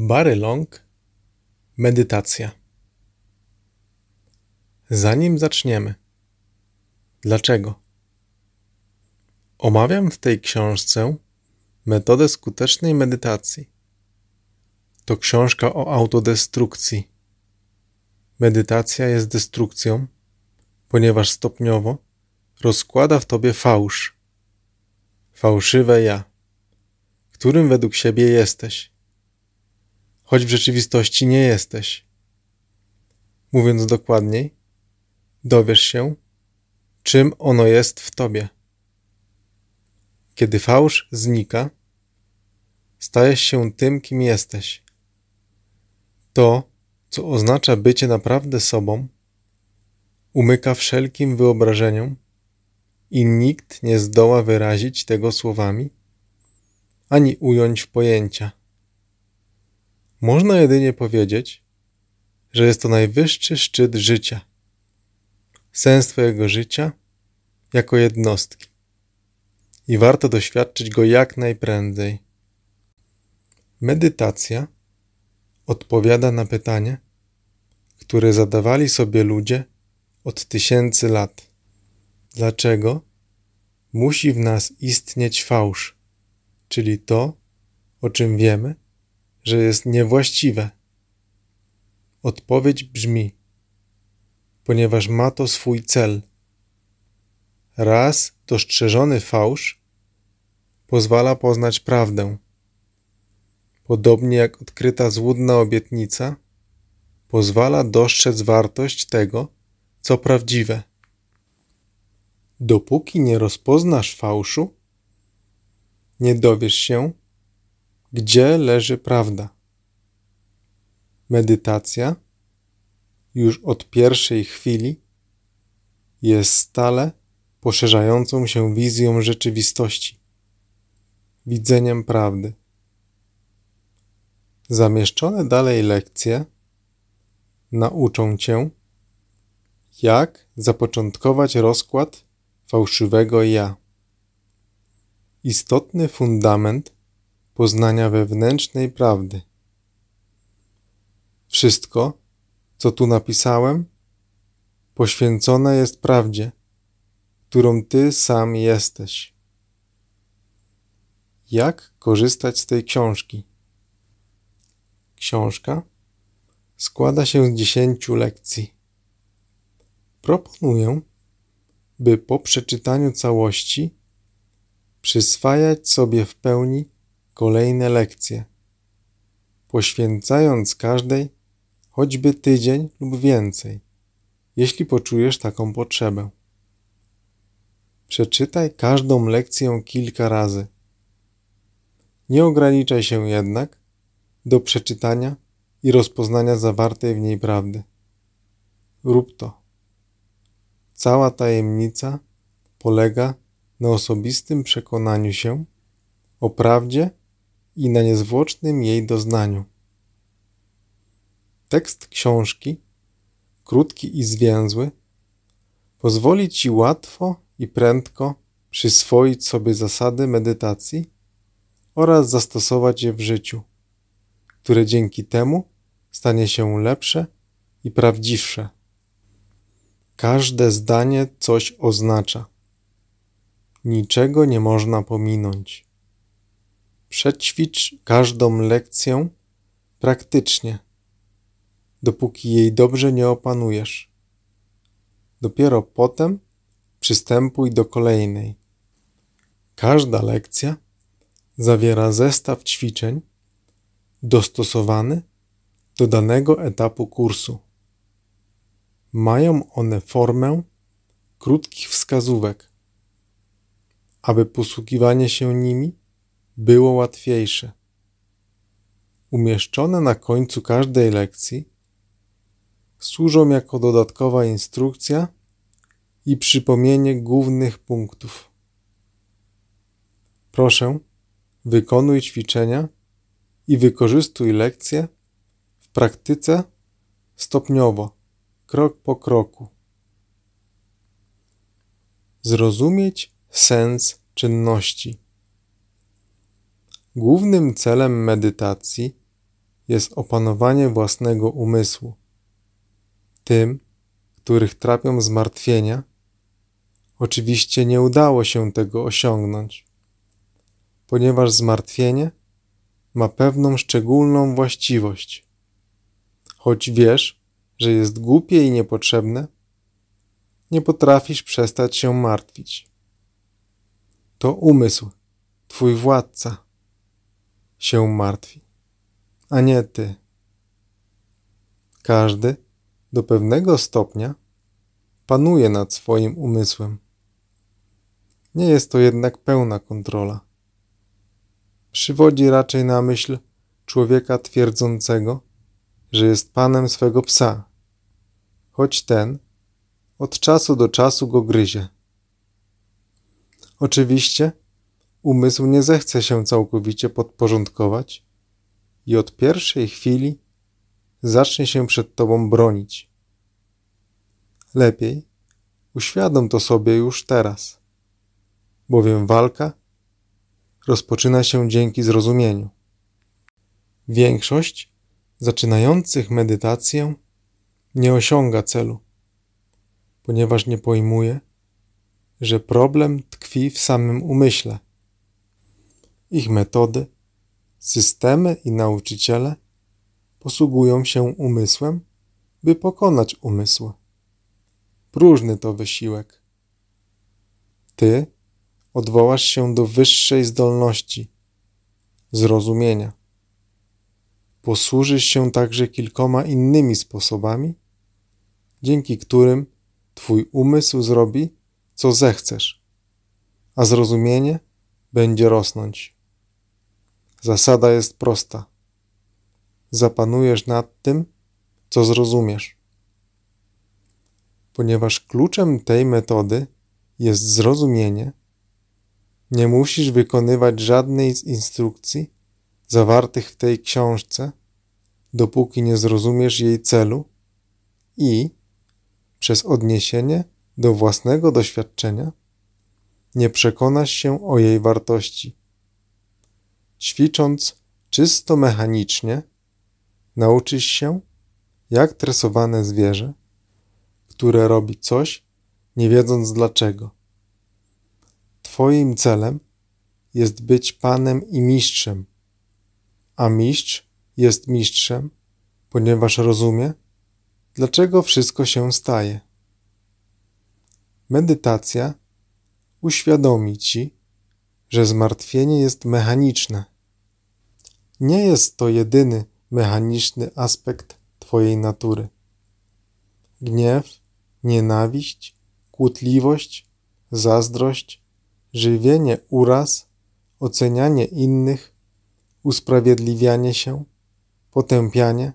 Barylong Medytacja. Zanim zaczniemy, dlaczego? Omawiam w tej książce metodę skutecznej medytacji. To książka o autodestrukcji. Medytacja jest destrukcją, ponieważ stopniowo rozkłada w tobie fałsz. Fałszywe ja, którym według siebie jesteś choć w rzeczywistości nie jesteś. Mówiąc dokładniej, dowiesz się, czym ono jest w tobie. Kiedy fałsz znika, stajesz się tym, kim jesteś. To, co oznacza bycie naprawdę sobą, umyka wszelkim wyobrażeniom i nikt nie zdoła wyrazić tego słowami ani ująć pojęcia. Można jedynie powiedzieć, że jest to najwyższy szczyt życia, sens Twojego życia jako jednostki i warto doświadczyć go jak najprędzej. Medytacja odpowiada na pytanie, które zadawali sobie ludzie od tysięcy lat. Dlaczego musi w nas istnieć fałsz, czyli to, o czym wiemy? że jest niewłaściwe? Odpowiedź brzmi: ponieważ ma to swój cel. Raz dostrzeżony fałsz pozwala poznać prawdę. Podobnie jak odkryta złudna obietnica, pozwala dostrzec wartość tego, co prawdziwe. Dopóki nie rozpoznasz fałszu, nie dowiesz się, gdzie leży prawda? Medytacja już od pierwszej chwili jest stale poszerzającą się wizją rzeczywistości, widzeniem prawdy. Zamieszczone dalej lekcje nauczą cię, jak zapoczątkować rozkład fałszywego ja. Istotny fundament poznania wewnętrznej prawdy. Wszystko, co tu napisałem, poświęcone jest prawdzie, którą Ty sam jesteś. Jak korzystać z tej książki? Książka składa się z dziesięciu lekcji. Proponuję, by po przeczytaniu całości przyswajać sobie w pełni kolejne lekcje, poświęcając każdej choćby tydzień lub więcej, jeśli poczujesz taką potrzebę. Przeczytaj każdą lekcję kilka razy. Nie ograniczaj się jednak do przeczytania i rozpoznania zawartej w niej prawdy. Rób to. Cała tajemnica polega na osobistym przekonaniu się o prawdzie i na niezwłocznym jej doznaniu. Tekst książki, krótki i zwięzły, pozwoli ci łatwo i prędko przyswoić sobie zasady medytacji oraz zastosować je w życiu, które dzięki temu stanie się lepsze i prawdziwsze. Każde zdanie coś oznacza. Niczego nie można pominąć. Przećwicz każdą lekcję praktycznie, dopóki jej dobrze nie opanujesz. Dopiero potem przystępuj do kolejnej. Każda lekcja zawiera zestaw ćwiczeń dostosowany do danego etapu kursu. Mają one formę krótkich wskazówek. Aby posługiwanie się nimi było łatwiejsze. Umieszczone na końcu każdej lekcji służą jako dodatkowa instrukcja i przypomnienie głównych punktów. Proszę, wykonuj ćwiczenia i wykorzystuj lekcje w praktyce stopniowo, krok po kroku. Zrozumieć sens czynności. Głównym celem medytacji jest opanowanie własnego umysłu. Tym, których trapią zmartwienia, oczywiście nie udało się tego osiągnąć, ponieważ zmartwienie ma pewną szczególną właściwość. Choć wiesz, że jest głupie i niepotrzebne, nie potrafisz przestać się martwić. To umysł, twój władca się martwi, a nie ty. Każdy do pewnego stopnia panuje nad swoim umysłem. Nie jest to jednak pełna kontrola. Przywodzi raczej na myśl człowieka twierdzącego, że jest panem swego psa, choć ten od czasu do czasu go gryzie. Oczywiście Umysł nie zechce się całkowicie podporządkować i od pierwszej chwili zacznie się przed Tobą bronić. Lepiej uświadom to sobie już teraz, bowiem walka rozpoczyna się dzięki zrozumieniu. Większość zaczynających medytację nie osiąga celu, ponieważ nie pojmuje, że problem tkwi w samym umyśle ich metody, systemy i nauczyciele posługują się umysłem, by pokonać umysł. Próżny to wysiłek. Ty odwołasz się do wyższej zdolności, zrozumienia. Posłużysz się także kilkoma innymi sposobami, dzięki którym Twój umysł zrobi, co zechcesz, a zrozumienie będzie rosnąć. Zasada jest prosta. Zapanujesz nad tym, co zrozumiesz. Ponieważ kluczem tej metody jest zrozumienie, nie musisz wykonywać żadnej z instrukcji zawartych w tej książce, dopóki nie zrozumiesz jej celu i przez odniesienie do własnego doświadczenia nie przekonasz się o jej wartości ćwicząc czysto mechanicznie, nauczysz się, jak tresowane zwierzę, które robi coś, nie wiedząc dlaczego. Twoim celem jest być panem i mistrzem, a mistrz jest mistrzem, ponieważ rozumie, dlaczego wszystko się staje. Medytacja uświadomi ci, że zmartwienie jest mechaniczne. Nie jest to jedyny mechaniczny aspekt Twojej natury. Gniew, nienawiść, kłótliwość, zazdrość, żywienie uraz, ocenianie innych, usprawiedliwianie się, potępianie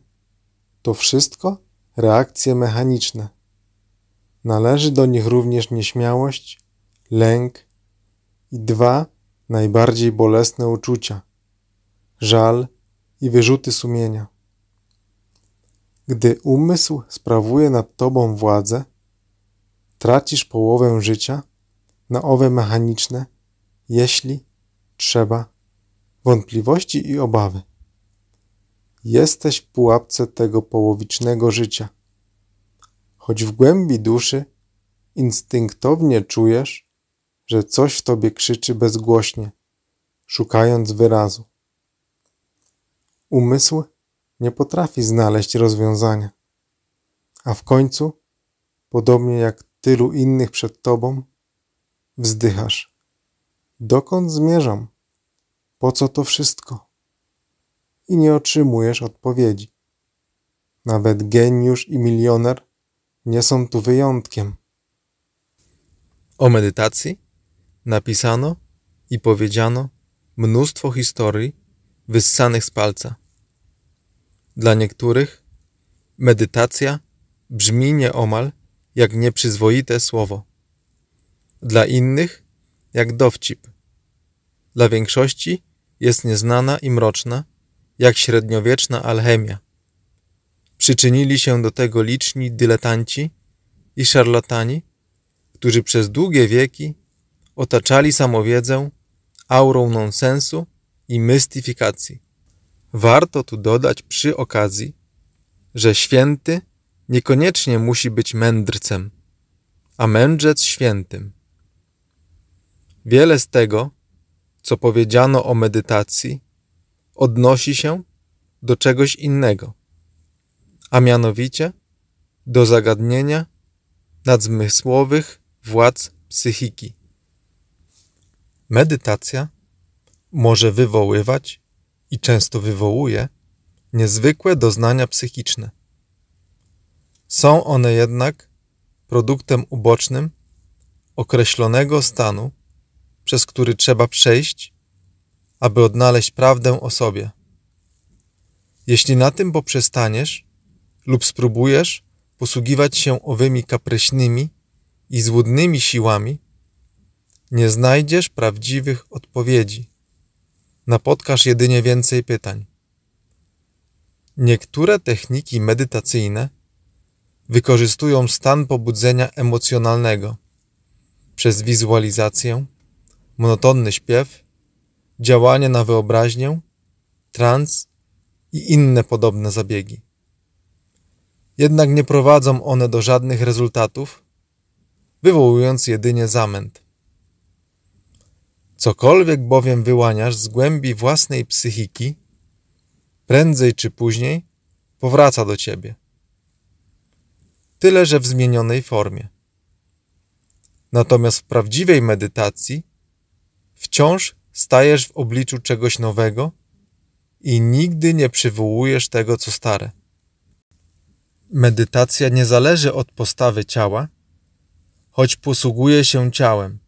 to wszystko reakcje mechaniczne. Należy do nich również nieśmiałość, lęk i dwa najbardziej bolesne uczucia żal i wyrzuty sumienia. Gdy umysł sprawuje nad tobą władzę, tracisz połowę życia na owe mechaniczne, jeśli trzeba, wątpliwości i obawy. Jesteś w pułapce tego połowicznego życia. Choć w głębi duszy instynktownie czujesz, że coś w tobie krzyczy bezgłośnie, szukając wyrazu. Umysł nie potrafi znaleźć rozwiązania, a w końcu, podobnie jak tylu innych przed tobą, wzdychasz. Dokąd zmierzam? Po co to wszystko? I nie otrzymujesz odpowiedzi. Nawet geniusz i milioner nie są tu wyjątkiem. O medytacji napisano i powiedziano mnóstwo historii wyssanych z palca. Dla niektórych medytacja brzmi nieomal jak nieprzyzwoite słowo. Dla innych jak dowcip. Dla większości jest nieznana i mroczna, jak średniowieczna alchemia. Przyczynili się do tego liczni dyletanci i szarlatani, którzy przez długie wieki otaczali samowiedzę aurą nonsensu i mistyfikacji. Warto tu dodać przy okazji, że święty niekoniecznie musi być mędrcem, a mędrzec świętym. Wiele z tego, co powiedziano o medytacji, odnosi się do czegoś innego, a mianowicie do zagadnienia nadzmysłowych władz psychiki. Medytacja może wywoływać i często wywołuje niezwykłe doznania psychiczne. Są one jednak produktem ubocznym określonego stanu, przez który trzeba przejść, aby odnaleźć prawdę o sobie. Jeśli na tym poprzestaniesz lub spróbujesz posługiwać się owymi kapryśnymi i złudnymi siłami, nie znajdziesz prawdziwych odpowiedzi. Napotkasz jedynie więcej pytań. Niektóre techniki medytacyjne wykorzystują stan pobudzenia emocjonalnego przez wizualizację, monotonny śpiew, działanie na wyobraźnię, trans i inne podobne zabiegi. Jednak nie prowadzą one do żadnych rezultatów, wywołując jedynie zamęt. Cokolwiek bowiem wyłaniasz z głębi własnej psychiki, prędzej czy później powraca do ciebie. Tyle, że w zmienionej formie. Natomiast w prawdziwej medytacji wciąż stajesz w obliczu czegoś nowego i nigdy nie przywołujesz tego, co stare. Medytacja nie zależy od postawy ciała, choć posługuje się ciałem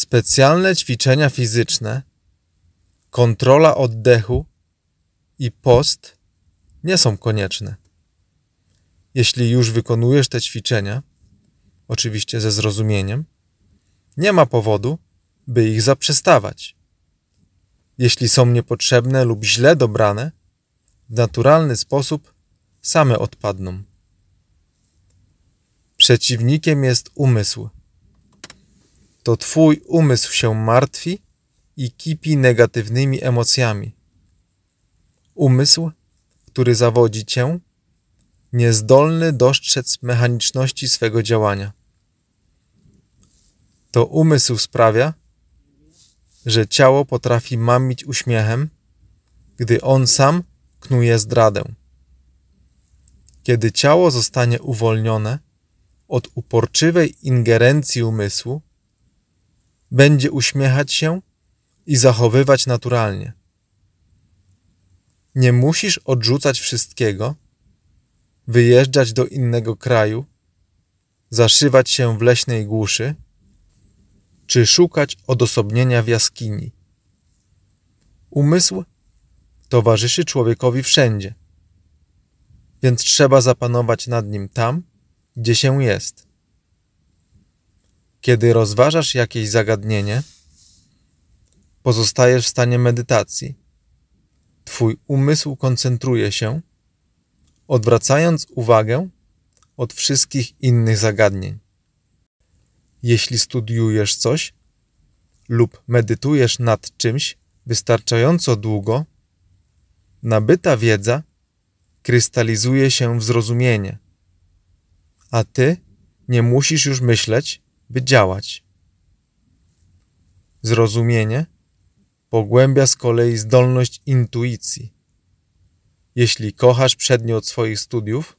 specjalne ćwiczenia fizyczne, kontrola oddechu i post nie są konieczne. Jeśli już wykonujesz te ćwiczenia, oczywiście ze zrozumieniem, nie ma powodu, by ich zaprzestawać. Jeśli są niepotrzebne lub źle dobrane, w naturalny sposób same odpadną. Przeciwnikiem jest umysł to Twój umysł się martwi i kipi negatywnymi emocjami. Umysł, który zawodzi Cię, niezdolny dostrzec mechaniczności swego działania. To umysł sprawia, że ciało potrafi mamić uśmiechem, gdy on sam knuje zdradę. Kiedy ciało zostanie uwolnione od uporczywej ingerencji umysłu, będzie uśmiechać się i zachowywać naturalnie. Nie musisz odrzucać wszystkiego, wyjeżdżać do innego kraju, zaszywać się w leśnej głuszy, czy szukać odosobnienia w jaskini. Umysł towarzyszy człowiekowi wszędzie, więc trzeba zapanować nad nim tam, gdzie się jest. Kiedy rozważasz jakieś zagadnienie, pozostajesz w stanie medytacji. Twój umysł koncentruje się, odwracając uwagę od wszystkich innych zagadnień. Jeśli studiujesz coś lub medytujesz nad czymś wystarczająco długo, nabyta wiedza krystalizuje się w zrozumienie, a ty nie musisz już myśleć by działać. Zrozumienie pogłębia z kolei zdolność intuicji. Jeśli kochasz przedmiot od swoich studiów,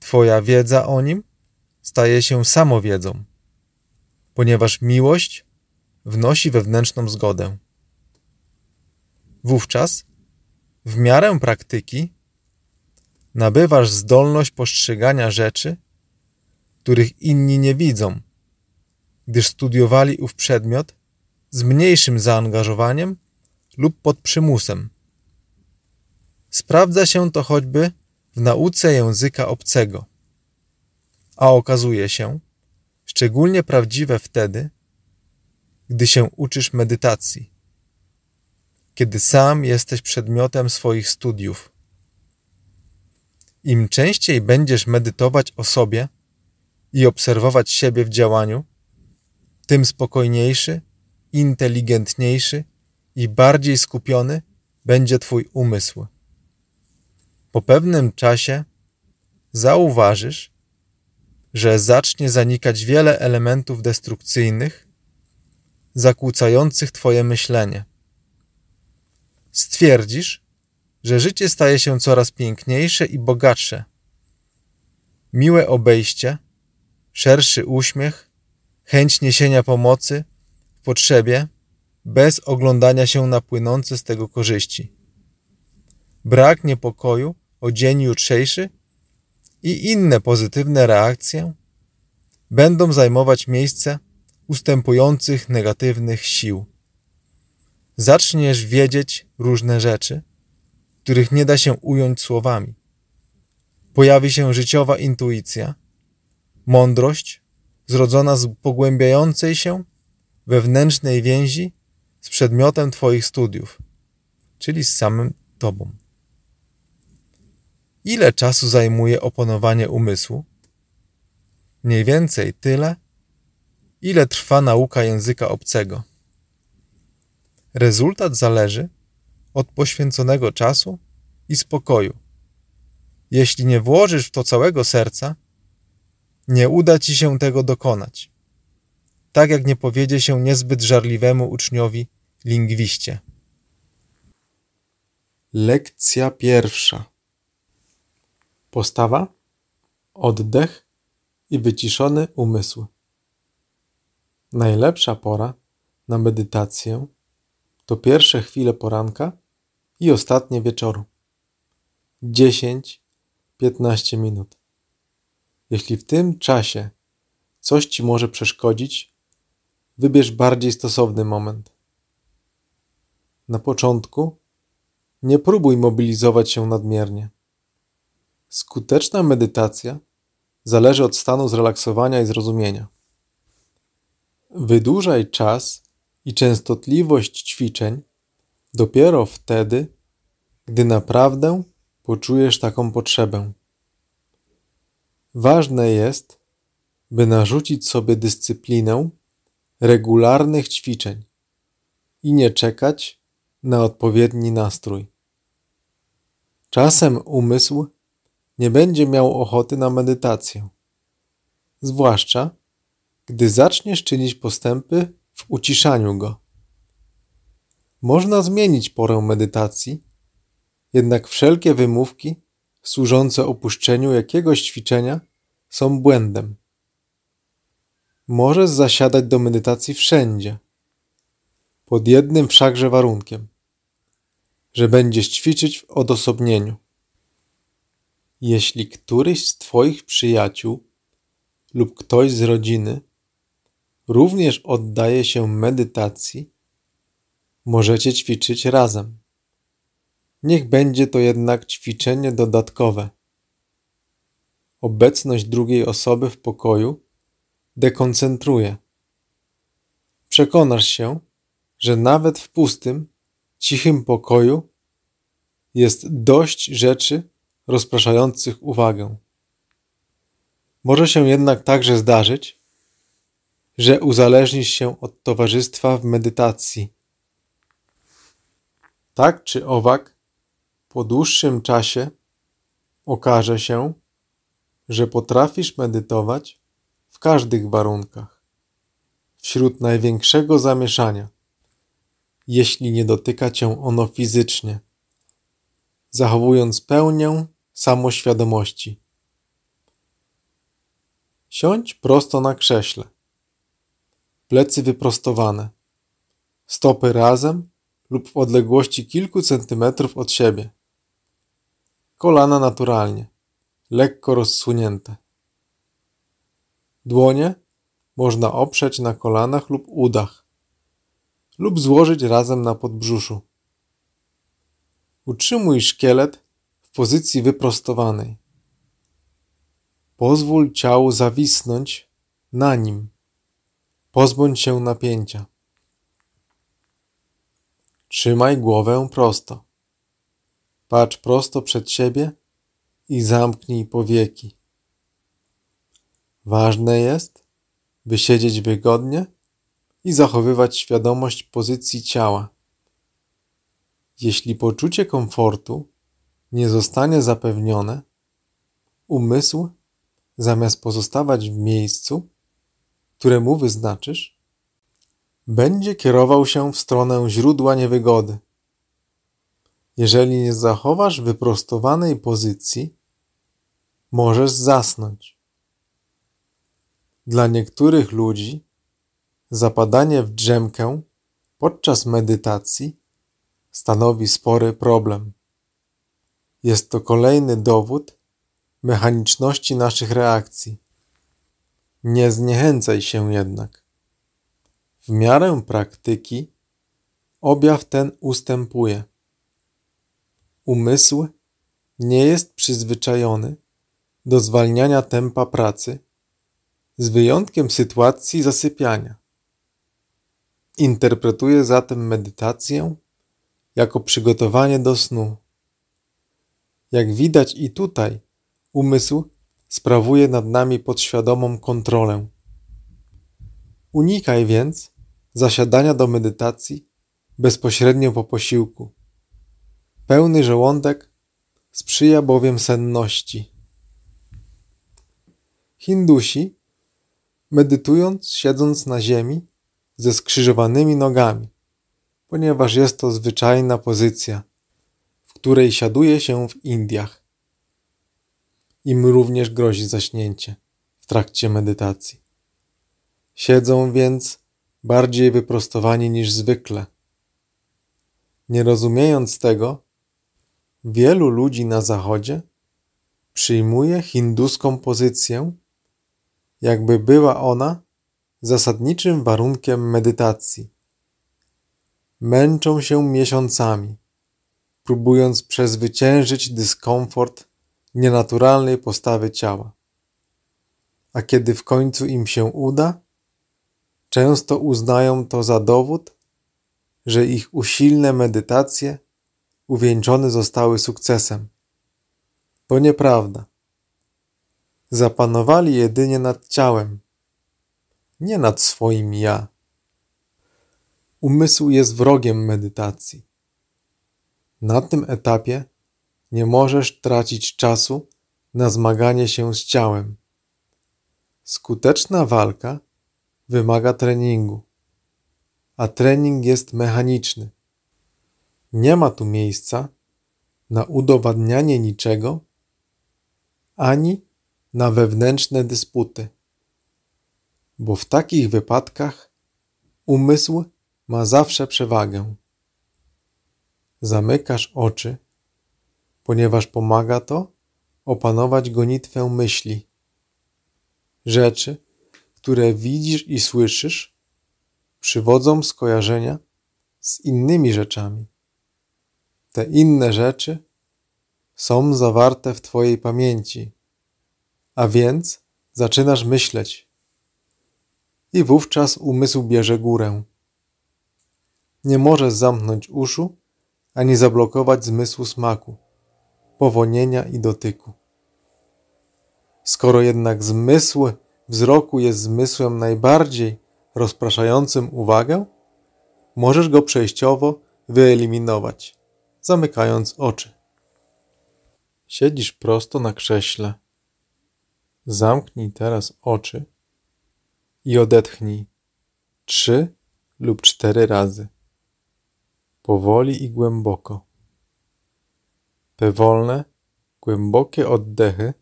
Twoja wiedza o nim staje się samowiedzą, ponieważ miłość wnosi wewnętrzną zgodę. Wówczas, w miarę praktyki, nabywasz zdolność postrzegania rzeczy, których inni nie widzą, gdyż studiowali ów przedmiot z mniejszym zaangażowaniem lub pod przymusem. Sprawdza się to choćby w nauce języka obcego. A okazuje się szczególnie prawdziwe wtedy, gdy się uczysz medytacji, kiedy sam jesteś przedmiotem swoich studiów. Im częściej będziesz medytować o sobie i obserwować siebie w działaniu, tym spokojniejszy, inteligentniejszy i bardziej skupiony będzie Twój umysł. Po pewnym czasie zauważysz, że zacznie zanikać wiele elementów destrukcyjnych, zakłócających Twoje myślenie. Stwierdzisz, że życie staje się coraz piękniejsze i bogatsze. Miłe obejście, szerszy uśmiech, chęć niesienia pomocy w potrzebie, bez oglądania się na płynące z tego korzyści. Brak niepokoju o dzień jutrzejszy i inne pozytywne reakcje będą zajmować miejsce ustępujących negatywnych sił. Zaczniesz wiedzieć różne rzeczy, których nie da się ująć słowami. Pojawi się życiowa intuicja, mądrość, zrodzona z pogłębiającej się wewnętrznej więzi z przedmiotem Twoich studiów, czyli z samym Tobą. Ile czasu zajmuje oponowanie umysłu? Mniej więcej tyle, ile trwa nauka języka obcego. Rezultat zależy od poświęconego czasu i spokoju. Jeśli nie włożysz w to całego serca, nie uda ci się tego dokonać. Tak jak nie powiedzie się niezbyt żarliwemu uczniowi lingwiście. Lekcja pierwsza. Postawa, oddech i wyciszony umysł. Najlepsza pora na medytację to pierwsze chwile poranka i ostatnie wieczoru. 10-15 minut. Jeśli w tym czasie coś ci może przeszkodzić, wybierz bardziej stosowny moment. Na początku nie próbuj mobilizować się nadmiernie. Skuteczna medytacja zależy od stanu zrelaksowania i zrozumienia. Wydłużaj czas i częstotliwość ćwiczeń dopiero wtedy, gdy naprawdę poczujesz taką potrzebę. Ważne jest, by narzucić sobie dyscyplinę regularnych ćwiczeń i nie czekać na odpowiedni nastrój. Czasem umysł nie będzie miał ochoty na medytację, zwłaszcza gdy zaczniesz czynić postępy w uciszaniu go. Można zmienić porę medytacji, jednak wszelkie wymówki służące opuszczeniu jakiegoś ćwiczenia są błędem. Możesz zasiadać do medytacji wszędzie, pod jednym wszakże warunkiem, że będziesz ćwiczyć w odosobnieniu. Jeśli któryś z Twoich przyjaciół lub ktoś z rodziny również oddaje się medytacji, możecie ćwiczyć razem. Niech będzie to jednak ćwiczenie dodatkowe. Obecność drugiej osoby w pokoju dekoncentruje. Przekonasz się, że nawet w pustym, cichym pokoju jest dość rzeczy rozpraszających uwagę. Może się jednak także zdarzyć, że uzależnisz się od towarzystwa w medytacji. Tak czy owak, po dłuższym czasie okaże się, że potrafisz medytować w każdych warunkach, wśród największego zamieszania, jeśli nie dotyka cię ono fizycznie, zachowując pełnię samoświadomości. Siądź prosto na krześle, plecy wyprostowane, stopy razem lub w odległości kilku centymetrów od siebie kolana naturalnie, lekko rozsunięte. Dłonie można oprzeć na kolanach lub udach lub złożyć razem na podbrzuszu. Utrzymuj szkielet w pozycji wyprostowanej. Pozwól ciału zawisnąć na nim. Pozbądź się napięcia. Trzymaj głowę prosto. Patrz prosto przed siebie i zamknij powieki. Ważne jest, by siedzieć wygodnie i zachowywać świadomość pozycji ciała. Jeśli poczucie komfortu nie zostanie zapewnione, umysł, zamiast pozostawać w miejscu, któremu wyznaczysz, będzie kierował się w stronę źródła niewygody. Jeżeli nie zachowasz wyprostowanej pozycji, możesz zasnąć. Dla niektórych ludzi zapadanie w drzemkę podczas medytacji stanowi spory problem. Jest to kolejny dowód mechaniczności naszych reakcji. Nie zniechęcaj się jednak. W miarę praktyki objaw ten ustępuje. Umysł nie jest przyzwyczajony do zwalniania tempa pracy, z wyjątkiem sytuacji zasypiania. Interpretuję zatem medytację jako przygotowanie do snu. Jak widać i tutaj, umysł sprawuje nad nami podświadomą kontrolę. Unikaj więc zasiadania do medytacji bezpośrednio po posiłku. Pełny żołądek sprzyja bowiem senności. Hindusi, medytując, siedząc na ziemi ze skrzyżowanymi nogami, ponieważ jest to zwyczajna pozycja, w której siaduje się w Indiach. Im również grozi zaśnięcie w trakcie medytacji. Siedzą więc bardziej wyprostowani niż zwykle. Nie rozumiejąc tego, Wielu ludzi na Zachodzie przyjmuje hinduską pozycję, jakby była ona zasadniczym warunkiem medytacji. Męczą się miesiącami, próbując przezwyciężyć dyskomfort nienaturalnej postawy ciała. A kiedy w końcu im się uda, często uznają to za dowód, że ich usilne medytacje uwieńczone zostały sukcesem. To nieprawda. Zapanowali jedynie nad ciałem, nie nad swoim ja. Umysł jest wrogiem medytacji. Na tym etapie nie możesz tracić czasu na zmaganie się z ciałem. Skuteczna walka wymaga treningu, a trening jest mechaniczny. Nie ma tu miejsca na udowadnianie niczego ani na wewnętrzne dysputy, bo w takich wypadkach umysł ma zawsze przewagę. Zamykasz oczy, ponieważ pomaga to opanować gonitwę myśli. Rzeczy, które widzisz i słyszysz, przywodzą skojarzenia z innymi rzeczami. Te inne rzeczy są zawarte w Twojej pamięci, a więc zaczynasz myśleć. I wówczas umysł bierze górę. Nie możesz zamknąć uszu ani zablokować zmysłu smaku, powonienia i dotyku. Skoro jednak zmysł wzroku jest zmysłem najbardziej rozpraszającym uwagę, możesz go przejściowo wyeliminować zamykając oczy. Siedzisz prosto na krześle. Zamknij teraz oczy i odetchnij trzy lub cztery razy. Powoli i głęboko. Te wolne, głębokie oddechy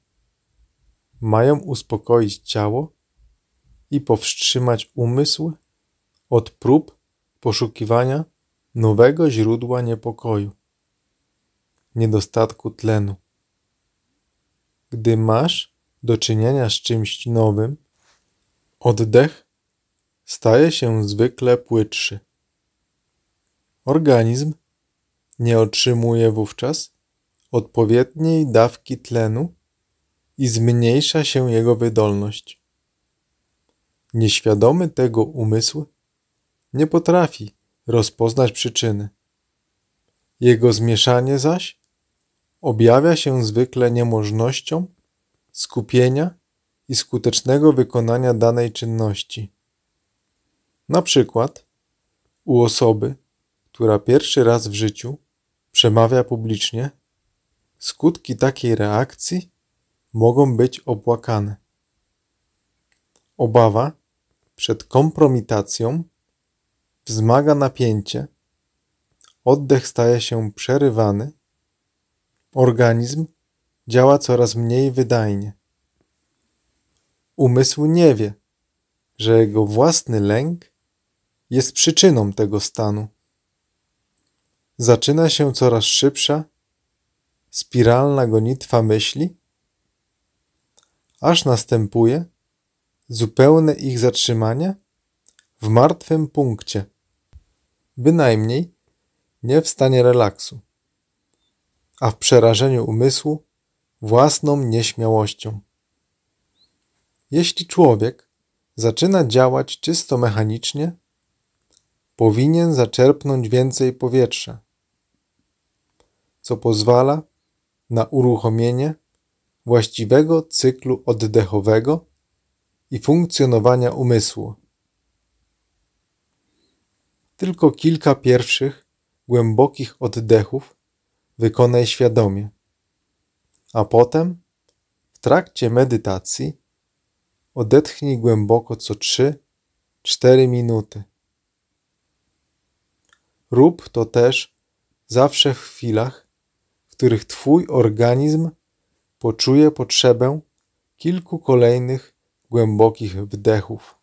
mają uspokoić ciało i powstrzymać umysł od prób poszukiwania nowego źródła niepokoju niedostatku tlenu. Gdy masz do czynienia z czymś nowym, oddech staje się zwykle płytszy. Organizm nie otrzymuje wówczas odpowiedniej dawki tlenu i zmniejsza się jego wydolność. Nieświadomy tego umysł nie potrafi rozpoznać przyczyny. Jego zmieszanie zaś objawia się zwykle niemożnością skupienia i skutecznego wykonania danej czynności. Na przykład u osoby, która pierwszy raz w życiu przemawia publicznie, skutki takiej reakcji mogą być opłakane. Obawa przed kompromitacją wzmaga napięcie, oddech staje się przerywany Organizm działa coraz mniej wydajnie. Umysł nie wie, że jego własny lęk jest przyczyną tego stanu. Zaczyna się coraz szybsza, spiralna gonitwa myśli, aż następuje zupełne ich zatrzymanie w martwym punkcie, bynajmniej nie w stanie relaksu a w przerażeniu umysłu własną nieśmiałością. Jeśli człowiek zaczyna działać czysto mechanicznie, powinien zaczerpnąć więcej powietrza, co pozwala na uruchomienie właściwego cyklu oddechowego i funkcjonowania umysłu. Tylko kilka pierwszych głębokich oddechów wykonaj świadomie. A potem, w trakcie medytacji, odetchnij głęboko co 3-4 minuty. Rób to też zawsze w chwilach, w których Twój organizm poczuje potrzebę kilku kolejnych głębokich wdechów.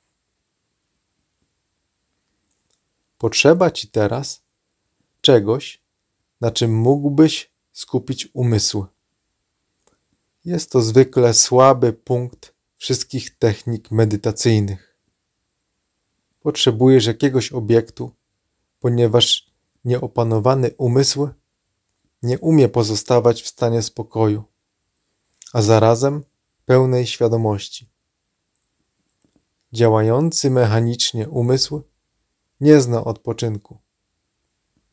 Potrzeba Ci teraz czegoś, na czym mógłbyś skupić umysł. Jest to zwykle słaby punkt wszystkich technik medytacyjnych. Potrzebujesz jakiegoś obiektu, ponieważ nieopanowany umysł nie umie pozostawać w stanie spokoju, a zarazem pełnej świadomości. Działający mechanicznie umysł nie zna odpoczynku.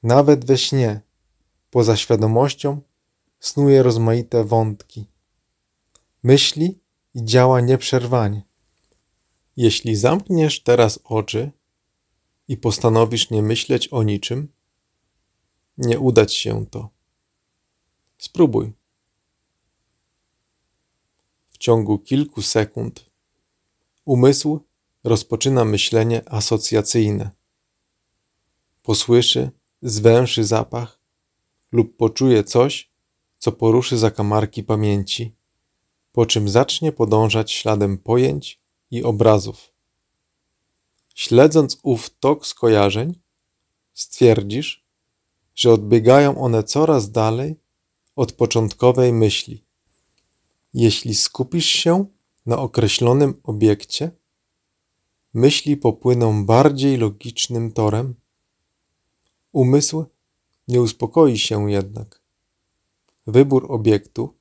Nawet we śnie Poza świadomością snuje rozmaite wątki. Myśli i działa nieprzerwanie. Jeśli zamkniesz teraz oczy i postanowisz nie myśleć o niczym, nie udać się to. Spróbuj. W ciągu kilku sekund umysł rozpoczyna myślenie asocjacyjne. Posłyszy, zwęszy zapach, lub poczuje coś, co poruszy zakamarki pamięci, po czym zacznie podążać śladem pojęć i obrazów. Śledząc ów tok skojarzeń, stwierdzisz, że odbiegają one coraz dalej od początkowej myśli. Jeśli skupisz się na określonym obiekcie, myśli popłyną bardziej logicznym torem. Umysł nie uspokoi się jednak. Wybór obiektu,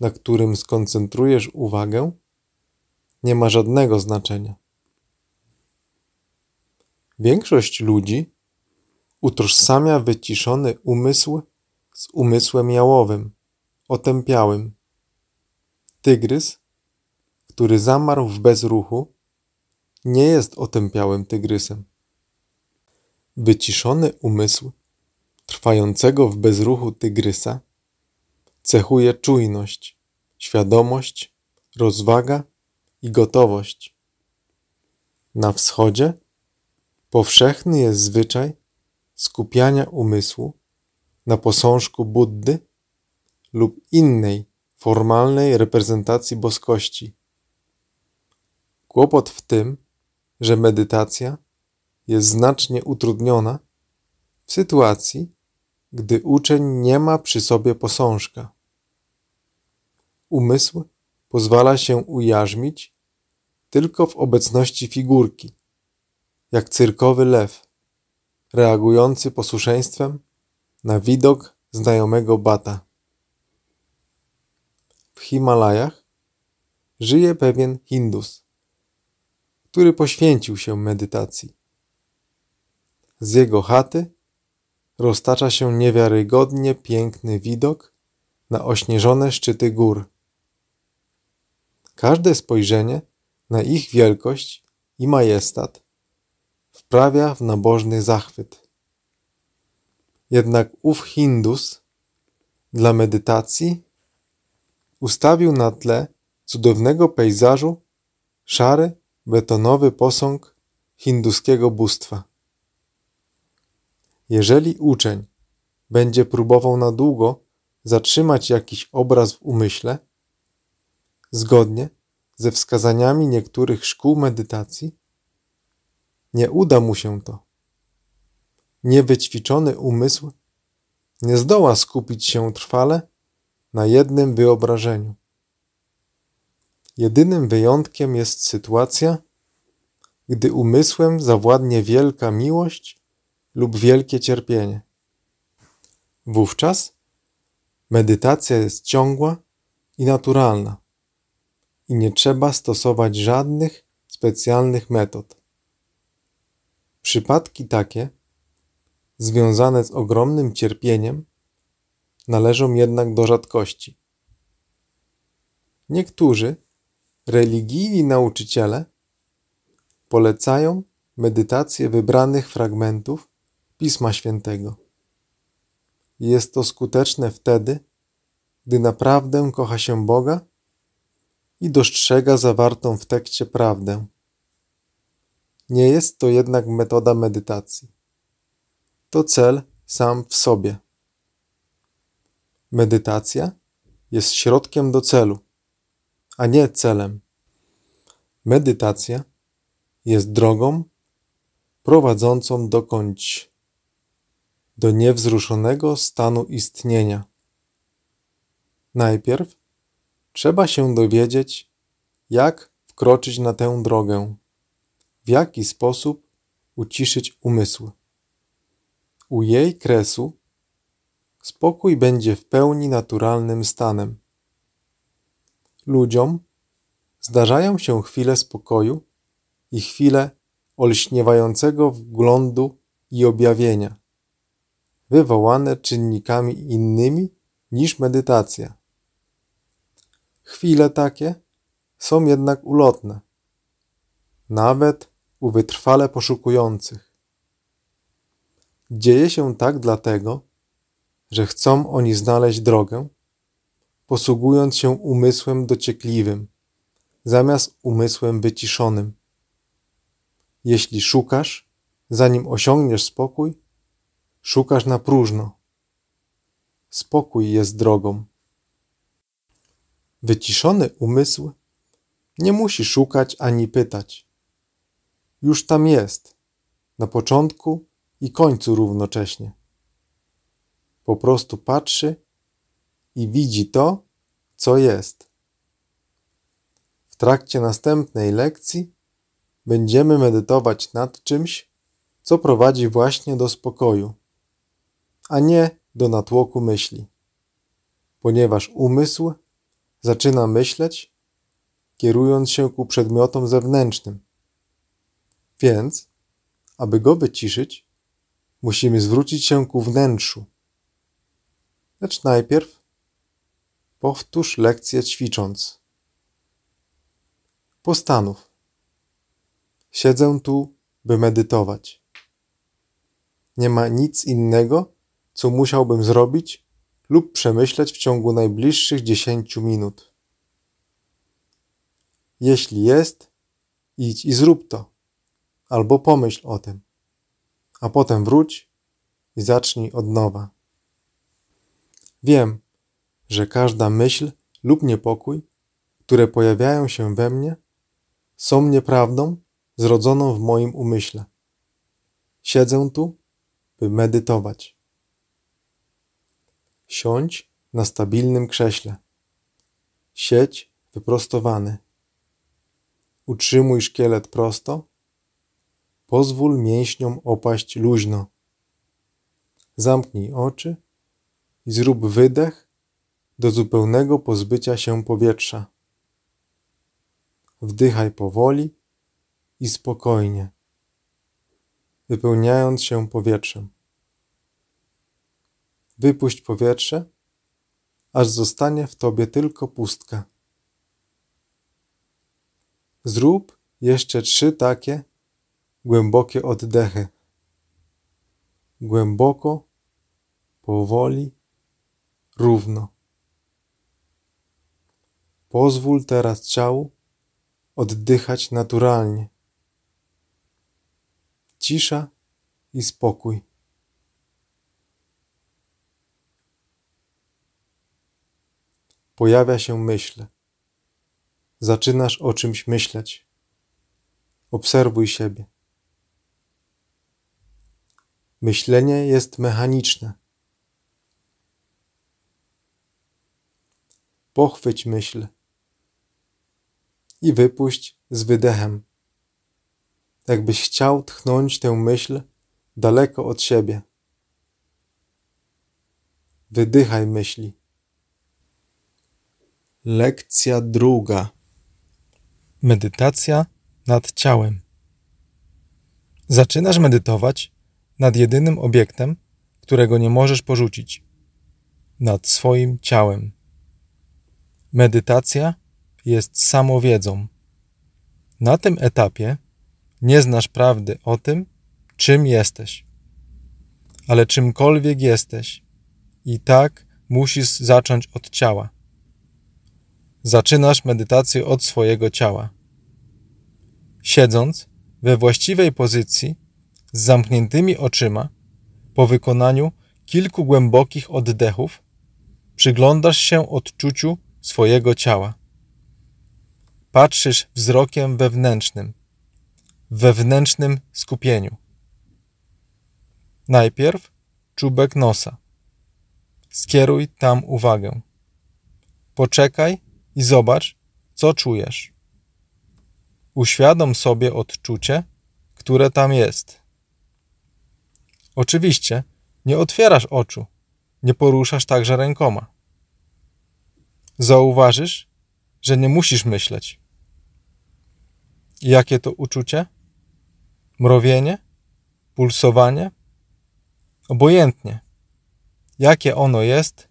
na którym skoncentrujesz uwagę, nie ma żadnego znaczenia. Większość ludzi utożsamia wyciszony umysł z umysłem jałowym, otępiałym. Tygrys, który zamarł w bezruchu, nie jest otępiałym tygrysem. Wyciszony umysł trwającego w bezruchu tygrysa cechuje czujność, świadomość, rozwaga i gotowość. Na wschodzie powszechny jest zwyczaj skupiania umysłu na posążku Buddy lub innej formalnej reprezentacji boskości. Kłopot w tym, że medytacja jest znacznie utrudniona w sytuacji, gdy uczeń nie ma przy sobie posążka. Umysł pozwala się ujarzmić tylko w obecności figurki, jak cyrkowy lew, reagujący posłuszeństwem na widok znajomego bata. W Himalajach żyje pewien Hindus, który poświęcił się medytacji. Z jego chaty roztacza się niewiarygodnie piękny widok na ośnieżone szczyty gór. Każde spojrzenie na ich wielkość i majestat wprawia w nabożny zachwyt. Jednak ów Hindus dla medytacji ustawił na tle cudownego pejzażu szary, betonowy posąg hinduskiego bóstwa. Jeżeli uczeń będzie próbował na długo zatrzymać jakiś obraz w umyśle, zgodnie ze wskazaniami niektórych szkół medytacji, nie uda mu się to. Niewyćwiczony umysł nie zdoła skupić się trwale na jednym wyobrażeniu. Jedynym wyjątkiem jest sytuacja, gdy umysłem zawładnie wielka miłość lub wielkie cierpienie. Wówczas medytacja jest ciągła i naturalna i nie trzeba stosować żadnych specjalnych metod. Przypadki takie, związane z ogromnym cierpieniem, należą jednak do rzadkości. Niektórzy religijni nauczyciele polecają medytację wybranych fragmentów Pisma Świętego. Jest to skuteczne wtedy, gdy naprawdę kocha się Boga i dostrzega zawartą w tekście prawdę. Nie jest to jednak metoda medytacji. To cel sam w sobie. Medytacja jest środkiem do celu, a nie celem. Medytacja jest drogą prowadzącą dokądś do niewzruszonego stanu istnienia. Najpierw trzeba się dowiedzieć, jak wkroczyć na tę drogę, w jaki sposób uciszyć umysł. U jej kresu spokój będzie w pełni naturalnym stanem. Ludziom zdarzają się chwile spokoju i chwile olśniewającego wglądu i objawienia wywołane czynnikami innymi niż medytacja. Chwile takie są jednak ulotne, nawet u wytrwale poszukujących. Dzieje się tak dlatego, że chcą oni znaleźć drogę, posługując się umysłem dociekliwym, zamiast umysłem wyciszonym. Jeśli szukasz, zanim osiągniesz spokój, Szukasz na próżno. Spokój jest drogą. Wyciszony umysł nie musi szukać ani pytać. Już tam jest, na początku i końcu równocześnie. Po prostu patrzy i widzi to, co jest. W trakcie następnej lekcji będziemy medytować nad czymś, co prowadzi właśnie do spokoju a nie do natłoku myśli. Ponieważ umysł zaczyna myśleć, kierując się ku przedmiotom zewnętrznym. Więc, aby go wyciszyć, musimy zwrócić się ku wnętrzu. Lecz najpierw powtórz lekcję ćwicząc. Postanów. Siedzę tu, by medytować. Nie ma nic innego, co musiałbym zrobić lub przemyśleć w ciągu najbliższych 10 minut. Jeśli jest, idź i zrób to, albo pomyśl o tym, a potem wróć i zacznij od nowa. Wiem, że każda myśl lub niepokój, które pojawiają się we mnie, są nieprawdą zrodzoną w moim umyśle. Siedzę tu, by medytować. Siądź na stabilnym krześle. Siedź wyprostowany. Utrzymuj szkielet prosto. Pozwól mięśniom opaść luźno. Zamknij oczy i zrób wydech do zupełnego pozbycia się powietrza. Wdychaj powoli i spokojnie, wypełniając się powietrzem. Wypuść powietrze, aż zostanie w tobie tylko pustka. Zrób jeszcze trzy takie głębokie oddechy. Głęboko, powoli, równo. Pozwól teraz ciału oddychać naturalnie. Cisza i spokój. pojawia się myśl. Zaczynasz o czymś myśleć. Obserwuj siebie. Myślenie jest mechaniczne. Pochwyć myśl i wypuść z wydechem, jakbyś chciał tchnąć tę myśl daleko od siebie. Wydychaj myśli. Lekcja druga. Medytacja nad ciałem. Zaczynasz medytować nad jedynym obiektem, którego nie możesz porzucić nad swoim ciałem. Medytacja jest samowiedzą. Na tym etapie nie znasz prawdy o tym, czym jesteś. Ale czymkolwiek jesteś, i tak musisz zacząć od ciała. Zaczynasz medytację od swojego ciała. Siedząc we właściwej pozycji, z zamkniętymi oczyma, po wykonaniu kilku głębokich oddechów, przyglądasz się odczuciu swojego ciała. Patrzysz wzrokiem wewnętrznym, w wewnętrznym skupieniu. Najpierw czubek nosa. Skieruj tam uwagę. Poczekaj i zobacz, co czujesz. Uświadom sobie odczucie, które tam jest. Oczywiście nie otwierasz oczu, nie poruszasz także rękoma. Zauważysz, że nie musisz myśleć. Jakie to uczucie? Mrowienie? Pulsowanie? Obojętnie. Jakie ono jest,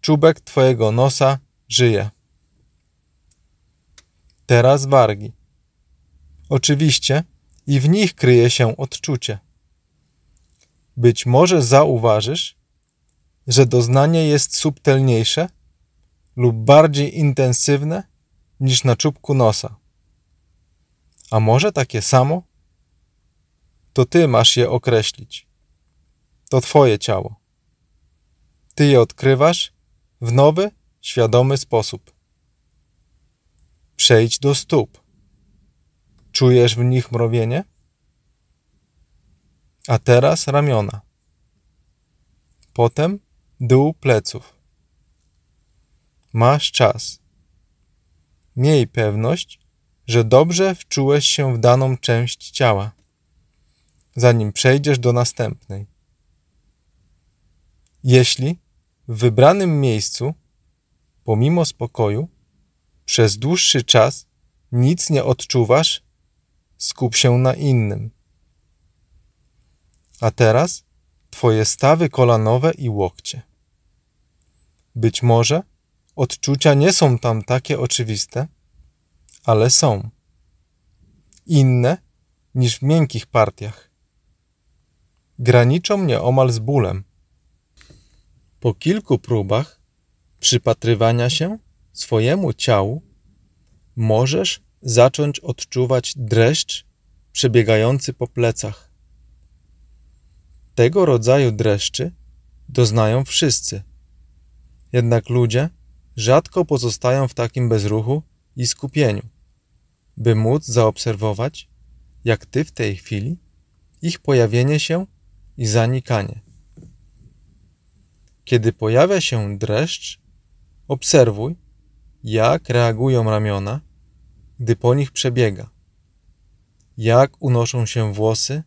czubek Twojego nosa żyje teraz wargi. Oczywiście i w nich kryje się odczucie. Być może zauważysz, że doznanie jest subtelniejsze lub bardziej intensywne niż na czubku nosa. A może takie samo? To ty masz je określić. To twoje ciało. Ty je odkrywasz w nowy, świadomy sposób. Przejdź do stóp. Czujesz w nich mrowienie? A teraz ramiona. Potem dół pleców. Masz czas. Miej pewność, że dobrze wczułeś się w daną część ciała, zanim przejdziesz do następnej. Jeśli w wybranym miejscu, pomimo spokoju, przez dłuższy czas nic nie odczuwasz, skup się na innym. A teraz Twoje stawy kolanowe i łokcie. Być może odczucia nie są tam takie oczywiste, ale są. Inne niż w miękkich partiach. Graniczą mnie omal z bólem. Po kilku próbach przypatrywania się, swojemu ciału możesz zacząć odczuwać dreszcz przebiegający po plecach. Tego rodzaju dreszczy doznają wszyscy. Jednak ludzie rzadko pozostają w takim bezruchu i skupieniu, by móc zaobserwować, jak ty w tej chwili, ich pojawienie się i zanikanie. Kiedy pojawia się dreszcz, obserwuj, jak reagują ramiona, gdy po nich przebiega? Jak unoszą się włosy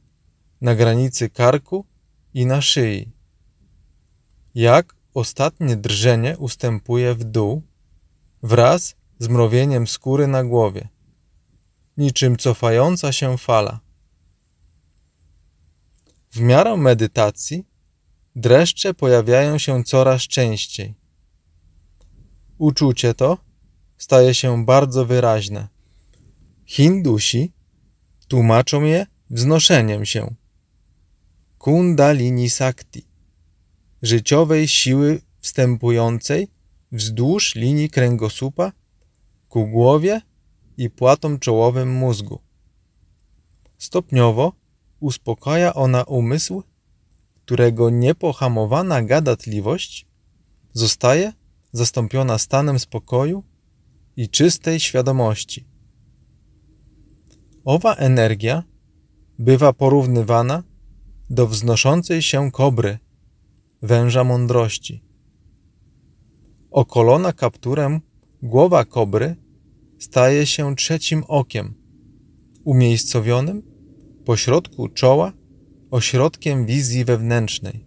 na granicy karku i na szyi? Jak ostatnie drżenie ustępuje w dół wraz z mrowieniem skóry na głowie, niczym cofająca się fala. W miarę medytacji dreszcze pojawiają się coraz częściej. Uczucie to staje się bardzo wyraźne. Hindusi tłumaczą je wznoszeniem się. Kundalini Sakti życiowej siły wstępującej wzdłuż linii kręgosłupa ku głowie i płatom czołowym mózgu. Stopniowo uspokaja ona umysł, którego niepohamowana gadatliwość zostaje zastąpiona stanem spokoju i czystej świadomości. Owa energia bywa porównywana do wznoszącej się kobry, węża mądrości. Okolona kapturem głowa kobry staje się trzecim okiem, umiejscowionym pośrodku czoła ośrodkiem wizji wewnętrznej.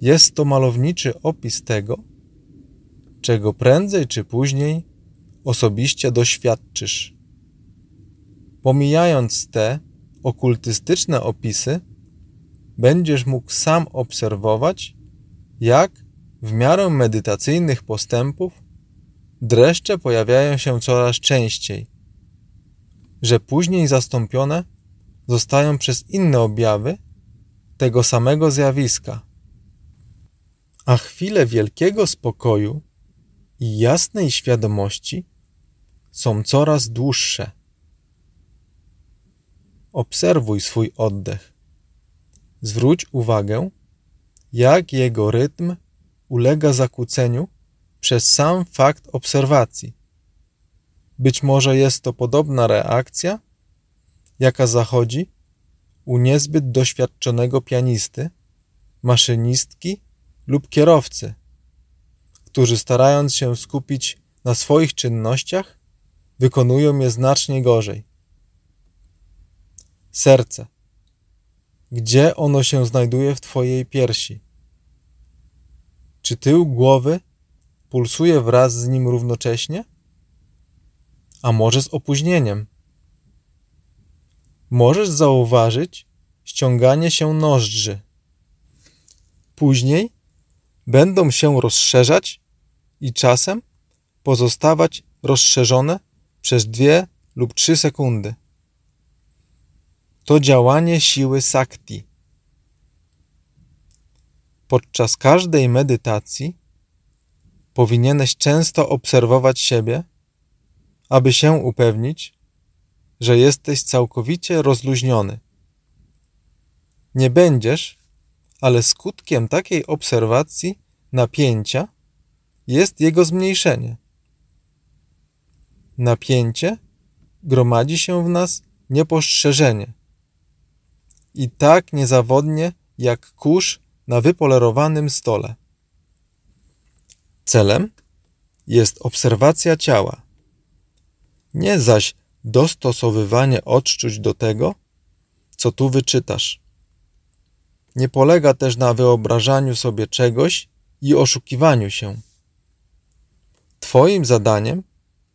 Jest to malowniczy opis tego, czego prędzej czy później osobiście doświadczysz. Pomijając te okultystyczne opisy, będziesz mógł sam obserwować, jak w miarę medytacyjnych postępów dreszcze pojawiają się coraz częściej, że później zastąpione zostają przez inne objawy tego samego zjawiska. A chwile wielkiego spokoju i jasnej świadomości są coraz dłuższe. Obserwuj swój oddech. Zwróć uwagę, jak jego rytm ulega zakłóceniu przez sam fakt obserwacji. Być może jest to podobna reakcja, jaka zachodzi u niezbyt doświadczonego pianisty, maszynistki lub kierowcy którzy starając się skupić na swoich czynnościach, wykonują je znacznie gorzej. Serce. Gdzie ono się znajduje w Twojej piersi? Czy tył głowy pulsuje wraz z nim równocześnie? A może z opóźnieniem? Możesz zauważyć ściąganie się nożdży. Później będą się rozszerzać i czasem pozostawać rozszerzone przez dwie lub trzy sekundy. To działanie siły sakti. Podczas każdej medytacji powinieneś często obserwować siebie, aby się upewnić, że jesteś całkowicie rozluźniony. Nie będziesz ale skutkiem takiej obserwacji napięcia jest jego zmniejszenie. Napięcie gromadzi się w nas niepostrzeżenie i tak niezawodnie jak kurz na wypolerowanym stole. Celem jest obserwacja ciała, nie zaś dostosowywanie odczuć do tego, co tu wyczytasz. Nie polega też na wyobrażaniu sobie czegoś i oszukiwaniu się. Twoim zadaniem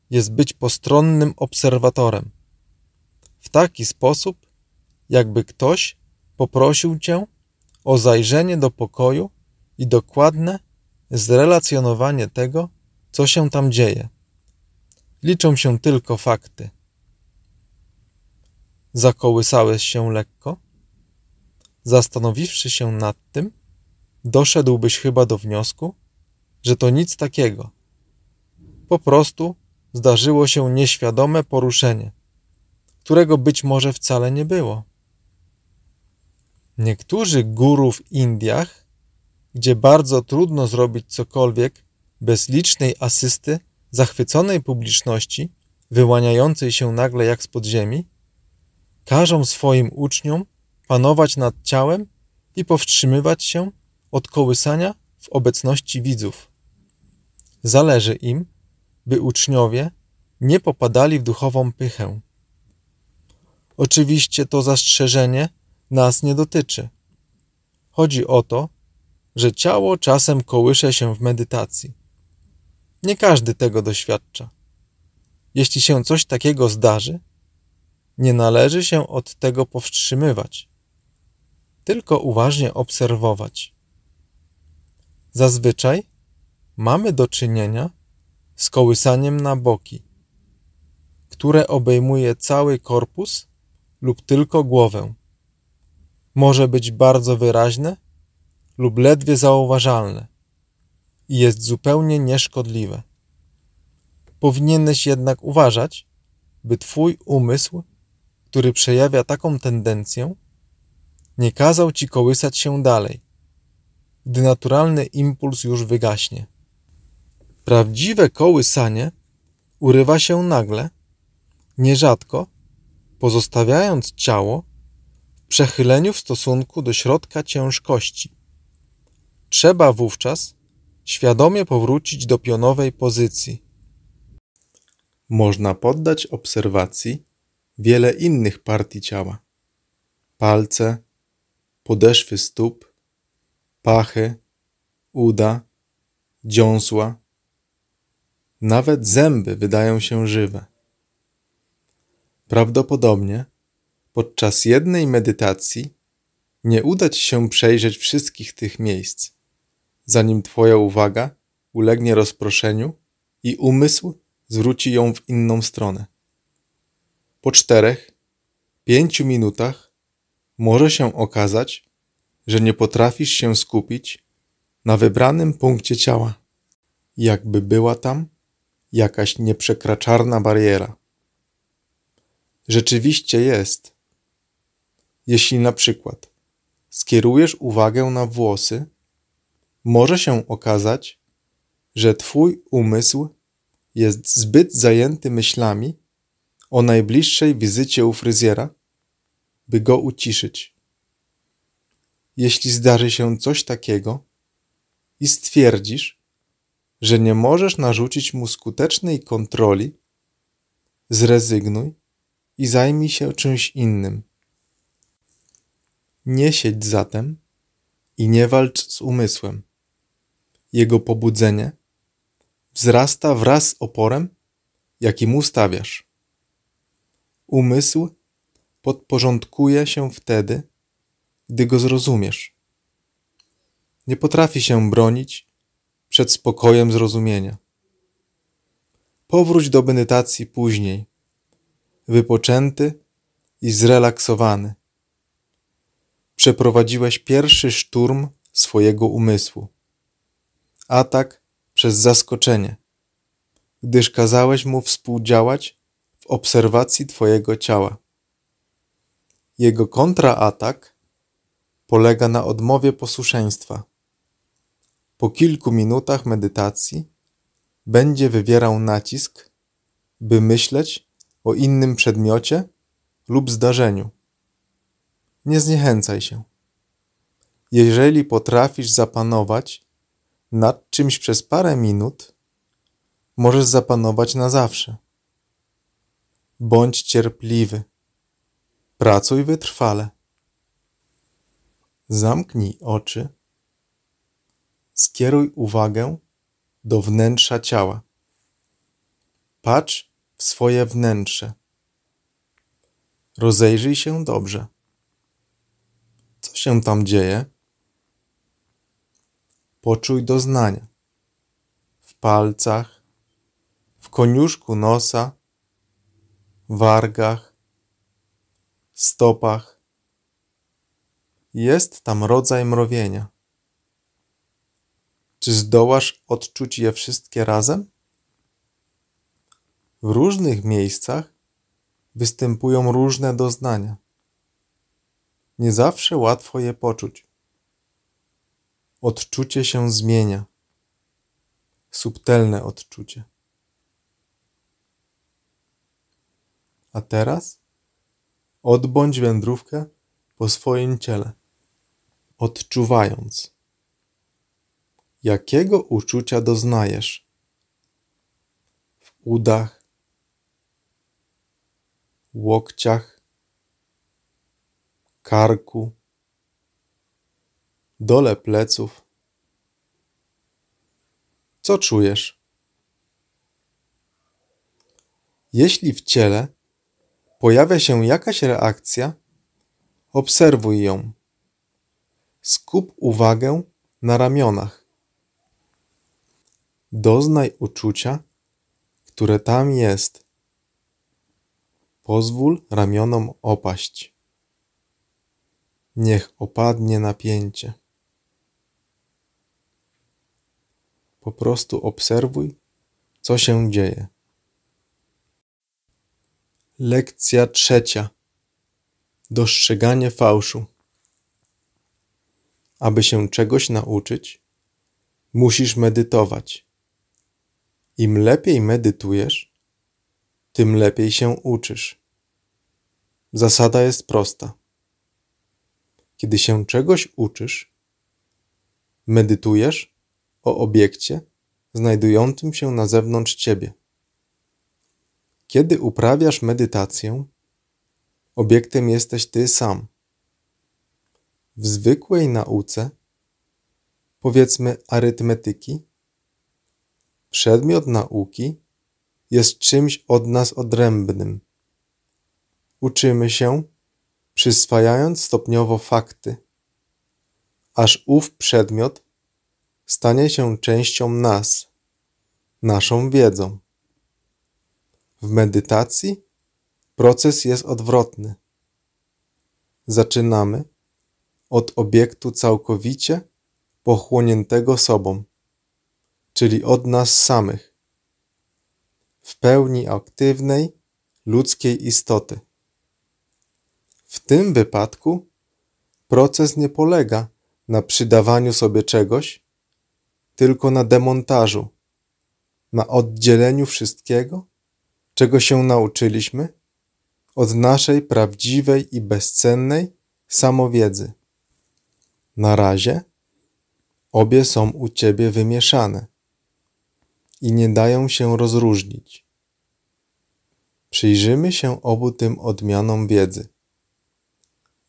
jest być postronnym obserwatorem. W taki sposób, jakby ktoś poprosił cię o zajrzenie do pokoju i dokładne zrelacjonowanie tego, co się tam dzieje. Liczą się tylko fakty. Zakołysałeś się lekko? Zastanowiwszy się nad tym, doszedłbyś chyba do wniosku, że to nic takiego. Po prostu zdarzyło się nieświadome poruszenie, którego być może wcale nie było. Niektórzy guru w Indiach, gdzie bardzo trudno zrobić cokolwiek bez licznej asysty zachwyconej publiczności, wyłaniającej się nagle jak z podziemi, każą swoim uczniom panować nad ciałem i powstrzymywać się od kołysania w obecności widzów. Zależy im, by uczniowie nie popadali w duchową pychę. Oczywiście to zastrzeżenie nas nie dotyczy. Chodzi o to, że ciało czasem kołysze się w medytacji. Nie każdy tego doświadcza. Jeśli się coś takiego zdarzy, nie należy się od tego powstrzymywać tylko uważnie obserwować. Zazwyczaj mamy do czynienia z kołysaniem na boki, które obejmuje cały korpus lub tylko głowę. Może być bardzo wyraźne lub ledwie zauważalne i jest zupełnie nieszkodliwe. Powinieneś jednak uważać, by twój umysł, który przejawia taką tendencję, nie kazał ci kołysać się dalej, gdy naturalny impuls już wygaśnie. Prawdziwe kołysanie urywa się nagle, nierzadko, pozostawiając ciało w przechyleniu w stosunku do środka ciężkości. Trzeba wówczas świadomie powrócić do pionowej pozycji. Można poddać obserwacji wiele innych partii ciała: palce, podeszwy stóp, pachy, uda, dziąsła. Nawet zęby wydają się żywe. Prawdopodobnie podczas jednej medytacji nie uda Ci się przejrzeć wszystkich tych miejsc, zanim Twoja uwaga ulegnie rozproszeniu i umysł zwróci ją w inną stronę. Po czterech, pięciu minutach może się okazać, że nie potrafisz się skupić na wybranym punkcie ciała, jakby była tam jakaś nieprzekraczarna bariera. Rzeczywiście jest. Jeśli na przykład skierujesz uwagę na włosy, może się okazać, że Twój umysł jest zbyt zajęty myślami o najbliższej wizycie u fryzjera, by go uciszyć. Jeśli zdarzy się coś takiego i stwierdzisz, że nie możesz narzucić mu skutecznej kontroli, zrezygnuj i zajmij się czymś innym. Nie siedź zatem i nie walcz z umysłem. Jego pobudzenie wzrasta wraz z oporem, jaki mu stawiasz. Umysł podporządkuje się wtedy, gdy go zrozumiesz. Nie potrafi się bronić przed spokojem zrozumienia. Powróć do medytacji później, wypoczęty i zrelaksowany. Przeprowadziłeś pierwszy szturm swojego umysłu. Atak przez zaskoczenie, gdyż kazałeś mu współdziałać w obserwacji Twojego ciała. Jego kontraatak polega na odmowie posłuszeństwa. Po kilku minutach medytacji będzie wywierał nacisk, by myśleć o innym przedmiocie lub zdarzeniu. Nie zniechęcaj się. Jeżeli potrafisz zapanować nad czymś przez parę minut, możesz zapanować na zawsze. Bądź cierpliwy. Pracuj wytrwale. Zamknij oczy. Skieruj uwagę do wnętrza ciała. Patrz w swoje wnętrze. Rozejrzyj się dobrze. Co się tam dzieje? Poczuj doznania w palcach, w koniuszku nosa, wargach, stopach. Jest tam rodzaj mrowienia. Czy zdołasz odczuć je wszystkie razem? W różnych miejscach występują różne doznania. Nie zawsze łatwo je poczuć. Odczucie się zmienia. Subtelne odczucie. A teraz? Odbądź wędrówkę po swoim ciele, odczuwając, jakiego uczucia doznajesz w udach, łokciach, karku, dole pleców. Co czujesz? Jeśli w ciele pojawia się jakaś reakcja, obserwuj ją. Skup uwagę na ramionach. Doznaj uczucia, które tam jest. Pozwól ramionom opaść. Niech opadnie napięcie. Po prostu obserwuj, co się dzieje. Lekcja trzecia. Dostrzeganie fałszu. Aby się czegoś nauczyć, musisz medytować. Im lepiej medytujesz, tym lepiej się uczysz. Zasada jest prosta. Kiedy się czegoś uczysz, medytujesz o obiekcie znajdującym się na zewnątrz ciebie. Kiedy uprawiasz medytację, obiektem jesteś ty sam. W zwykłej nauce, powiedzmy arytmetyki, przedmiot nauki jest czymś od nas odrębnym. Uczymy się, przyswajając stopniowo fakty, aż ów przedmiot stanie się częścią nas, naszą wiedzą. W medytacji proces jest odwrotny. Zaczynamy od obiektu całkowicie pochłoniętego sobą, czyli od nas samych, w pełni aktywnej ludzkiej istoty. W tym wypadku proces nie polega na przydawaniu sobie czegoś, tylko na demontażu, na oddzieleniu wszystkiego czego się nauczyliśmy? Od naszej prawdziwej i bezcennej samowiedzy. Na razie obie są u Ciebie wymieszane i nie dają się rozróżnić. Przyjrzymy się obu tym odmianom wiedzy.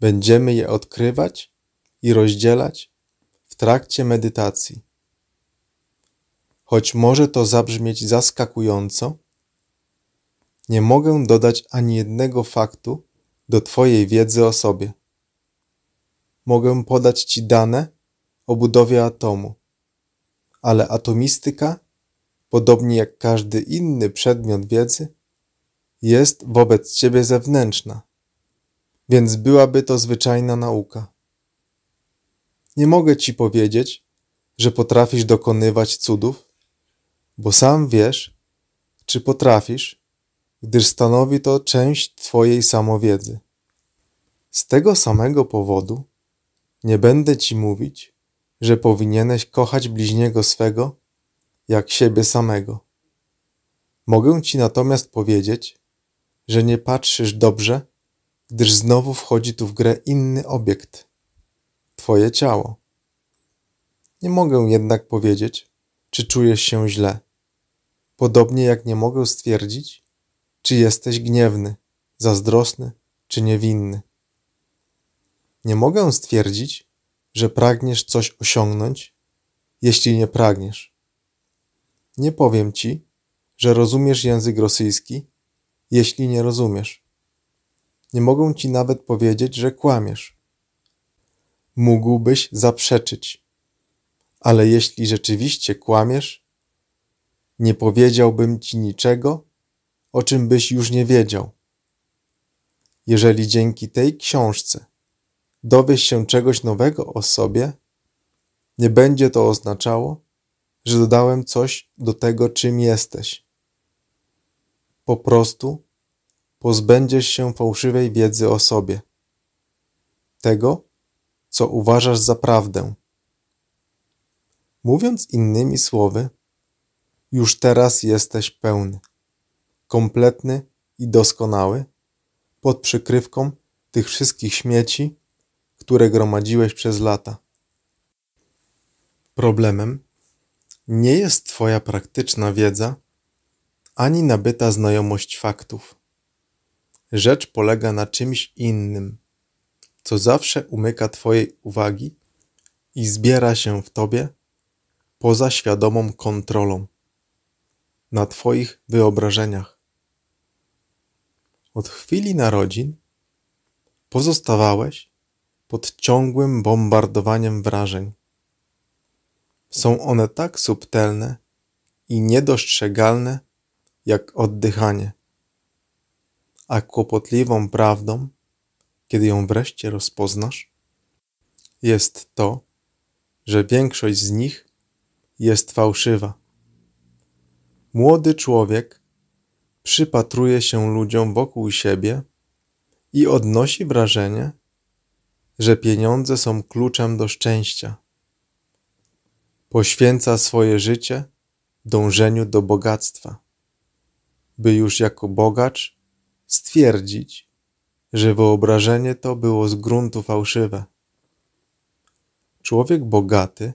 Będziemy je odkrywać i rozdzielać w trakcie medytacji. Choć może to zabrzmieć zaskakująco, nie mogę dodać ani jednego faktu do Twojej wiedzy o sobie. Mogę podać Ci dane o budowie atomu, ale atomistyka, podobnie jak każdy inny przedmiot wiedzy, jest wobec Ciebie zewnętrzna, więc byłaby to zwyczajna nauka. Nie mogę Ci powiedzieć, że potrafisz dokonywać cudów, bo sam wiesz, czy potrafisz, gdyż stanowi to część Twojej samowiedzy. Z tego samego powodu nie będę Ci mówić, że powinieneś kochać bliźniego swego jak siebie samego. Mogę Ci natomiast powiedzieć, że nie patrzysz dobrze, gdyż znowu wchodzi tu w grę inny obiekt Twoje ciało. Nie mogę jednak powiedzieć, czy czujesz się źle. Podobnie jak nie mogę stwierdzić, czy jesteś gniewny, zazdrosny czy niewinny. Nie mogę stwierdzić, że pragniesz coś osiągnąć, jeśli nie pragniesz. Nie powiem ci, że rozumiesz język rosyjski, jeśli nie rozumiesz. Nie mogą ci nawet powiedzieć, że kłamiesz. Mógłbyś zaprzeczyć, ale jeśli rzeczywiście kłamiesz, nie powiedziałbym ci niczego, o czym byś już nie wiedział. Jeżeli dzięki tej książce dowiesz się czegoś nowego o sobie, nie będzie to oznaczało, że dodałem coś do tego, czym jesteś. Po prostu pozbędziesz się fałszywej wiedzy o sobie, tego, co uważasz za prawdę. Mówiąc innymi słowy, już teraz jesteś pełny kompletny i doskonały, pod przykrywką tych wszystkich śmieci, które gromadziłeś przez lata. Problemem nie jest Twoja praktyczna wiedza ani nabyta znajomość faktów. Rzecz polega na czymś innym, co zawsze umyka Twojej uwagi i zbiera się w Tobie poza świadomą kontrolą na Twoich wyobrażeniach. Od chwili narodzin pozostawałeś pod ciągłym bombardowaniem wrażeń. Są one tak subtelne i niedostrzegalne jak oddychanie. A kłopotliwą prawdą, kiedy ją wreszcie rozpoznasz, jest to, że większość z nich jest fałszywa. Młody człowiek przypatruje się ludziom wokół siebie i odnosi wrażenie, że pieniądze są kluczem do szczęścia. Poświęca swoje życie dążeniu do bogactwa, by już jako bogacz stwierdzić, że wyobrażenie to było z gruntu fałszywe. Człowiek bogaty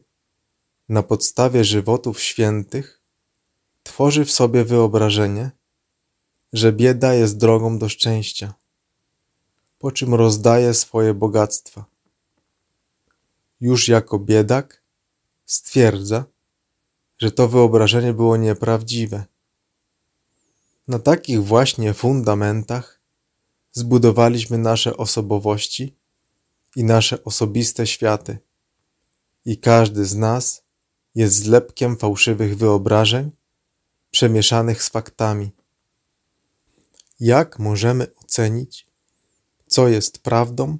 na podstawie żywotów świętych tworzy w sobie wyobrażenie, że bieda jest drogą do szczęścia, po czym rozdaje swoje bogactwa. Już jako biedak stwierdza, że to wyobrażenie było nieprawdziwe. Na takich właśnie fundamentach zbudowaliśmy nasze osobowości i nasze osobiste światy. I każdy z nas jest zlepkiem fałszywych wyobrażeń przemieszanych z faktami jak możemy ocenić, co jest prawdą,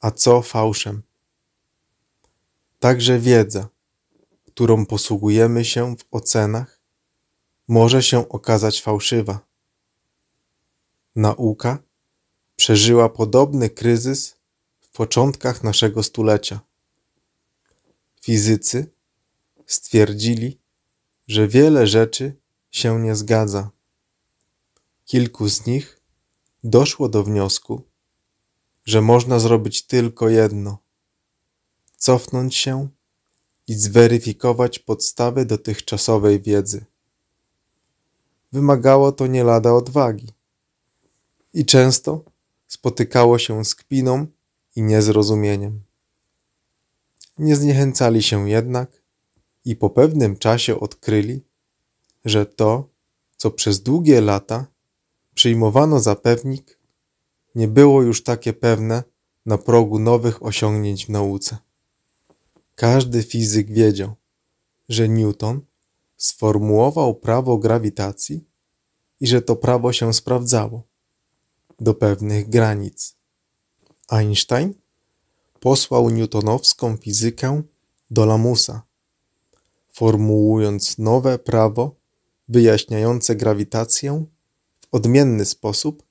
a co fałszem. Także wiedza, którą posługujemy się w ocenach, może się okazać fałszywa. Nauka przeżyła podobny kryzys w początkach naszego stulecia. Fizycy stwierdzili, że wiele rzeczy się nie zgadza kilku z nich doszło do wniosku, że można zrobić tylko jedno: cofnąć się i zweryfikować podstawy dotychczasowej wiedzy. Wymagało to nie lada odwagi i często spotykało się z kpiną i niezrozumieniem. Nie zniechęcali się jednak i po pewnym czasie odkryli, że to, co przez długie lata przyjmowano za pewnik, nie było już takie pewne na progu nowych osiągnięć w nauce. Każdy fizyk wiedział, że Newton sformułował prawo grawitacji i że to prawo się sprawdzało do pewnych granic. Einstein posłał newtonowską fizykę do lamusa, formułując nowe prawo wyjaśniające grawitację odmienny sposób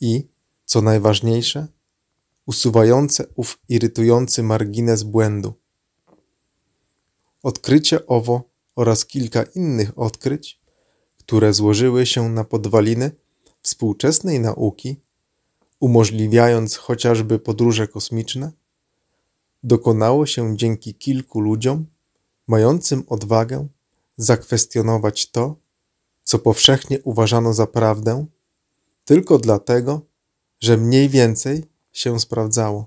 i, co najważniejsze, usuwające ów irytujący margines błędu. Odkrycie owo oraz kilka innych odkryć, które złożyły się na podwaliny współczesnej nauki, umożliwiając chociażby podróże kosmiczne, dokonało się dzięki kilku ludziom mającym odwagę zakwestionować to, co powszechnie uważano za prawdę, tylko dlatego, że mniej więcej się sprawdzało.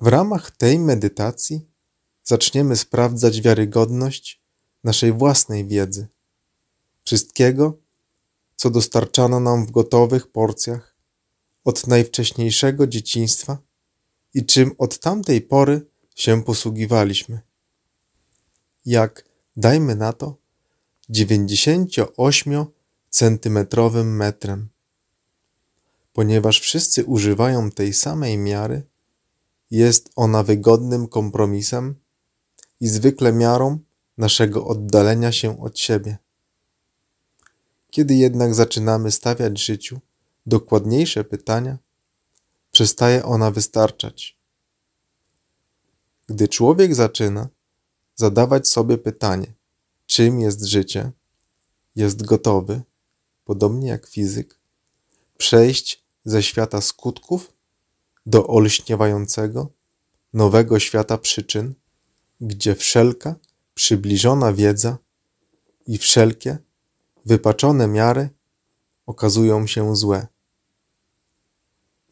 W ramach tej medytacji zaczniemy sprawdzać wiarygodność naszej własnej wiedzy, wszystkiego, co dostarczano nam w gotowych porcjach od najwcześniejszego dzieciństwa i czym od tamtej pory się posługiwaliśmy. Jak, dajmy na to, 98-centymetrowym metrem. Ponieważ wszyscy używają tej samej miary, jest ona wygodnym kompromisem i zwykle miarą naszego oddalenia się od siebie. Kiedy jednak zaczynamy stawiać życiu dokładniejsze pytania, przestaje ona wystarczać. Gdy człowiek zaczyna zadawać sobie pytanie, czym jest życie, jest gotowy, podobnie jak fizyk, przejść ze świata skutków do olśniewającego, nowego świata przyczyn, gdzie wszelka przybliżona wiedza i wszelkie wypaczone miary okazują się złe.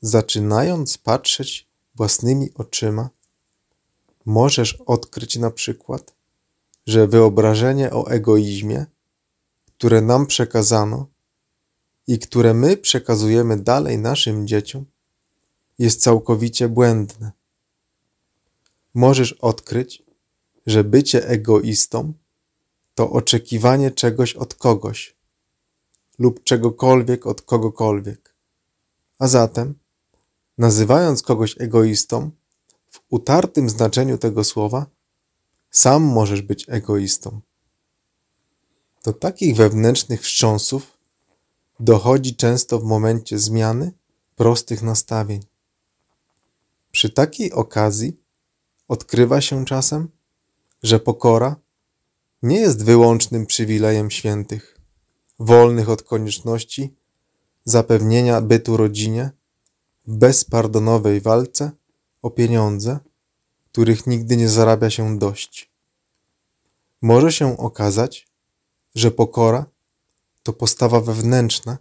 Zaczynając patrzeć własnymi oczyma, możesz odkryć na przykład, że wyobrażenie o egoizmie, które nam przekazano i które my przekazujemy dalej naszym dzieciom, jest całkowicie błędne. Możesz odkryć, że bycie egoistą to oczekiwanie czegoś od kogoś lub czegokolwiek od kogokolwiek. A zatem, nazywając kogoś egoistą, w utartym znaczeniu tego słowa, sam możesz być egoistą. Do takich wewnętrznych wstrząsów dochodzi często w momencie zmiany prostych nastawień. Przy takiej okazji odkrywa się czasem, że pokora nie jest wyłącznym przywilejem świętych, wolnych od konieczności zapewnienia bytu rodzinie w bezpardonowej walce o pieniądze których nigdy nie zarabia się dość. Może się okazać, że pokora to postawa wewnętrzna,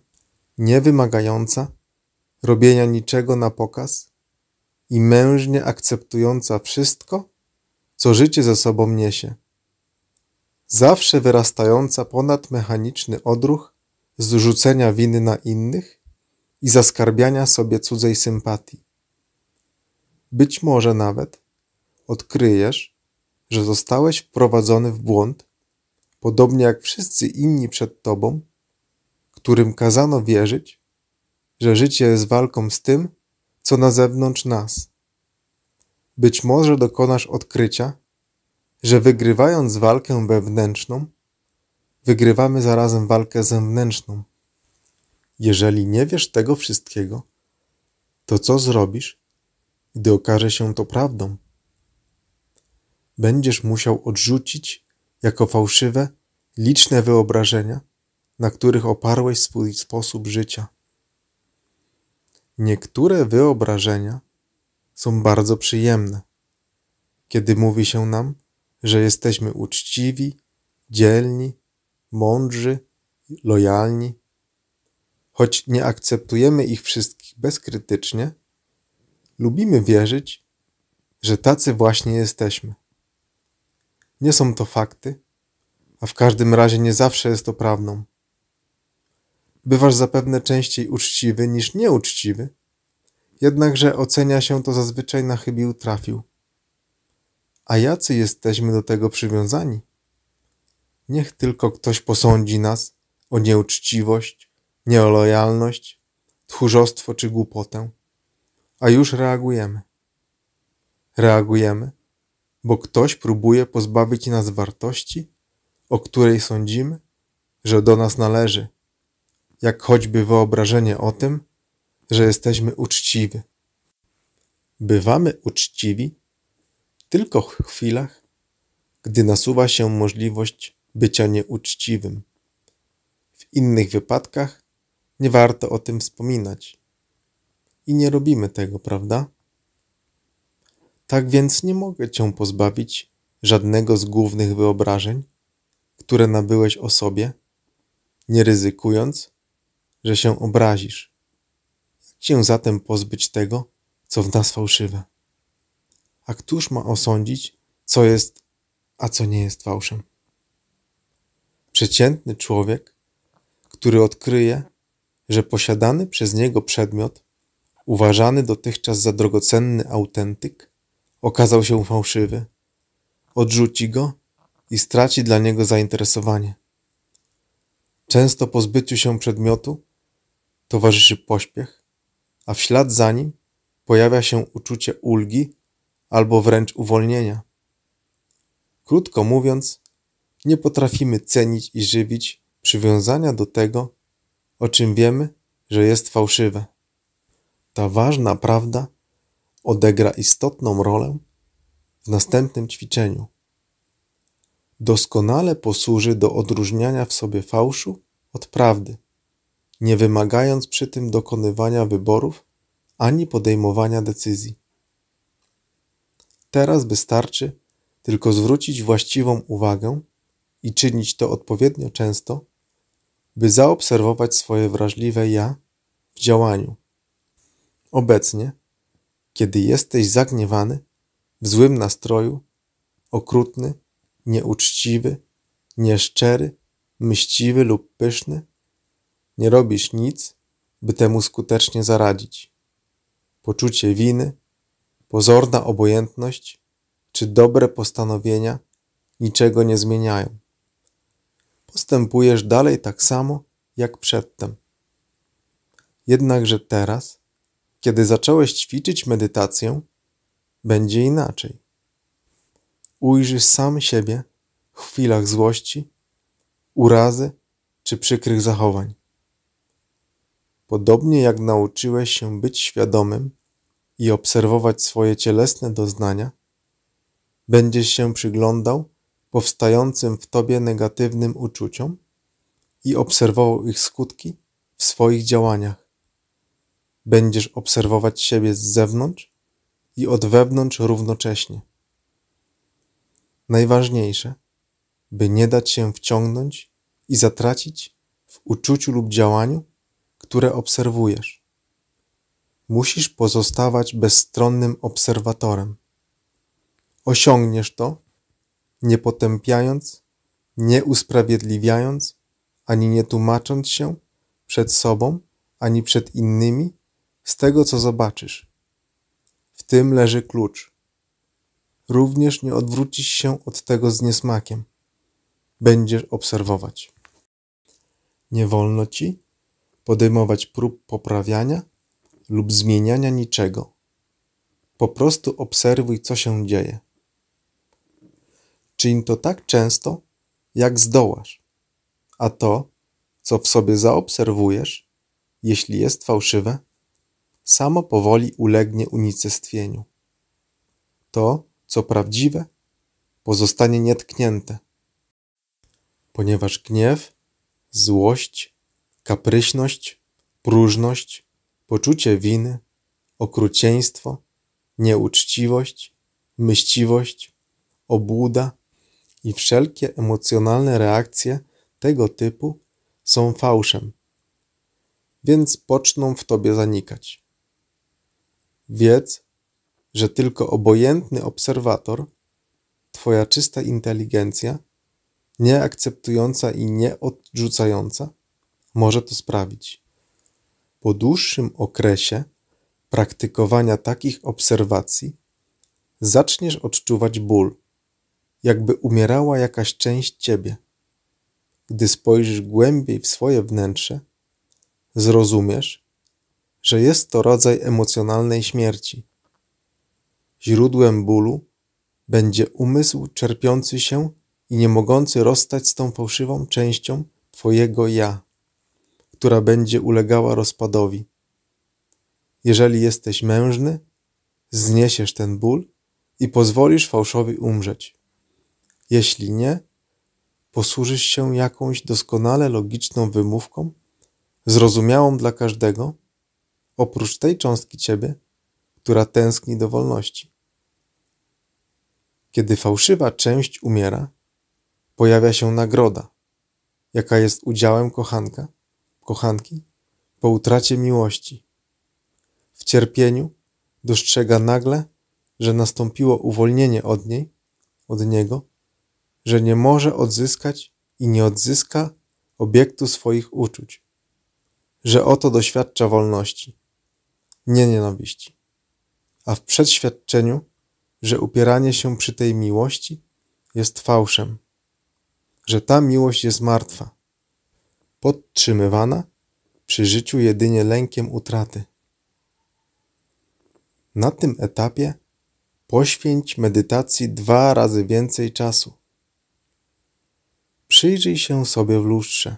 niewymagająca robienia niczego na pokaz i mężnie akceptująca wszystko, co życie ze sobą niesie. Zawsze wyrastająca ponad mechaniczny odruch zrzucenia winy na innych i zaskarbiania sobie cudzej sympatii. Być może nawet odkryjesz, że zostałeś wprowadzony w błąd, podobnie jak wszyscy inni przed tobą, którym kazano wierzyć, że życie jest walką z tym, co na zewnątrz nas. Być może dokonasz odkrycia, że wygrywając walkę wewnętrzną, wygrywamy zarazem walkę zewnętrzną. Jeżeli nie wiesz tego wszystkiego, to co zrobisz, gdy okaże się to prawdą? będziesz musiał odrzucić jako fałszywe liczne wyobrażenia, na których oparłeś swój sposób życia. Niektóre wyobrażenia są bardzo przyjemne, kiedy mówi się nam, że jesteśmy uczciwi, dzielni, mądrzy, lojalni. Choć nie akceptujemy ich wszystkich bezkrytycznie, lubimy wierzyć, że tacy właśnie jesteśmy. Nie są to fakty, a w każdym razie nie zawsze jest to prawdą. Bywasz zapewne częściej uczciwy niż nieuczciwy, jednakże ocenia się to zazwyczaj na chybił trafił. A jacy jesteśmy do tego przywiązani? Niech tylko ktoś posądzi nas o nieuczciwość, nielojalność, tchórzostwo czy głupotę, a już reagujemy. Reagujemy – bo ktoś próbuje pozbawić nas wartości, o której sądzimy, że do nas należy, jak choćby wyobrażenie o tym, że jesteśmy uczciwi. Bywamy uczciwi tylko w chwilach, gdy nasuwa się możliwość bycia nieuczciwym. W innych wypadkach nie warto o tym wspominać. I nie robimy tego, prawda? Tak więc nie mogę cię pozbawić żadnego z głównych wyobrażeń, które nabyłeś o sobie, nie ryzykując, że się obrazisz. cię zatem pozbyć tego, co w nas fałszywe? A któż ma osądzić, co jest, a co nie jest fałszem? Przeciętny człowiek, który odkryje, że posiadany przez niego przedmiot, uważany dotychczas za drogocenny autentyk, okazał się fałszywy. Odrzuci go i straci dla niego zainteresowanie. Często po zbyciu się przedmiotu towarzyszy pośpiech, a w ślad za nim pojawia się uczucie ulgi albo wręcz uwolnienia. Krótko mówiąc, nie potrafimy cenić i żywić przywiązania do tego, o czym wiemy, że jest fałszywe. Ta ważna prawda odegra istotną rolę w następnym ćwiczeniu. Doskonale posłuży do odróżniania w sobie fałszu od prawdy, nie wymagając przy tym dokonywania wyborów ani podejmowania decyzji. Teraz wystarczy tylko zwrócić właściwą uwagę i czynić to odpowiednio często, by zaobserwować swoje wrażliwe ja w działaniu. Obecnie kiedy jesteś zagniewany, w złym nastroju, okrutny, nieuczciwy, nieszczery, mściwy lub pyszny, nie robisz nic, by temu skutecznie zaradzić. Poczucie winy, pozorna obojętność czy dobre postanowienia niczego nie zmieniają. Postępujesz dalej tak samo jak przedtem. Jednakże teraz kiedy zacząłeś ćwiczyć medytację, będzie inaczej. Ujrzysz sam siebie w chwilach złości, urazy czy przykrych zachowań. Podobnie jak nauczyłeś się być świadomym i obserwować swoje cielesne doznania, będziesz się przyglądał powstającym w tobie negatywnym uczuciom i obserwował ich skutki w swoich działaniach. Będziesz obserwować siebie z zewnątrz i od wewnątrz równocześnie. Najważniejsze, by nie dać się wciągnąć i zatracić w uczuciu lub działaniu, które obserwujesz. Musisz pozostawać bezstronnym obserwatorem. Osiągniesz to, nie potępiając, nie usprawiedliwiając, ani nie tłumacząc się przed sobą, ani przed innymi z tego, co zobaczysz. W tym leży klucz. Również nie odwrócisz się od tego z niesmakiem. Będziesz obserwować. Nie wolno ci podejmować prób poprawiania lub zmieniania niczego. Po prostu obserwuj, co się dzieje. Czyń to tak często, jak zdołasz, a to, co w sobie zaobserwujesz, jeśli jest fałszywe, samo powoli ulegnie unicestwieniu. To, co prawdziwe, pozostanie nietknięte, ponieważ gniew, złość, kapryśność, próżność, poczucie winy, okrucieństwo, nieuczciwość, myśliwość, obłuda i wszelkie emocjonalne reakcje tego typu są fałszem, więc poczną w tobie zanikać. Wiedz, że tylko obojętny obserwator, Twoja czysta inteligencja, nieakceptująca i nieodrzucająca, może to sprawić. Po dłuższym okresie praktykowania takich obserwacji zaczniesz odczuwać ból, jakby umierała jakaś część ciebie. Gdy spojrzysz głębiej w swoje wnętrze, zrozumiesz, że jest to rodzaj emocjonalnej śmierci. Źródłem bólu będzie umysł czerpiący się i nie mogący rozstać z tą fałszywą częścią Twojego ja, która będzie ulegała rozpadowi. Jeżeli jesteś mężny, zniesiesz ten ból i pozwolisz fałszowi umrzeć. Jeśli nie, posłużysz się jakąś doskonale logiczną wymówką, zrozumiałą dla każdego, oprócz tej cząstki ciebie, która tęskni do wolności. Kiedy fałszywa część umiera, pojawia się nagroda, jaka jest udziałem kochanka, kochanki po utracie miłości. W cierpieniu dostrzega nagle, że nastąpiło uwolnienie od niej, od niego, że nie może odzyskać i nie odzyska obiektu swoich uczuć, że oto doświadcza wolności nie nienawiści, a w przedświadczeniu, że upieranie się przy tej miłości jest fałszem, że ta miłość jest martwa, podtrzymywana przy życiu jedynie lękiem utraty. Na tym etapie poświęć medytacji dwa razy więcej czasu. Przyjrzyj się sobie w lustrze.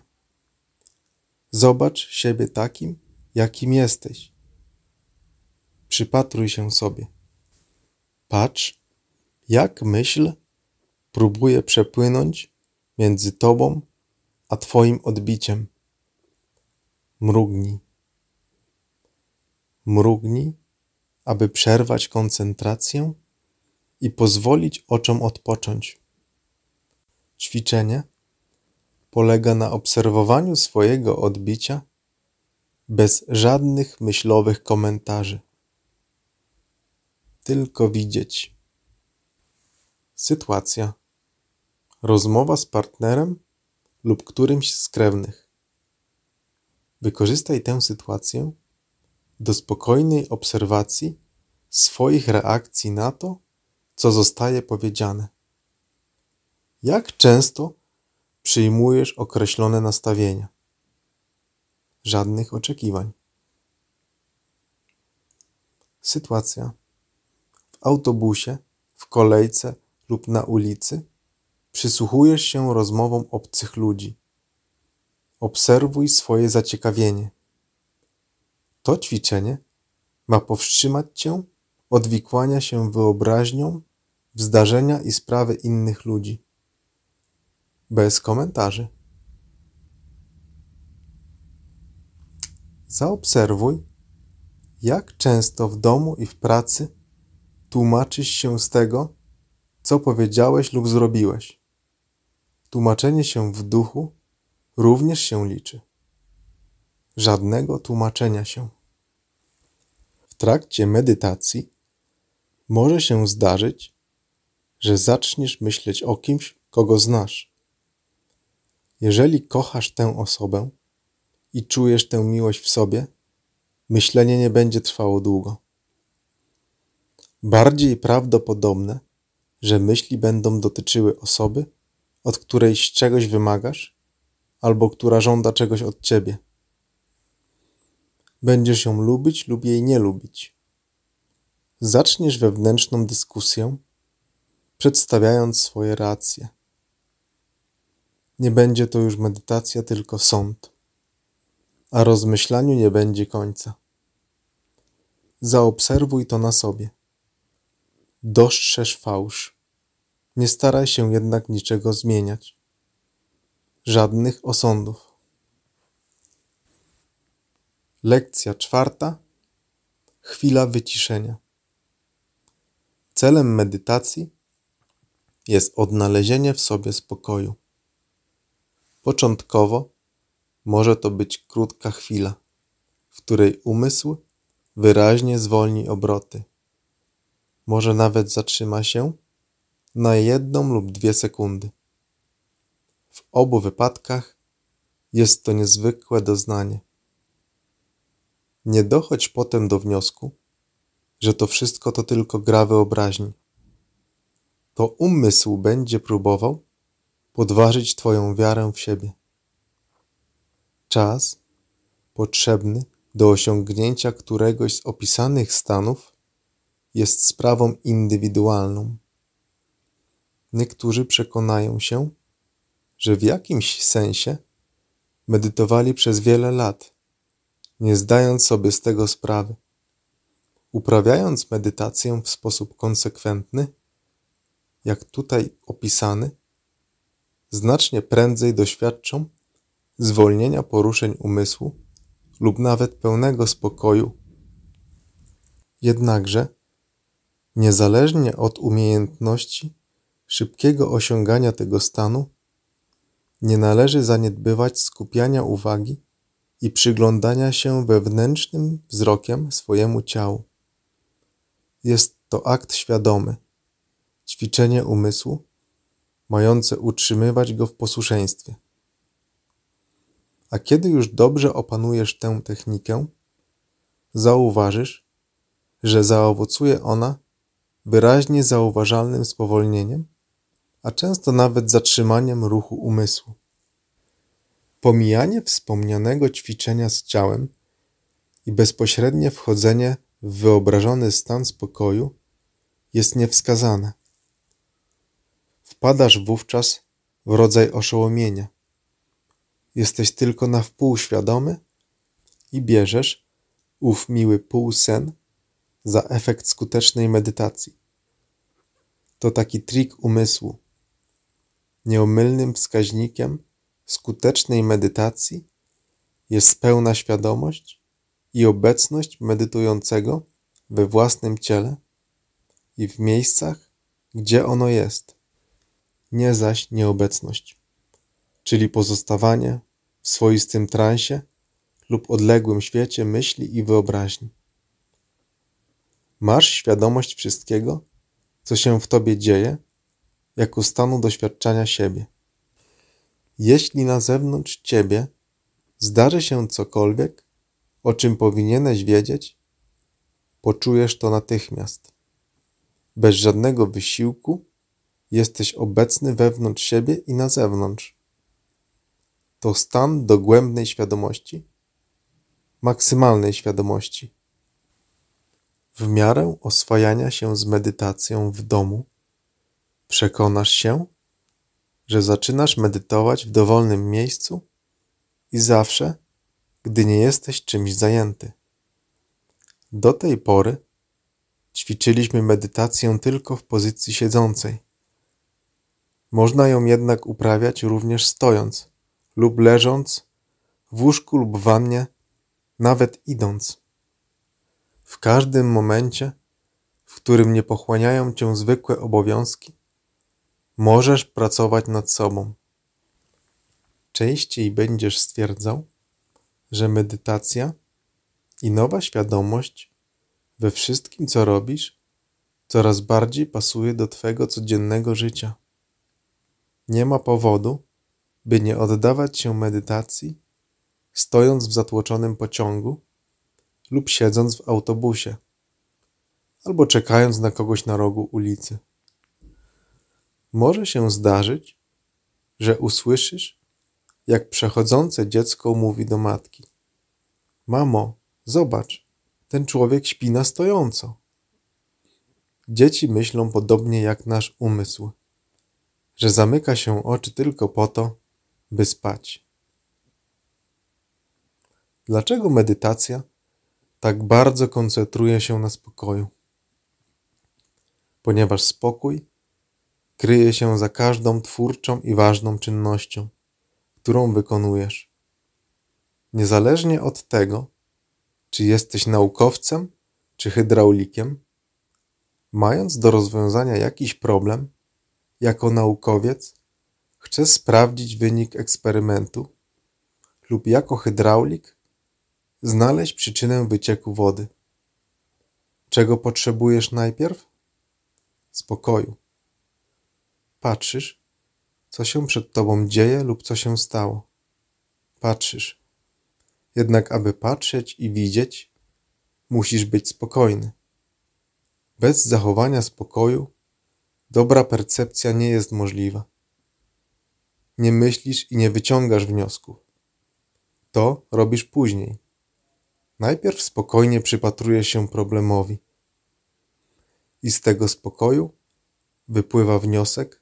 Zobacz siebie takim, jakim jesteś przypatruj się sobie. Patrz, jak myśl próbuje przepłynąć między tobą a twoim odbiciem. Mrugnij. Mrugnij, aby przerwać koncentrację i pozwolić oczom odpocząć. Ćwiczenie polega na obserwowaniu swojego odbicia bez żadnych myślowych komentarzy tylko widzieć. Sytuacja. Rozmowa z partnerem lub którymś z krewnych. Wykorzystaj tę sytuację do spokojnej obserwacji swoich reakcji na to, co zostaje powiedziane. Jak często przyjmujesz określone nastawienia? Żadnych oczekiwań. Sytuacja autobusie, w kolejce lub na ulicy przysłuchujesz się rozmowom obcych ludzi. Obserwuj swoje zaciekawienie. To ćwiczenie ma powstrzymać cię od wikłania się wyobraźnią w zdarzenia i sprawy innych ludzi. Bez komentarzy. Zaobserwuj, jak często w domu i w pracy tłumaczysz się z tego, co powiedziałeś lub zrobiłeś. Tłumaczenie się w duchu również się liczy. Żadnego tłumaczenia się. W trakcie medytacji może się zdarzyć, że zaczniesz myśleć o kimś, kogo znasz. Jeżeli kochasz tę osobę i czujesz tę miłość w sobie, myślenie nie będzie trwało długo. Bardziej prawdopodobne, że myśli będą dotyczyły osoby, od której czegoś wymagasz, albo która żąda czegoś od ciebie. Będziesz ją lubić lub jej nie lubić. Zaczniesz wewnętrzną dyskusję, przedstawiając swoje racje. Nie będzie to już medytacja, tylko sąd, a rozmyślaniu nie będzie końca. Zaobserwuj to na sobie dostrzeż fałsz. Nie staraj się jednak niczego zmieniać. Żadnych osądów. Lekcja czwarta. Chwila wyciszenia. Celem medytacji jest odnalezienie w sobie spokoju. Początkowo może to być krótka chwila, w której umysł wyraźnie zwolni obroty może nawet zatrzyma się na jedną lub dwie sekundy. W obu wypadkach jest to niezwykłe doznanie. Nie dochodź potem do wniosku, że to wszystko to tylko gra wyobraźni. To umysł będzie próbował podważyć Twoją wiarę w siebie. Czas potrzebny do osiągnięcia któregoś z opisanych stanów jest sprawą indywidualną. Niektórzy przekonają się, że w jakimś sensie medytowali przez wiele lat, nie zdając sobie z tego sprawy. Uprawiając medytację w sposób konsekwentny, jak tutaj opisany, znacznie prędzej doświadczą zwolnienia poruszeń umysłu lub nawet pełnego spokoju. Jednakże Niezależnie od umiejętności szybkiego osiągania tego stanu, nie należy zaniedbywać skupiania uwagi i przyglądania się wewnętrznym wzrokiem swojemu ciału. Jest to akt świadomy, ćwiczenie umysłu, mające utrzymywać go w posłuszeństwie. A kiedy już dobrze opanujesz tę technikę, zauważysz, że zaowocuje ona wyraźnie zauważalnym spowolnieniem, a często nawet zatrzymaniem ruchu umysłu. Pomijanie wspomnianego ćwiczenia z ciałem i bezpośrednie wchodzenie w wyobrażony stan spokoju jest niewskazane. Wpadasz wówczas w rodzaj oszołomienia. Jesteś tylko na wpół świadomy i bierzesz ów miły półsen za efekt skutecznej medytacji. To taki trik umysłu. Nieomylnym wskaźnikiem skutecznej medytacji jest pełna świadomość i obecność medytującego we własnym ciele i w miejscach, gdzie ono jest, nie zaś nieobecność, czyli pozostawanie w swoistym transie lub odległym świecie myśli i wyobraźni. Masz świadomość wszystkiego, co się w tobie dzieje, jako stanu doświadczenia siebie. Jeśli na zewnątrz ciebie zdarzy się cokolwiek, o czym powinieneś wiedzieć, poczujesz to natychmiast. Bez żadnego wysiłku jesteś obecny wewnątrz siebie i na zewnątrz. To stan dogłębnej świadomości, maksymalnej świadomości w miarę oswajania się z medytacją w domu, przekonasz się, że zaczynasz medytować w dowolnym miejscu i zawsze, gdy nie jesteś czymś zajęty. Do tej pory ćwiczyliśmy medytację tylko w pozycji siedzącej. Można ją jednak uprawiać również stojąc lub leżąc w łóżku lub wannie, nawet idąc w każdym momencie, w którym nie pochłaniają cię zwykłe obowiązki, możesz pracować nad sobą. Częściej będziesz stwierdzał, że medytacja i nowa świadomość we wszystkim, co robisz, coraz bardziej pasuje do twojego codziennego życia. Nie ma powodu, by nie oddawać się medytacji, stojąc w zatłoczonym pociągu lub siedząc w autobusie, albo czekając na kogoś na rogu ulicy. Może się zdarzyć, że usłyszysz, jak przechodzące dziecko mówi do matki: Mamo, zobacz, ten człowiek śpi na stojąco. Dzieci myślą podobnie jak nasz umysł, że zamyka się oczy tylko po to, by spać. Dlaczego medytacja? tak bardzo koncentruje się na spokoju, ponieważ spokój kryje się za każdą twórczą i ważną czynnością, którą wykonujesz. Niezależnie od tego, czy jesteś naukowcem, czy hydraulikiem, mając do rozwiązania jakiś problem, jako naukowiec chcesz sprawdzić wynik eksperymentu lub jako hydraulik Znaleźć przyczynę wycieku wody. Czego potrzebujesz najpierw? Spokoju. Patrzysz, co się przed tobą dzieje lub co się stało. Patrzysz. Jednak, aby patrzeć i widzieć, musisz być spokojny. Bez zachowania spokoju dobra percepcja nie jest możliwa. Nie myślisz i nie wyciągasz wniosków. To robisz później. Najpierw spokojnie przypatruje się problemowi. I z tego spokoju wypływa wniosek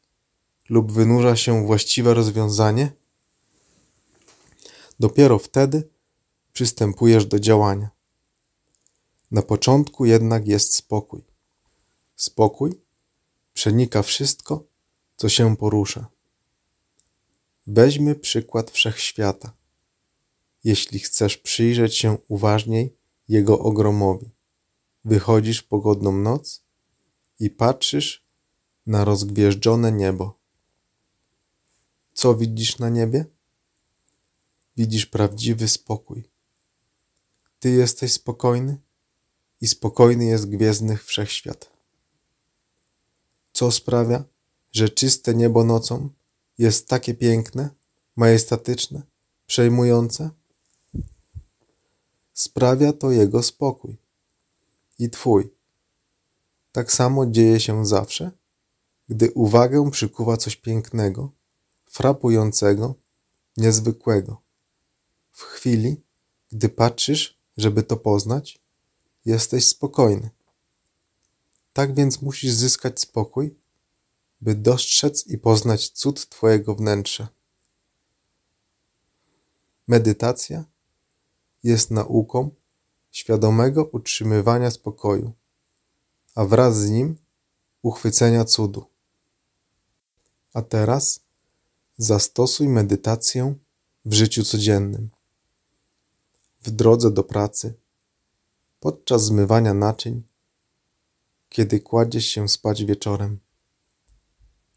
lub wynurza się właściwe rozwiązanie. Dopiero wtedy przystępujesz do działania. Na początku jednak jest spokój. Spokój przenika wszystko, co się porusza. Weźmy przykład wszechświata jeśli chcesz przyjrzeć się uważniej jego ogromowi. Wychodzisz w pogodną noc i patrzysz na rozgwieżdżone niebo. Co widzisz na niebie? Widzisz prawdziwy spokój. Ty jesteś spokojny i spokojny jest gwiezdny wszechświat. Co sprawia, że czyste niebo nocą jest takie piękne, majestatyczne, przejmujące? sprawia to Jego spokój i Twój. Tak samo dzieje się zawsze, gdy uwagę przykuwa coś pięknego, frapującego, niezwykłego. W chwili, gdy patrzysz, żeby to poznać, jesteś spokojny. Tak więc musisz zyskać spokój, by dostrzec i poznać cud Twojego wnętrza. Medytacja jest nauką świadomego utrzymywania spokoju, a wraz z nim uchwycenia cudu. A teraz zastosuj medytację w życiu codziennym. W drodze do pracy, podczas zmywania naczyń, kiedy kładziesz się spać wieczorem.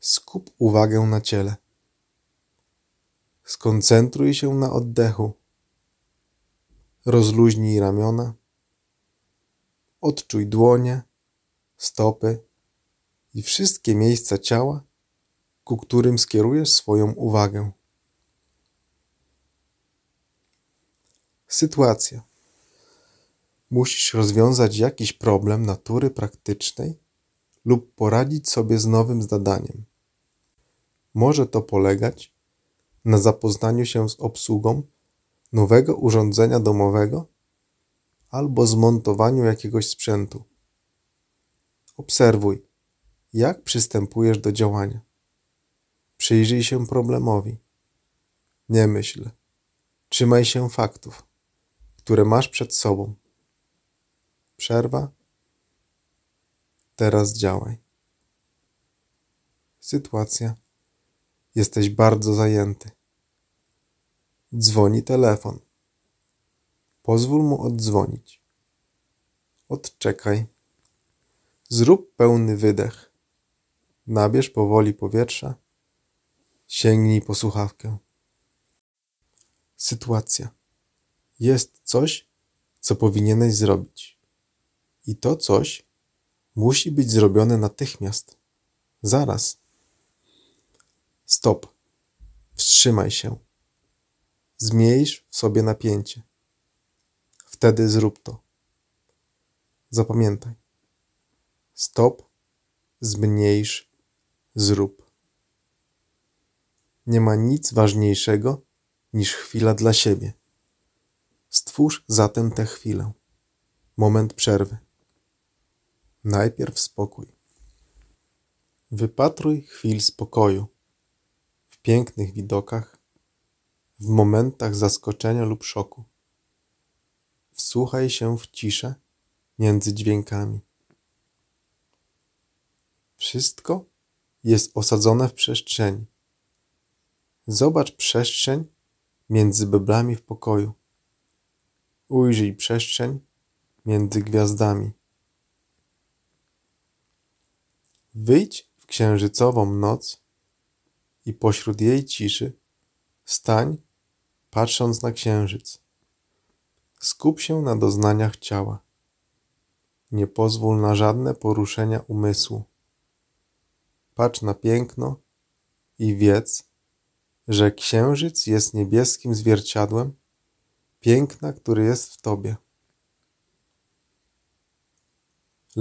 Skup uwagę na ciele. Skoncentruj się na oddechu Rozluźnij ramiona. Odczuj dłonie, stopy i wszystkie miejsca ciała, ku którym skierujesz swoją uwagę. Sytuacja. Musisz rozwiązać jakiś problem natury praktycznej lub poradzić sobie z nowym zadaniem. Może to polegać na zapoznaniu się z obsługą nowego urządzenia domowego albo zmontowaniu jakiegoś sprzętu. Obserwuj, jak przystępujesz do działania. Przyjrzyj się problemowi. Nie myśl. Trzymaj się faktów, które masz przed sobą. Przerwa. Teraz działaj. Sytuacja. Jesteś bardzo zajęty. Dzwoni telefon. Pozwól mu oddzwonić. Odczekaj. Zrób pełny wydech. Nabierz powoli powietrza. Sięgnij po słuchawkę. Sytuacja. Jest coś, co powinieneś zrobić. I to coś musi być zrobione natychmiast. Zaraz. Stop. Wstrzymaj się. Zmniejsz w sobie napięcie. Wtedy zrób to. Zapamiętaj. Stop, zmniejsz, zrób. Nie ma nic ważniejszego niż chwila dla siebie. Stwórz zatem tę chwilę. Moment przerwy. Najpierw spokój. Wypatruj chwil spokoju w pięknych widokach, w momentach zaskoczenia lub szoku. Wsłuchaj się w ciszę między dźwiękami. Wszystko jest osadzone w przestrzeni. Zobacz przestrzeń między beblami w pokoju. Ujrzyj przestrzeń między gwiazdami. Wyjdź w księżycową noc i pośród jej ciszy stań patrząc na księżyc. Skup się na doznaniach ciała. Nie pozwól na żadne poruszenia umysłu. Patrz na piękno i wiedz, że księżyc jest niebieskim zwierciadłem piękna, który jest w tobie.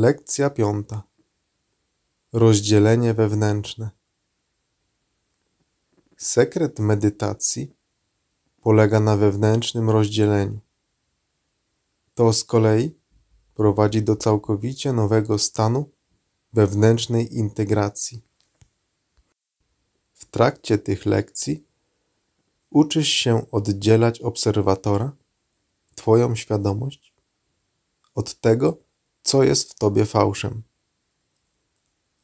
Lekcja piąta. Rozdzielenie wewnętrzne. Sekret medytacji polega na wewnętrznym rozdzieleniu. To z kolei prowadzi do całkowicie nowego stanu wewnętrznej integracji. W trakcie tych lekcji uczysz się oddzielać obserwatora, Twoją świadomość, od tego, co jest w Tobie fałszem.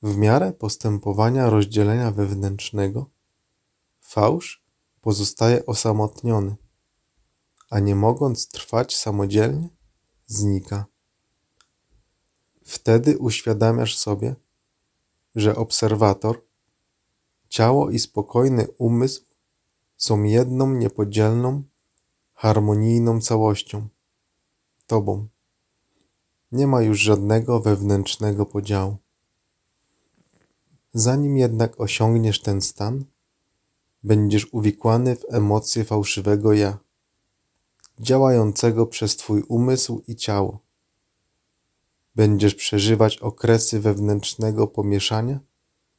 W miarę postępowania rozdzielenia wewnętrznego, fałsz pozostaje osamotniony, a nie mogąc trwać samodzielnie, znika. Wtedy uświadamiasz sobie, że obserwator, ciało i spokojny umysł są jedną niepodzielną, harmonijną całością, tobą. Nie ma już żadnego wewnętrznego podziału. Zanim jednak osiągniesz ten stan, będziesz uwikłany w emocje fałszywego ja, działającego przez Twój umysł i ciało. Będziesz przeżywać okresy wewnętrznego pomieszania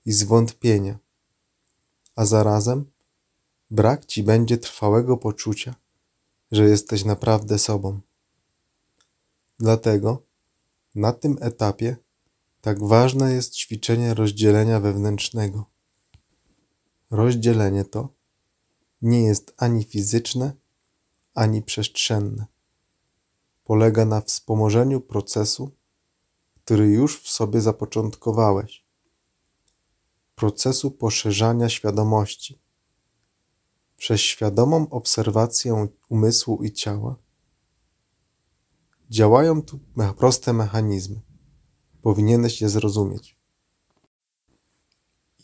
i zwątpienia, a zarazem brak Ci będzie trwałego poczucia, że jesteś naprawdę sobą. Dlatego na tym etapie tak ważne jest ćwiczenie rozdzielenia wewnętrznego Rozdzielenie to nie jest ani fizyczne, ani przestrzenne. Polega na wspomożeniu procesu, który już w sobie zapoczątkowałeś, procesu poszerzania świadomości. Przez świadomą obserwację umysłu i ciała działają tu proste mechanizmy. Powinieneś je zrozumieć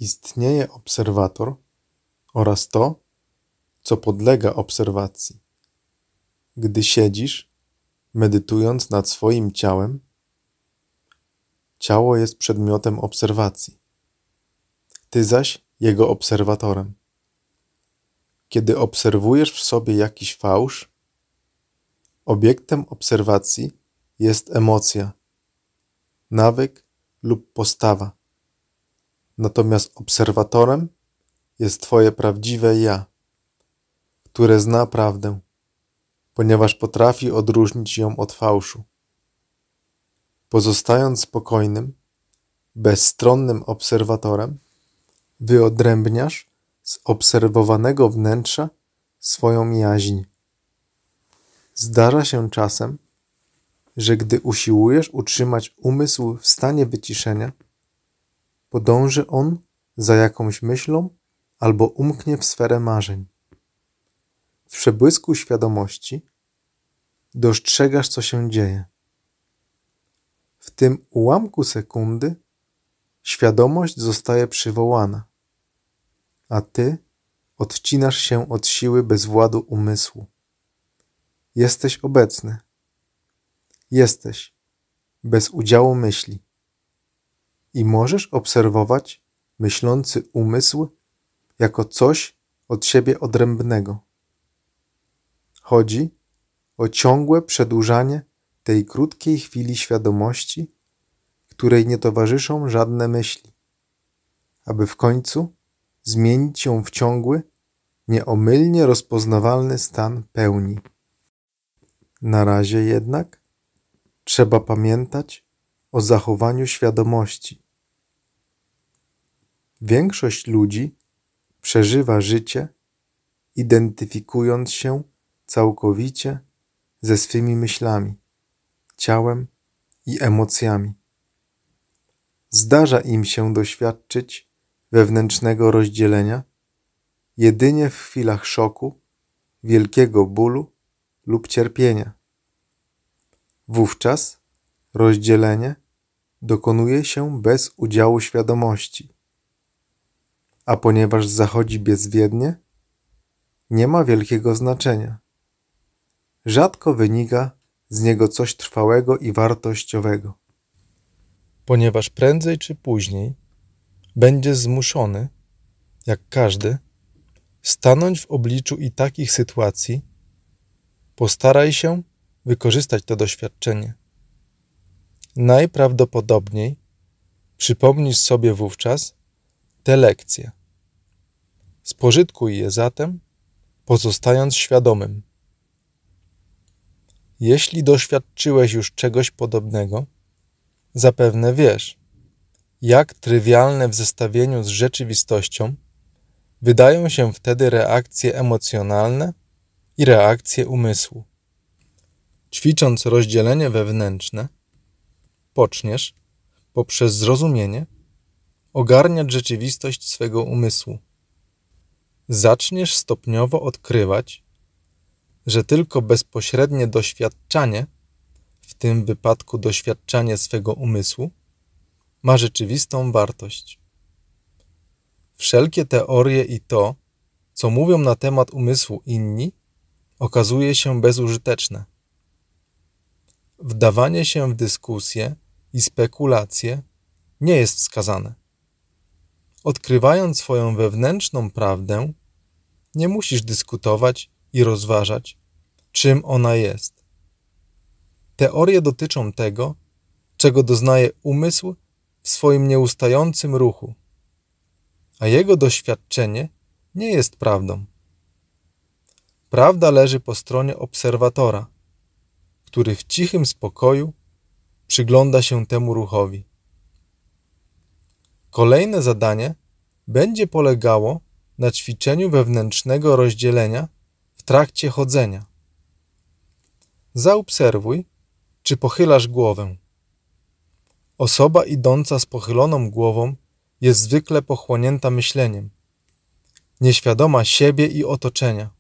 istnieje obserwator oraz to, co podlega obserwacji. Gdy siedzisz, medytując nad swoim ciałem, ciało jest przedmiotem obserwacji, ty zaś jego obserwatorem. Kiedy obserwujesz w sobie jakiś fałsz, obiektem obserwacji jest emocja, nawyk lub postawa Natomiast obserwatorem jest Twoje prawdziwe ja, które zna prawdę, ponieważ potrafi odróżnić ją od fałszu. Pozostając spokojnym, bezstronnym obserwatorem, wyodrębniasz z obserwowanego wnętrza swoją jaźń. Zdarza się czasem, że gdy usiłujesz utrzymać umysł w stanie wyciszenia, podąży on za jakąś myślą albo umknie w sferę marzeń. W przebłysku świadomości dostrzegasz, co się dzieje. W tym ułamku sekundy świadomość zostaje przywołana, a ty odcinasz się od siły bezwładu umysłu. Jesteś obecny. Jesteś bez udziału myśli i możesz obserwować myślący umysł jako coś od siebie odrębnego. Chodzi o ciągłe przedłużanie tej krótkiej chwili świadomości, której nie towarzyszą żadne myśli, aby w końcu zmienić ją w ciągły, nieomylnie rozpoznawalny stan pełni. Na razie jednak trzeba pamiętać o zachowaniu świadomości, Większość ludzi przeżywa życie, identyfikując się całkowicie ze swymi myślami, ciałem i emocjami. Zdarza im się doświadczyć wewnętrznego rozdzielenia jedynie w chwilach szoku, wielkiego bólu lub cierpienia. Wówczas rozdzielenie dokonuje się bez udziału świadomości a ponieważ zachodzi bezwiednie, nie ma wielkiego znaczenia. Rzadko wynika z niego coś trwałego i wartościowego. Ponieważ prędzej czy później będzie zmuszony, jak każdy, stanąć w obliczu i takich sytuacji, postaraj się wykorzystać to doświadczenie. Najprawdopodobniej przypomnisz sobie wówczas te lekcje. Spożytkuj je zatem, pozostając świadomym. Jeśli doświadczyłeś już czegoś podobnego, zapewne wiesz, jak trywialne w zestawieniu z rzeczywistością wydają się wtedy reakcje emocjonalne i reakcje umysłu. Ćwicząc rozdzielenie wewnętrzne, poczniesz poprzez zrozumienie ogarniać rzeczywistość swego umysłu zaczniesz stopniowo odkrywać, że tylko bezpośrednie doświadczanie, w tym wypadku doświadczanie swego umysłu, ma rzeczywistą wartość. Wszelkie teorie i to, co mówią na temat umysłu inni, okazuje się bezużyteczne. Wdawanie się w dyskusje i spekulacje nie jest wskazane. Odkrywając swoją wewnętrzną prawdę, nie musisz dyskutować i rozważać, czym ona jest. Teorie dotyczą tego, czego doznaje umysł w swoim nieustającym ruchu, a jego doświadczenie nie jest prawdą. Prawda leży po stronie obserwatora, który w cichym spokoju przygląda się temu ruchowi. Kolejne zadanie będzie polegało na ćwiczeniu wewnętrznego rozdzielenia w trakcie chodzenia. Zaobserwuj, czy pochylasz głowę. Osoba idąca z pochyloną głową jest zwykle pochłonięta myśleniem, nieświadoma siebie i otoczenia.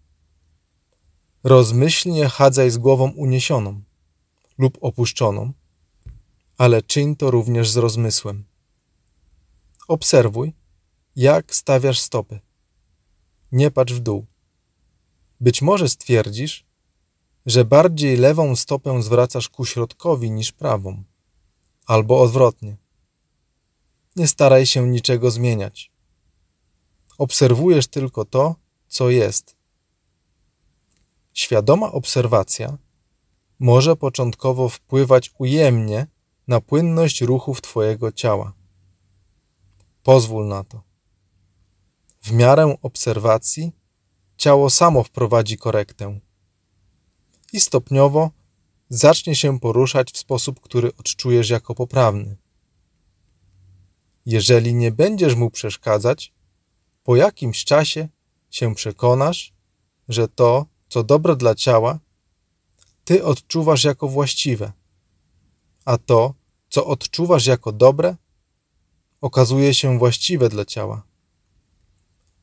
Rozmyślnie chadzaj z głową uniesioną lub opuszczoną, ale czyń to również z rozmysłem. Obserwuj, jak stawiasz stopy nie patrz w dół. Być może stwierdzisz, że bardziej lewą stopę zwracasz ku środkowi niż prawą, albo odwrotnie. Nie staraj się niczego zmieniać. Obserwujesz tylko to, co jest. Świadoma obserwacja może początkowo wpływać ujemnie na płynność ruchów Twojego ciała. Pozwól na to. W miarę obserwacji ciało samo wprowadzi korektę i stopniowo zacznie się poruszać w sposób, który odczujesz jako poprawny. Jeżeli nie będziesz mu przeszkadzać, po jakimś czasie się przekonasz, że to, co dobre dla ciała, ty odczuwasz jako właściwe, a to, co odczuwasz jako dobre, okazuje się właściwe dla ciała.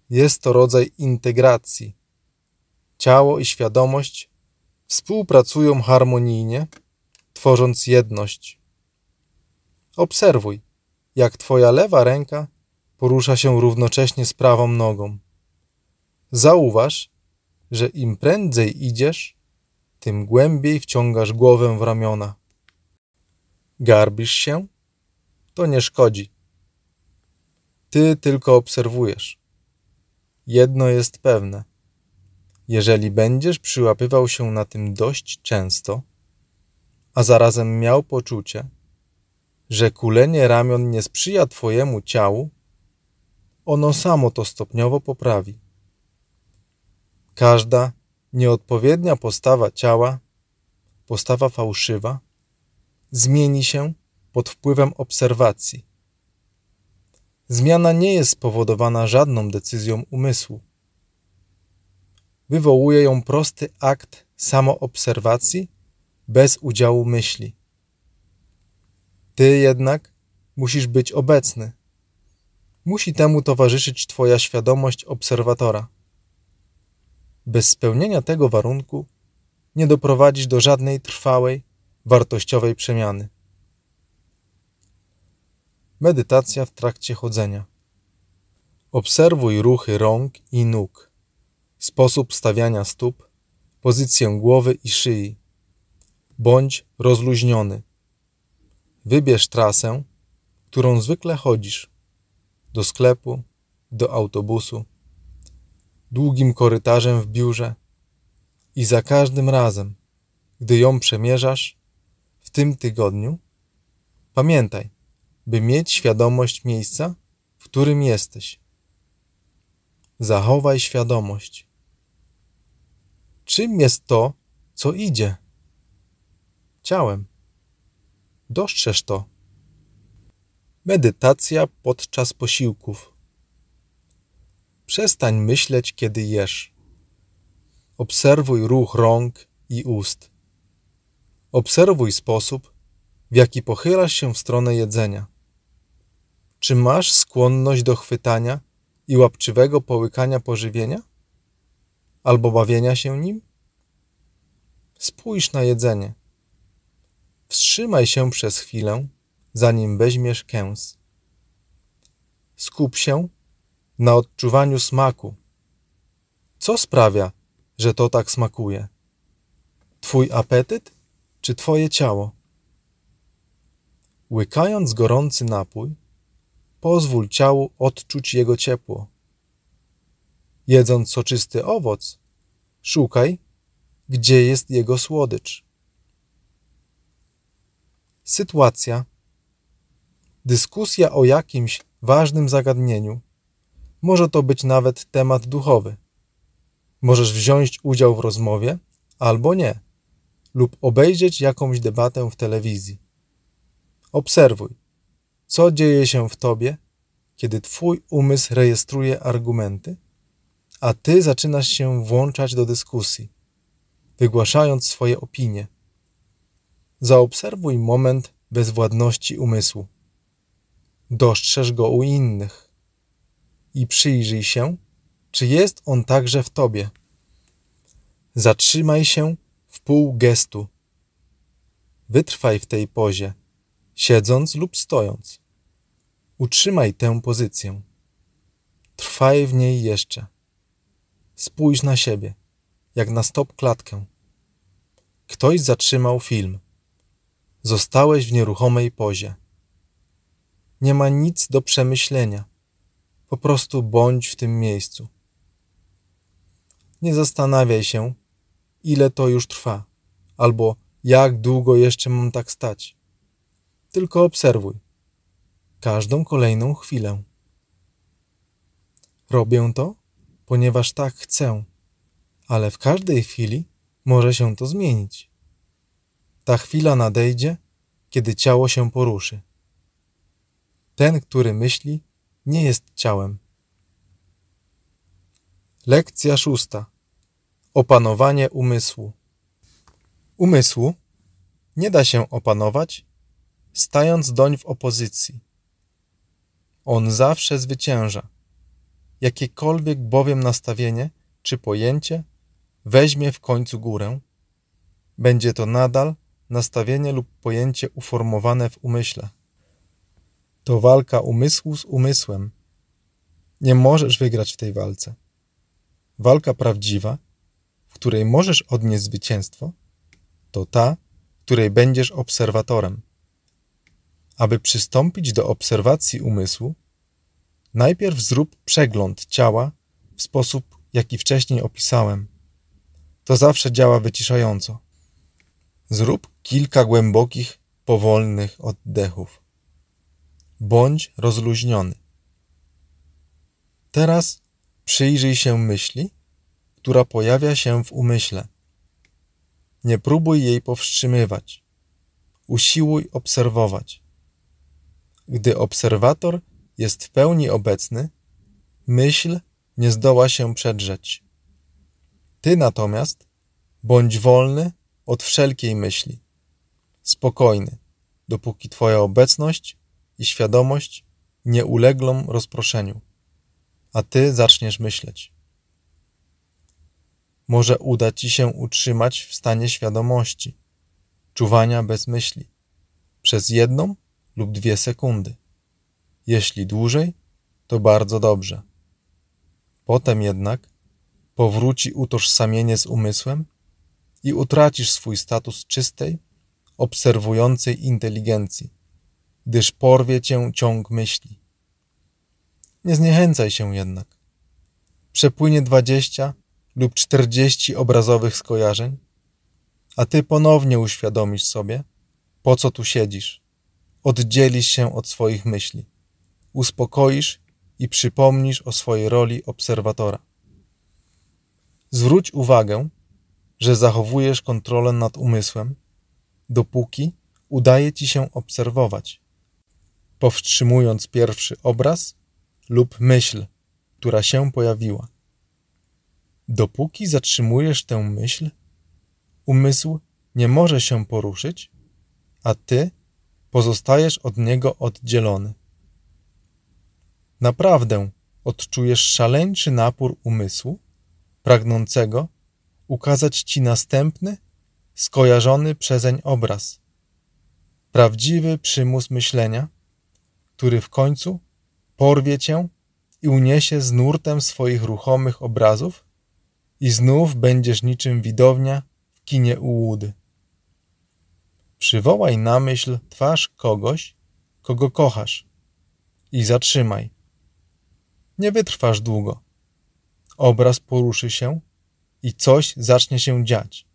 Jest to rodzaj integracji. Ciało i świadomość współpracują harmonijnie, tworząc jedność. Obserwuj, jak Twoja lewa ręka porusza się równocześnie z prawą nogą. Zauważ, że im prędzej idziesz, tym głębiej wciągasz głowę w ramiona. Garbisz się? To nie szkodzi. Ty tylko obserwujesz. Jedno jest pewne. Jeżeli będziesz przyłapywał się na tym dość często, a zarazem miał poczucie, że kulenie ramion nie sprzyja Twojemu ciału, ono samo to stopniowo poprawi. Każda nieodpowiednia postawa ciała, postawa fałszywa, zmieni się pod wpływem obserwacji Zmiana nie jest spowodowana żadną decyzją umysłu. Wywołuje ją prosty akt samoobserwacji bez udziału myśli. Ty jednak musisz być obecny. Musi temu towarzyszyć Twoja świadomość obserwatora. Bez spełnienia tego warunku nie doprowadzisz do żadnej trwałej, wartościowej przemiany. Medytacja w trakcie chodzenia. Obserwuj ruchy rąk i nóg, sposób stawiania stóp, pozycję głowy i szyi. Bądź rozluźniony. Wybierz trasę, którą zwykle chodzisz: do sklepu, do autobusu, długim korytarzem w biurze. I za każdym razem, gdy ją przemierzasz w tym tygodniu, pamiętaj, by mieć świadomość miejsca, w którym jesteś. Zachowaj świadomość. Czym jest to, co idzie? Ciałem. Dostrzeż to. Medytacja podczas posiłków. Przestań myśleć, kiedy jesz. Obserwuj ruch rąk i ust. Obserwuj sposób, w jaki pochylasz się w stronę jedzenia. Czy masz skłonność do chwytania i łapczywego połykania pożywienia? Albo bawienia się nim? Spójrz na jedzenie. Wstrzymaj się przez chwilę, zanim weźmiesz kęs. Skup się na odczuwaniu smaku. Co sprawia, że to tak smakuje? Twój apetyt czy twoje ciało? Łykając gorący napój, Pozwól ciału odczuć jego ciepło. Jedząc soczysty owoc, szukaj, gdzie jest jego słodycz. Sytuacja. Dyskusja o jakimś ważnym zagadnieniu. Może to być nawet temat duchowy. Możesz wziąć udział w rozmowie albo nie, lub obejrzeć jakąś debatę w telewizji. Obserwuj co dzieje się w tobie, kiedy twój umysł rejestruje argumenty, a ty zaczynasz się włączać do dyskusji, wygłaszając swoje opinie? Zaobserwuj moment bezwładności umysłu. Dostrzeż go u innych i przyjrzyj się, czy jest on także w tobie. Zatrzymaj się w pół gestu. Wytrwaj w tej pozie siedząc lub stojąc. Utrzymaj tę pozycję. Trwaj w niej jeszcze. Spójrz na siebie, jak na stop klatkę. Ktoś zatrzymał film. Zostałeś w nieruchomej pozie. Nie ma nic do przemyślenia. Po prostu bądź w tym miejscu. Nie zastanawiaj się, ile to już trwa, albo jak długo jeszcze mam tak stać tylko obserwuj każdą kolejną chwilę. Robię to, ponieważ tak chcę, ale w każdej chwili może się to zmienić. Ta chwila nadejdzie, kiedy ciało się poruszy. Ten, który myśli, nie jest ciałem. Lekcja szósta. Opanowanie umysłu. Umysłu nie da się opanować, stając doń w opozycji. On zawsze zwycięża. Jakiekolwiek bowiem nastawienie czy pojęcie weźmie w końcu górę, będzie to nadal nastawienie lub pojęcie uformowane w umyśle. To walka umysłu z umysłem. Nie możesz wygrać w tej walce. Walka prawdziwa, w której możesz odnieść zwycięstwo, to ta, w której będziesz obserwatorem. Aby przystąpić do obserwacji umysłu, najpierw zrób przegląd ciała w sposób, jaki wcześniej opisałem. To zawsze działa wyciszająco. Zrób kilka głębokich, powolnych oddechów. Bądź rozluźniony. Teraz przyjrzyj się myśli, która pojawia się w umyśle. Nie próbuj jej powstrzymywać. Usiłuj obserwować. Gdy obserwator jest w pełni obecny, myśl nie zdoła się przedrzeć. Ty natomiast bądź wolny od wszelkiej myśli, spokojny, dopóki Twoja obecność i świadomość nie uleglą rozproszeniu, a Ty zaczniesz myśleć. Może uda Ci się utrzymać w stanie świadomości, czuwania bez myśli, przez jedną lub dwie sekundy. Jeśli dłużej, to bardzo dobrze. Potem jednak powróci utożsamienie z umysłem i utracisz swój status czystej, obserwującej inteligencji, gdyż porwie cię ciąg myśli. Nie zniechęcaj się jednak. Przepłynie 20 lub 40 obrazowych skojarzeń, a ty ponownie uświadomisz sobie, po co tu siedzisz oddzielisz się od swoich myśli. Uspokoisz i przypomnisz o swojej roli obserwatora. Zwróć uwagę, że zachowujesz kontrolę nad umysłem, dopóki udaje ci się obserwować, powstrzymując pierwszy obraz lub myśl, która się pojawiła. Dopóki zatrzymujesz tę myśl, umysł nie może się poruszyć, a ty pozostajesz od niego oddzielony. Naprawdę odczujesz szaleńczy napór umysłu, pragnącego ukazać ci następny, skojarzony przezeń obraz. Prawdziwy przymus myślenia, który w końcu porwie cię i uniesie z nurtem swoich ruchomych obrazów i znów będziesz niczym widownia w kinie ułudy. Przywołaj na myśl twarz kogoś, kogo kochasz i zatrzymaj. Nie wytrwasz długo. Obraz poruszy się i coś zacznie się dziać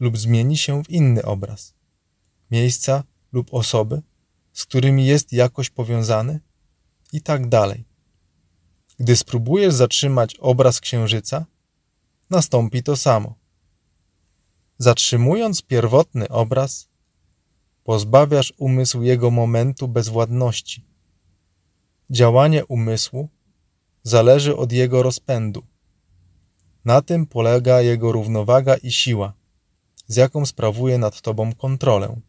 lub zmieni się w inny obraz. Miejsca lub osoby, z którymi jest jakoś powiązany i tak dalej. Gdy spróbujesz zatrzymać obraz księżyca, nastąpi to samo. Zatrzymując pierwotny obraz, Pozbawiasz umysł jego momentu bezwładności. Działanie umysłu zależy od jego rozpędu. Na tym polega jego równowaga i siła, z jaką sprawuje nad tobą kontrolę.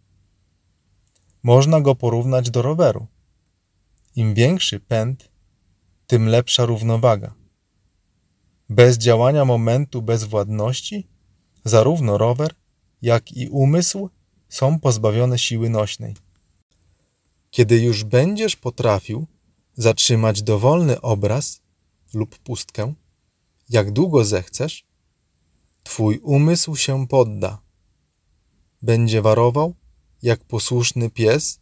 Można go porównać do roweru. Im większy pęd, tym lepsza równowaga. Bez działania momentu bezwładności, zarówno rower, jak i umysł są pozbawione siły nośnej. Kiedy już będziesz potrafił zatrzymać dowolny obraz lub pustkę, jak długo zechcesz, Twój umysł się podda. Będzie warował jak posłuszny pies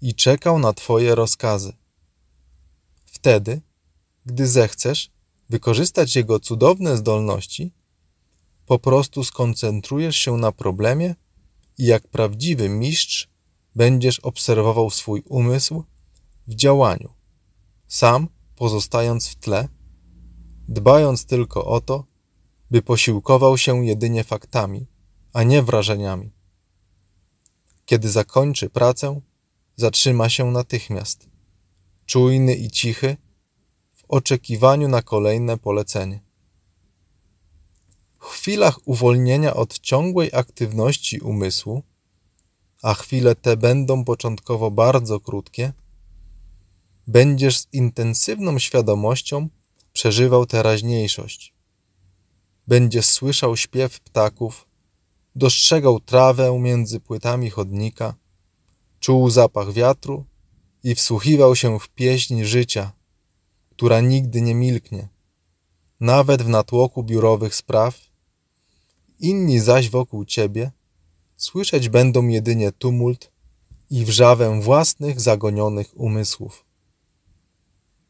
i czekał na Twoje rozkazy. Wtedy, gdy zechcesz wykorzystać jego cudowne zdolności, po prostu skoncentrujesz się na problemie i jak prawdziwy mistrz będziesz obserwował swój umysł w działaniu, sam pozostając w tle, dbając tylko o to, by posiłkował się jedynie faktami, a nie wrażeniami. Kiedy zakończy pracę, zatrzyma się natychmiast, czujny i cichy, w oczekiwaniu na kolejne polecenie chwilach uwolnienia od ciągłej aktywności umysłu, a chwile te będą początkowo bardzo krótkie, będziesz z intensywną świadomością przeżywał teraźniejszość. Będziesz słyszał śpiew ptaków, dostrzegał trawę między płytami chodnika, czuł zapach wiatru i wsłuchiwał się w pieśń życia, która nigdy nie milknie, nawet w natłoku biurowych spraw inni zaś wokół ciebie słyszeć będą jedynie tumult i wrzawę własnych zagonionych umysłów.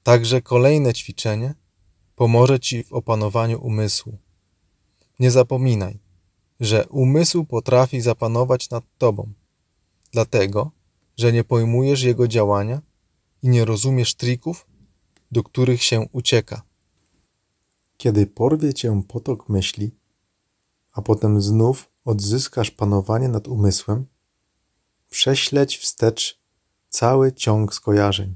Także kolejne ćwiczenie pomoże ci w opanowaniu umysłu. Nie zapominaj, że umysł potrafi zapanować nad tobą, dlatego, że nie pojmujesz jego działania i nie rozumiesz trików, do których się ucieka. Kiedy porwie cię potok myśli, a potem znów odzyskasz panowanie nad umysłem, prześleć wstecz cały ciąg skojarzeń.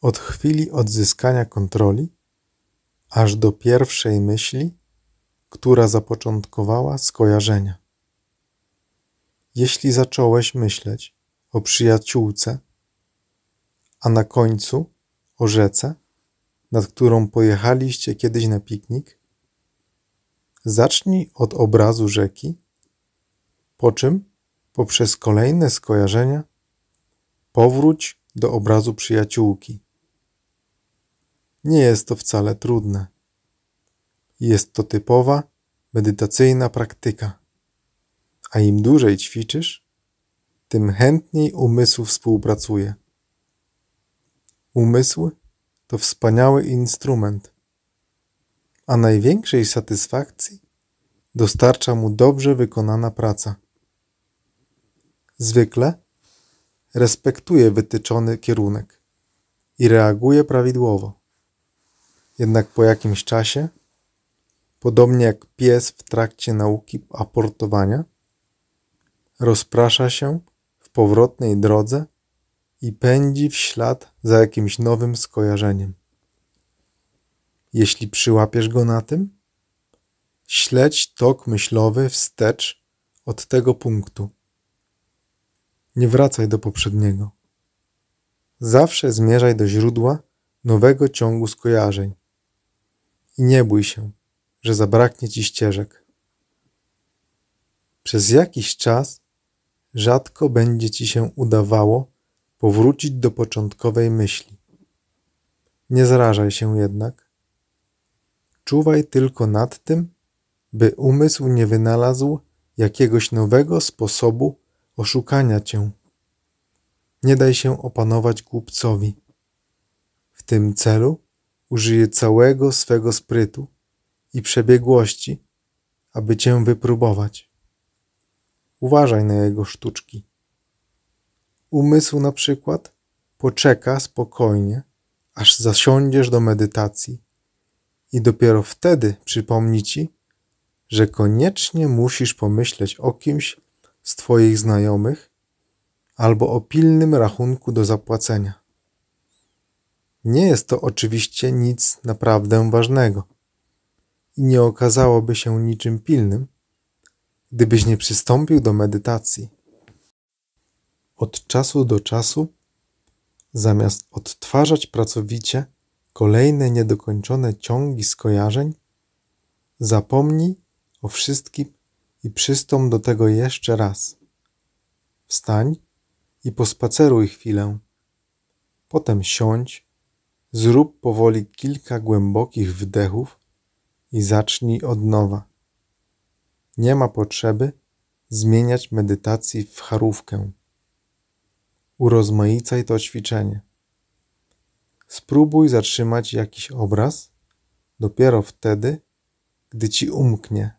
Od chwili odzyskania kontroli, aż do pierwszej myśli, która zapoczątkowała skojarzenia. Jeśli zacząłeś myśleć o przyjaciółce, a na końcu o rzece, nad którą pojechaliście kiedyś na piknik, Zacznij od obrazu rzeki, po czym poprzez kolejne skojarzenia powróć do obrazu przyjaciółki. Nie jest to wcale trudne. Jest to typowa medytacyjna praktyka, a im dłużej ćwiczysz, tym chętniej umysł współpracuje. Umysł to wspaniały instrument, a największej satysfakcji dostarcza mu dobrze wykonana praca. Zwykle respektuje wytyczony kierunek i reaguje prawidłowo. Jednak po jakimś czasie, podobnie jak pies w trakcie nauki aportowania, rozprasza się w powrotnej drodze i pędzi w ślad za jakimś nowym skojarzeniem jeśli przyłapiesz go na tym? Śledź tok myślowy wstecz od tego punktu. Nie wracaj do poprzedniego. Zawsze zmierzaj do źródła nowego ciągu skojarzeń. I nie bój się, że zabraknie ci ścieżek. Przez jakiś czas rzadko będzie ci się udawało powrócić do początkowej myśli. Nie zrażaj się jednak Czuwaj tylko nad tym, by umysł nie wynalazł jakiegoś nowego sposobu oszukania cię. Nie daj się opanować głupcowi. W tym celu użyje całego swego sprytu i przebiegłości, aby cię wypróbować. Uważaj na jego sztuczki. Umysł na przykład poczeka spokojnie, aż zasiądziesz do medytacji i dopiero wtedy przypomni ci, że koniecznie musisz pomyśleć o kimś z Twoich znajomych albo o pilnym rachunku do zapłacenia. Nie jest to oczywiście nic naprawdę ważnego i nie okazałoby się niczym pilnym, gdybyś nie przystąpił do medytacji. Od czasu do czasu, zamiast odtwarzać pracowicie kolejne niedokończone ciągi skojarzeń? Zapomnij o wszystkim i przystąp do tego jeszcze raz. Wstań i pospaceruj chwilę. Potem siądź, zrób powoli kilka głębokich wdechów i zacznij od nowa. Nie ma potrzeby zmieniać medytacji w charówkę. Urozmaicaj to ćwiczenie. Spróbuj zatrzymać jakiś obraz dopiero wtedy, gdy ci umknie.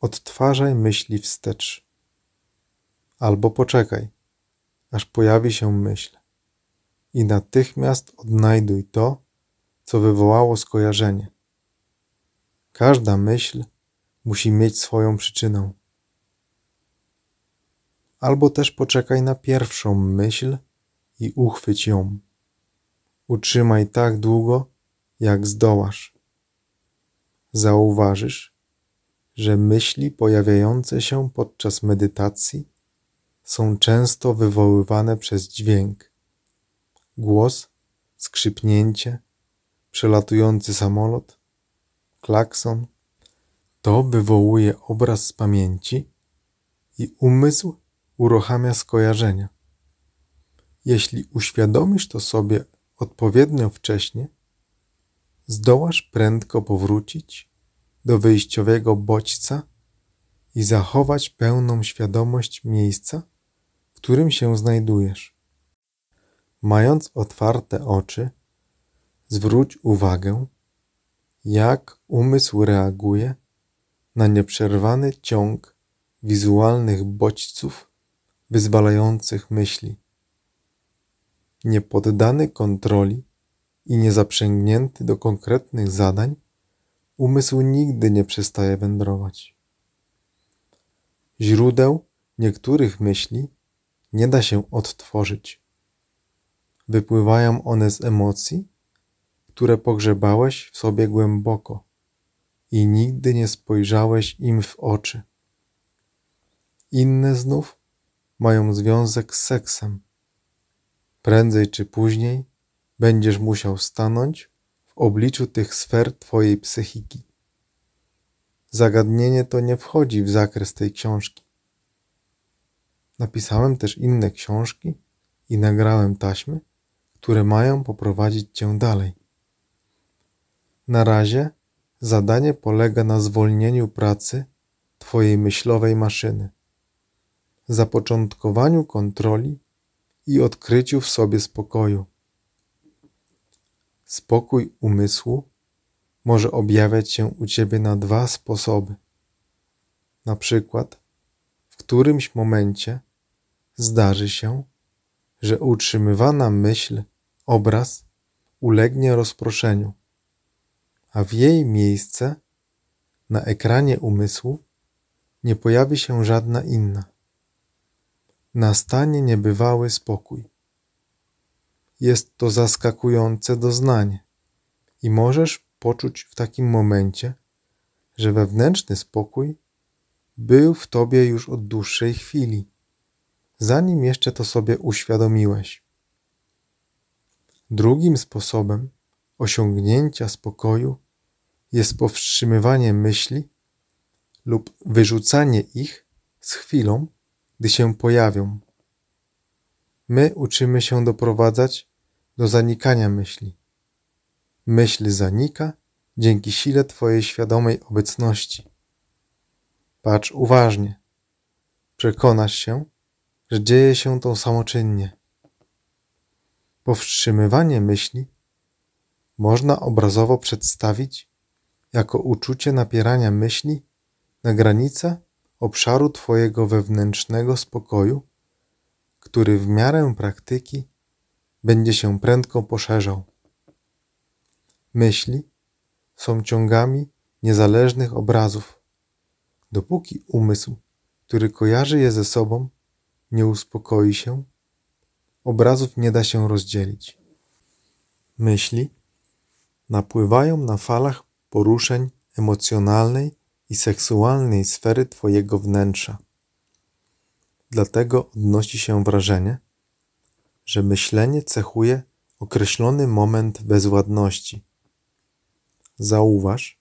Odtwarzaj myśli wstecz. Albo poczekaj, aż pojawi się myśl i natychmiast odnajduj to, co wywołało skojarzenie. Każda myśl musi mieć swoją przyczynę. Albo też poczekaj na pierwszą myśl i uchwyć ją utrzymaj tak długo, jak zdołasz. Zauważysz, że myśli pojawiające się podczas medytacji są często wywoływane przez dźwięk, głos, skrzypnięcie, przelatujący samolot, klakson. To wywołuje obraz z pamięci i umysł uruchamia skojarzenia. Jeśli uświadomisz to sobie odpowiednio wcześnie, zdołasz prędko powrócić do wyjściowego bodźca i zachować pełną świadomość miejsca, w którym się znajdujesz. Mając otwarte oczy, zwróć uwagę, jak umysł reaguje na nieprzerwany ciąg wizualnych bodźców wyzwalających myśli. Niepoddany kontroli i niezaprzęgnięty do konkretnych zadań, umysł nigdy nie przestaje wędrować. Źródeł niektórych myśli nie da się odtworzyć. Wypływają one z emocji, które pogrzebałeś w sobie głęboko i nigdy nie spojrzałeś im w oczy. Inne znów mają związek z seksem, Prędzej czy później będziesz musiał stanąć w obliczu tych sfer Twojej psychiki. Zagadnienie to nie wchodzi w zakres tej książki. Napisałem też inne książki i nagrałem taśmy, które mają poprowadzić Cię dalej. Na razie zadanie polega na zwolnieniu pracy Twojej myślowej maszyny, zapoczątkowaniu kontroli i odkryciu w sobie spokoju. Spokój umysłu może objawiać się u Ciebie na dwa sposoby. Na przykład, w którymś momencie zdarzy się, że utrzymywana myśl, obraz ulegnie rozproszeniu, a w jej miejsce na ekranie umysłu nie pojawi się żadna inna nastanie niebywały spokój. Jest to zaskakujące doznanie i możesz poczuć w takim momencie, że wewnętrzny spokój był w tobie już od dłuższej chwili, zanim jeszcze to sobie uświadomiłeś. Drugim sposobem osiągnięcia spokoju jest powstrzymywanie myśli lub wyrzucanie ich z chwilą, gdy się pojawią. My uczymy się doprowadzać do zanikania myśli. Myśl zanika dzięki sile Twojej świadomej obecności. Patrz uważnie. Przekonasz się, że dzieje się to samoczynnie. Powstrzymywanie myśli można obrazowo przedstawić jako uczucie napierania myśli na granicę obszaru Twojego wewnętrznego spokoju, który w miarę praktyki będzie się prędko poszerzał. Myśli są ciągami niezależnych obrazów, dopóki umysł, który kojarzy je ze sobą, nie uspokoi się, obrazów nie da się rozdzielić. Myśli napływają na falach poruszeń emocjonalnej i seksualnej sfery Twojego wnętrza. Dlatego odnosi się wrażenie, że myślenie cechuje określony moment bezładności. Zauważ,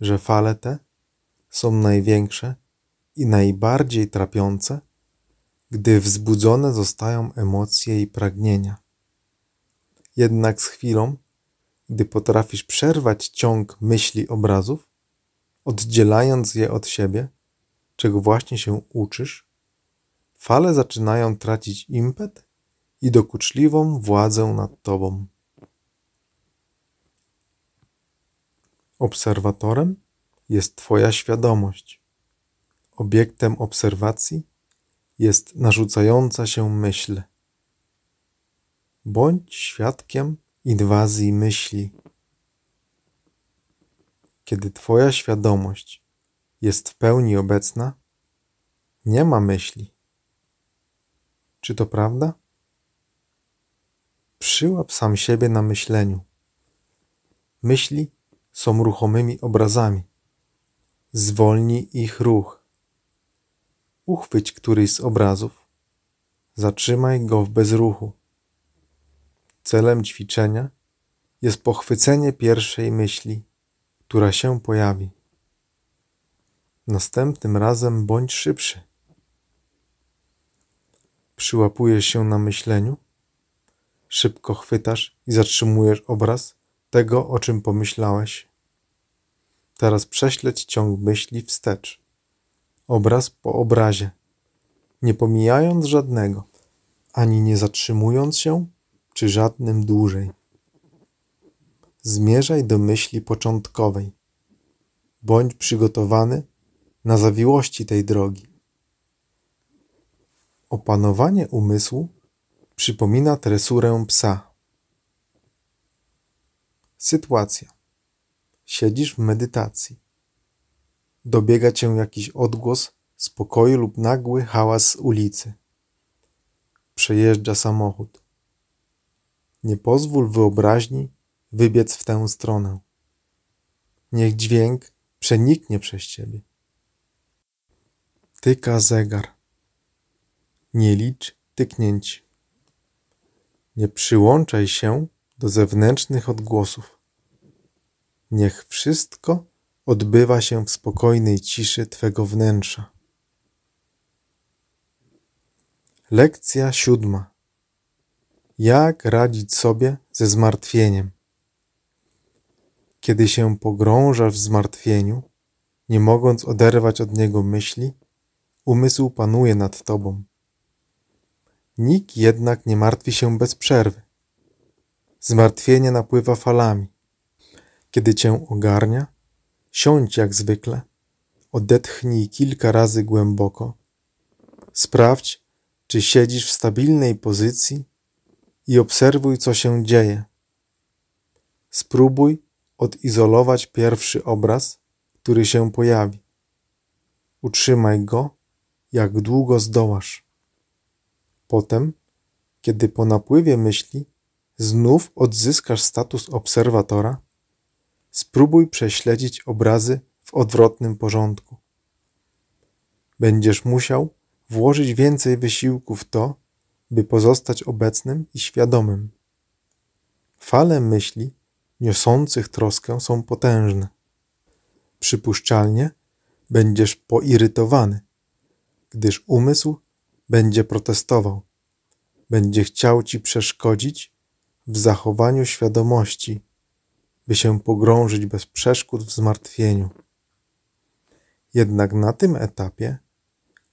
że fale te są największe i najbardziej trapiące, gdy wzbudzone zostają emocje i pragnienia. Jednak z chwilą, gdy potrafisz przerwać ciąg myśli obrazów, oddzielając je od siebie, czego właśnie się uczysz, fale zaczynają tracić impet i dokuczliwą władzę nad tobą. Obserwatorem jest Twoja świadomość. Obiektem obserwacji jest narzucająca się myśl. Bądź świadkiem inwazji myśli kiedy Twoja świadomość jest w pełni obecna, nie ma myśli. Czy to prawda? Przyłap sam siebie na myśleniu. Myśli są ruchomymi obrazami. Zwolnij ich ruch. Uchwyć któryś z obrazów. Zatrzymaj go w bezruchu. Celem ćwiczenia jest pochwycenie pierwszej myśli która się pojawi. Następnym razem bądź szybszy. Przyłapujesz się na myśleniu, szybko chwytasz i zatrzymujesz obraz tego, o czym pomyślałeś. Teraz prześledź ciąg myśli wstecz, obraz po obrazie, nie pomijając żadnego, ani nie zatrzymując się czy żadnym dłużej zmierzaj do myśli początkowej. Bądź przygotowany na zawiłości tej drogi. Opanowanie umysłu przypomina tresurę psa. Sytuacja. Siedzisz w medytacji. Dobiega cię jakiś odgłos z pokoju lub nagły hałas z ulicy. Przejeżdża samochód. Nie pozwól wyobraźni wybiec w tę stronę. Niech dźwięk przeniknie przez ciebie. Tyka zegar. Nie licz tyknięć. Nie przyłączaj się do zewnętrznych odgłosów. Niech wszystko odbywa się w spokojnej ciszy Twego wnętrza. Lekcja siódma. Jak radzić sobie ze zmartwieniem? Kiedy się pogrążasz w zmartwieniu, nie mogąc oderwać od niego myśli, umysł panuje nad tobą. Nikt jednak nie martwi się bez przerwy. Zmartwienie napływa falami. Kiedy cię ogarnia, siądź jak zwykle, odetchnij kilka razy głęboko. Sprawdź, czy siedzisz w stabilnej pozycji i obserwuj, co się dzieje. Spróbuj odizolować pierwszy obraz, który się pojawi. Utrzymaj go, jak długo zdołasz. Potem, kiedy po napływie myśli znów odzyskasz status obserwatora, spróbuj prześledzić obrazy w odwrotnym porządku. Będziesz musiał włożyć więcej wysiłku w to, by pozostać obecnym i świadomym. Fale myśli niosących troskę są potężne. Przypuszczalnie będziesz poirytowany, gdyż umysł będzie protestował, będzie chciał ci przeszkodzić w zachowaniu świadomości, by się pogrążyć bez przeszkód w zmartwieniu. Jednak na tym etapie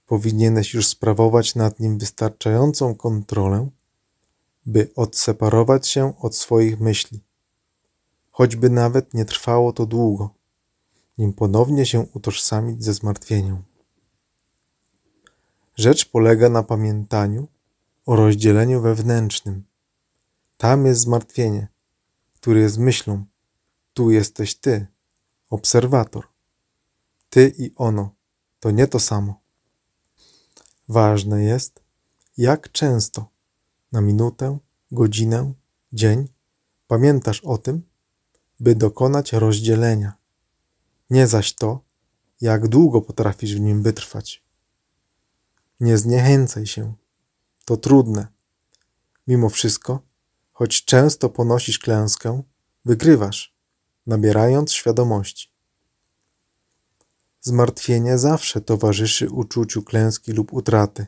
powinieneś już sprawować nad nim wystarczającą kontrolę, by odseparować się od swoich myśli choćby nawet nie trwało to długo, nim ponownie się utożsamić ze zmartwieniem. Rzecz polega na pamiętaniu o rozdzieleniu wewnętrznym. Tam jest zmartwienie, które jest myślą. Tu jesteś ty, obserwator. Ty i ono to nie to samo. Ważne jest, jak często na minutę, godzinę, dzień pamiętasz o tym, by dokonać rozdzielenia, nie zaś to, jak długo potrafisz w nim wytrwać. Nie zniechęcaj się, to trudne. Mimo wszystko, choć często ponosisz klęskę, wygrywasz, nabierając świadomości. Zmartwienie zawsze towarzyszy uczuciu klęski lub utraty.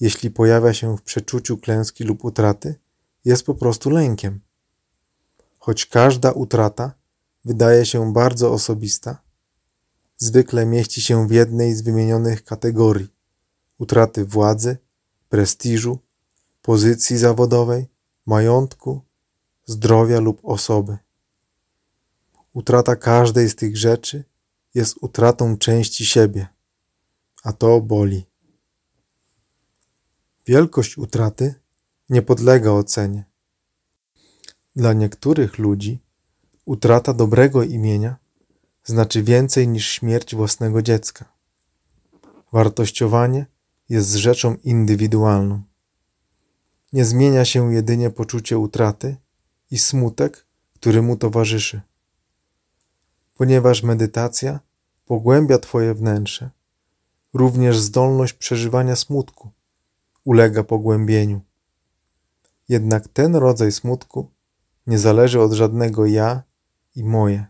Jeśli pojawia się w przeczuciu klęski lub utraty, jest po prostu lękiem. Choć każda utrata wydaje się bardzo osobista, zwykle mieści się w jednej z wymienionych kategorii: utraty władzy, prestiżu, pozycji zawodowej, majątku, zdrowia lub osoby. Utrata każdej z tych rzeczy jest utratą części siebie, a to boli. Wielkość utraty nie podlega ocenie. Dla niektórych ludzi utrata dobrego imienia znaczy więcej niż śmierć własnego dziecka. Wartościowanie jest rzeczą indywidualną. Nie zmienia się jedynie poczucie utraty i smutek, który mu towarzyszy. Ponieważ medytacja pogłębia Twoje wnętrze, również zdolność przeżywania smutku ulega pogłębieniu. Jednak ten rodzaj smutku nie zależy od żadnego ja i moje.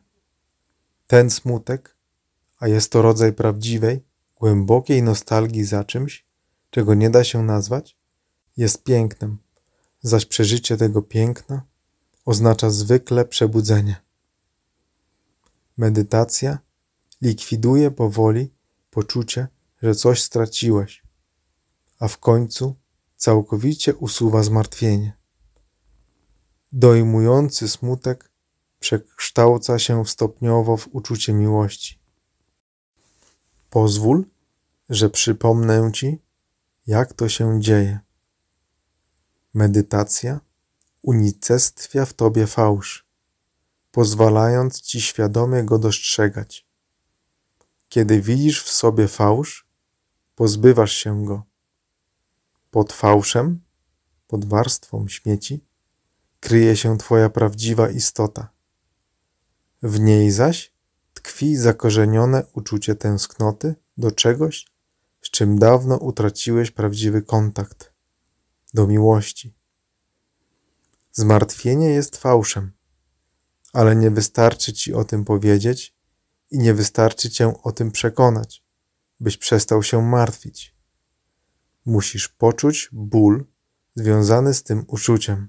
Ten smutek, a jest to rodzaj prawdziwej, głębokiej nostalgii za czymś, czego nie da się nazwać, jest pięknem, zaś przeżycie tego piękna oznacza zwykle przebudzenie. Medytacja likwiduje powoli poczucie, że coś straciłeś, a w końcu całkowicie usuwa zmartwienie dojmujący smutek przekształca się stopniowo w uczucie miłości. Pozwól, że przypomnę Ci, jak to się dzieje. Medytacja unicestwia w Tobie fałsz, pozwalając Ci świadomie go dostrzegać. Kiedy widzisz w sobie fałsz, pozbywasz się go. Pod fałszem, pod warstwą śmieci, kryje się Twoja prawdziwa istota. W niej zaś tkwi zakorzenione uczucie tęsknoty do czegoś, z czym dawno utraciłeś prawdziwy kontakt, do miłości. Zmartwienie jest fałszem, ale nie wystarczy ci o tym powiedzieć i nie wystarczy cię o tym przekonać, byś przestał się martwić. Musisz poczuć ból związany z tym uczuciem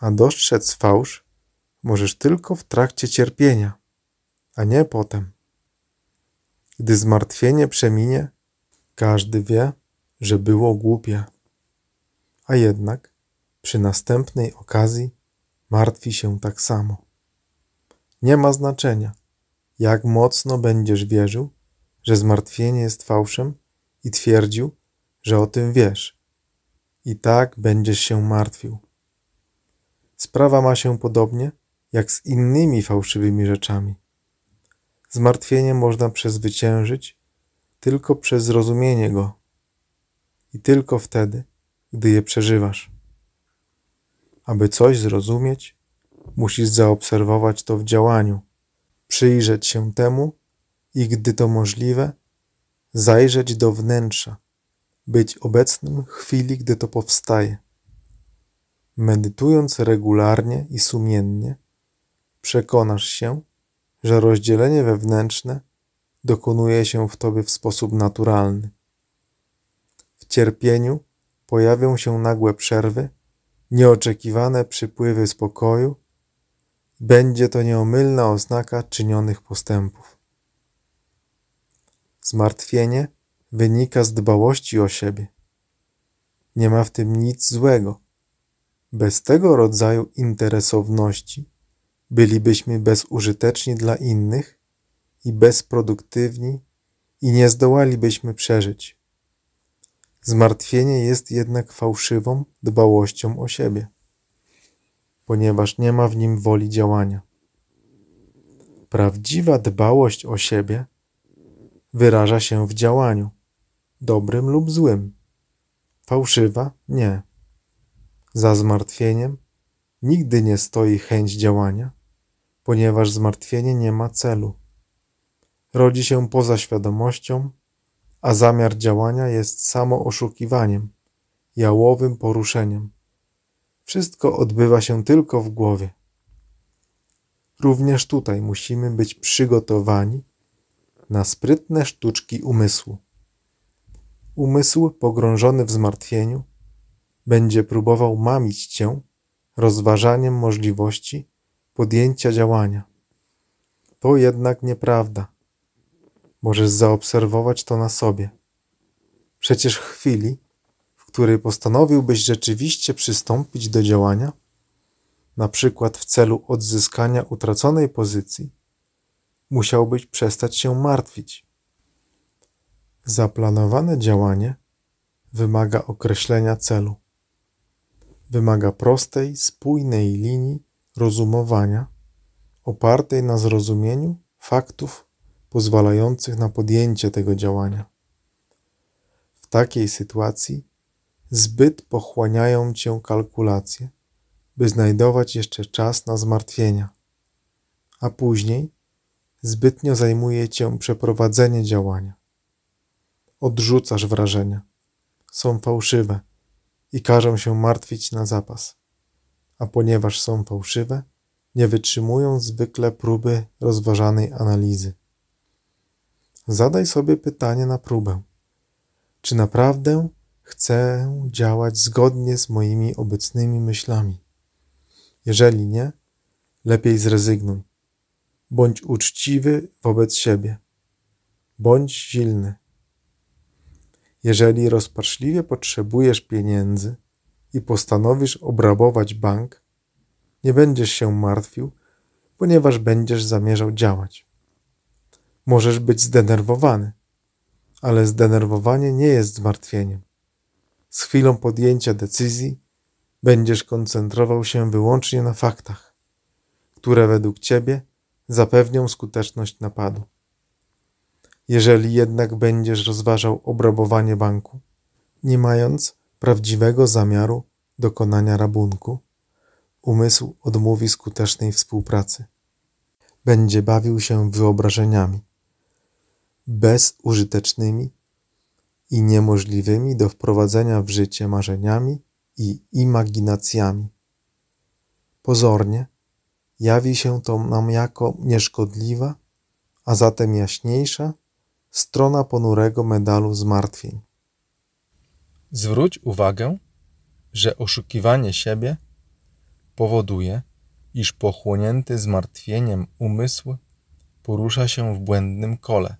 a dostrzec fałsz możesz tylko w trakcie cierpienia, a nie potem. Gdy zmartwienie przeminie, każdy wie, że było głupie. A jednak przy następnej okazji martwi się tak samo. Nie ma znaczenia, jak mocno będziesz wierzył, że zmartwienie jest fałszem i twierdził, że o tym wiesz. I tak będziesz się martwił. Sprawa ma się podobnie jak z innymi fałszywymi rzeczami. Zmartwienie można przezwyciężyć tylko przez zrozumienie go i tylko wtedy, gdy je przeżywasz. Aby coś zrozumieć, musisz zaobserwować to w działaniu, przyjrzeć się temu i, gdy to możliwe, zajrzeć do wnętrza, być obecnym w chwili, gdy to powstaje. Medytując regularnie i sumiennie, przekonasz się, że rozdzielenie wewnętrzne dokonuje się w tobie w sposób naturalny. W cierpieniu pojawią się nagłe przerwy, nieoczekiwane przypływy spokoju, będzie to nieomylna oznaka czynionych postępów. Zmartwienie wynika z dbałości o siebie. Nie ma w tym nic złego bez tego rodzaju interesowności bylibyśmy bezużyteczni dla innych i bezproduktywni i nie zdołalibyśmy przeżyć. Zmartwienie jest jednak fałszywą dbałością o siebie, ponieważ nie ma w nim woli działania. Prawdziwa dbałość o siebie wyraża się w działaniu, dobrym lub złym. Fałszywa nie. Za zmartwieniem nigdy nie stoi chęć działania, ponieważ zmartwienie nie ma celu. Rodzi się poza świadomością, a zamiar działania jest samo oszukiwaniem, jałowym poruszeniem. Wszystko odbywa się tylko w głowie. Również tutaj musimy być przygotowani na sprytne sztuczki umysłu. Umysł pogrążony w zmartwieniu będzie próbował mamić cię rozważaniem możliwości podjęcia działania. To jednak nieprawda. Możesz zaobserwować to na sobie. Przecież w chwili, w której postanowiłbyś rzeczywiście przystąpić do działania, na przykład w celu odzyskania utraconej pozycji, musiałbyś przestać się martwić. Zaplanowane działanie wymaga określenia celu wymaga prostej, spójnej linii rozumowania, opartej na zrozumieniu faktów pozwalających na podjęcie tego działania. W takiej sytuacji zbyt pochłaniają cię kalkulacje, by znajdować jeszcze czas na zmartwienia, a później zbytnio zajmuje cię przeprowadzenie działania. Odrzucasz wrażenia, są fałszywe i każą się martwić na zapas. A ponieważ są fałszywe, nie wytrzymują zwykle próby rozważanej analizy. Zadaj sobie pytanie na próbę. Czy naprawdę chcę działać zgodnie z moimi obecnymi myślami? Jeżeli nie, lepiej zrezygnuj. Bądź uczciwy wobec siebie. Bądź silny. Jeżeli rozpaczliwie potrzebujesz pieniędzy i postanowisz obrabować bank, nie będziesz się martwił, ponieważ będziesz zamierzał działać. Możesz być zdenerwowany, ale zdenerwowanie nie jest zmartwieniem. Z chwilą podjęcia decyzji będziesz koncentrował się wyłącznie na faktach, które według ciebie zapewnią skuteczność napadu jeżeli jednak będziesz rozważał obrabowanie banku, nie mając prawdziwego zamiaru dokonania rabunku, umysł odmówi skutecznej współpracy. Będzie bawił się wyobrażeniami bezużytecznymi i niemożliwymi do wprowadzenia w życie marzeniami i imaginacjami. Pozornie jawi się to nam jako nieszkodliwa, a zatem jaśniejsza strona ponurego medalu zmartwień. Zwróć uwagę, że oszukiwanie siebie powoduje, iż pochłonięty zmartwieniem umysł porusza się w błędnym kole.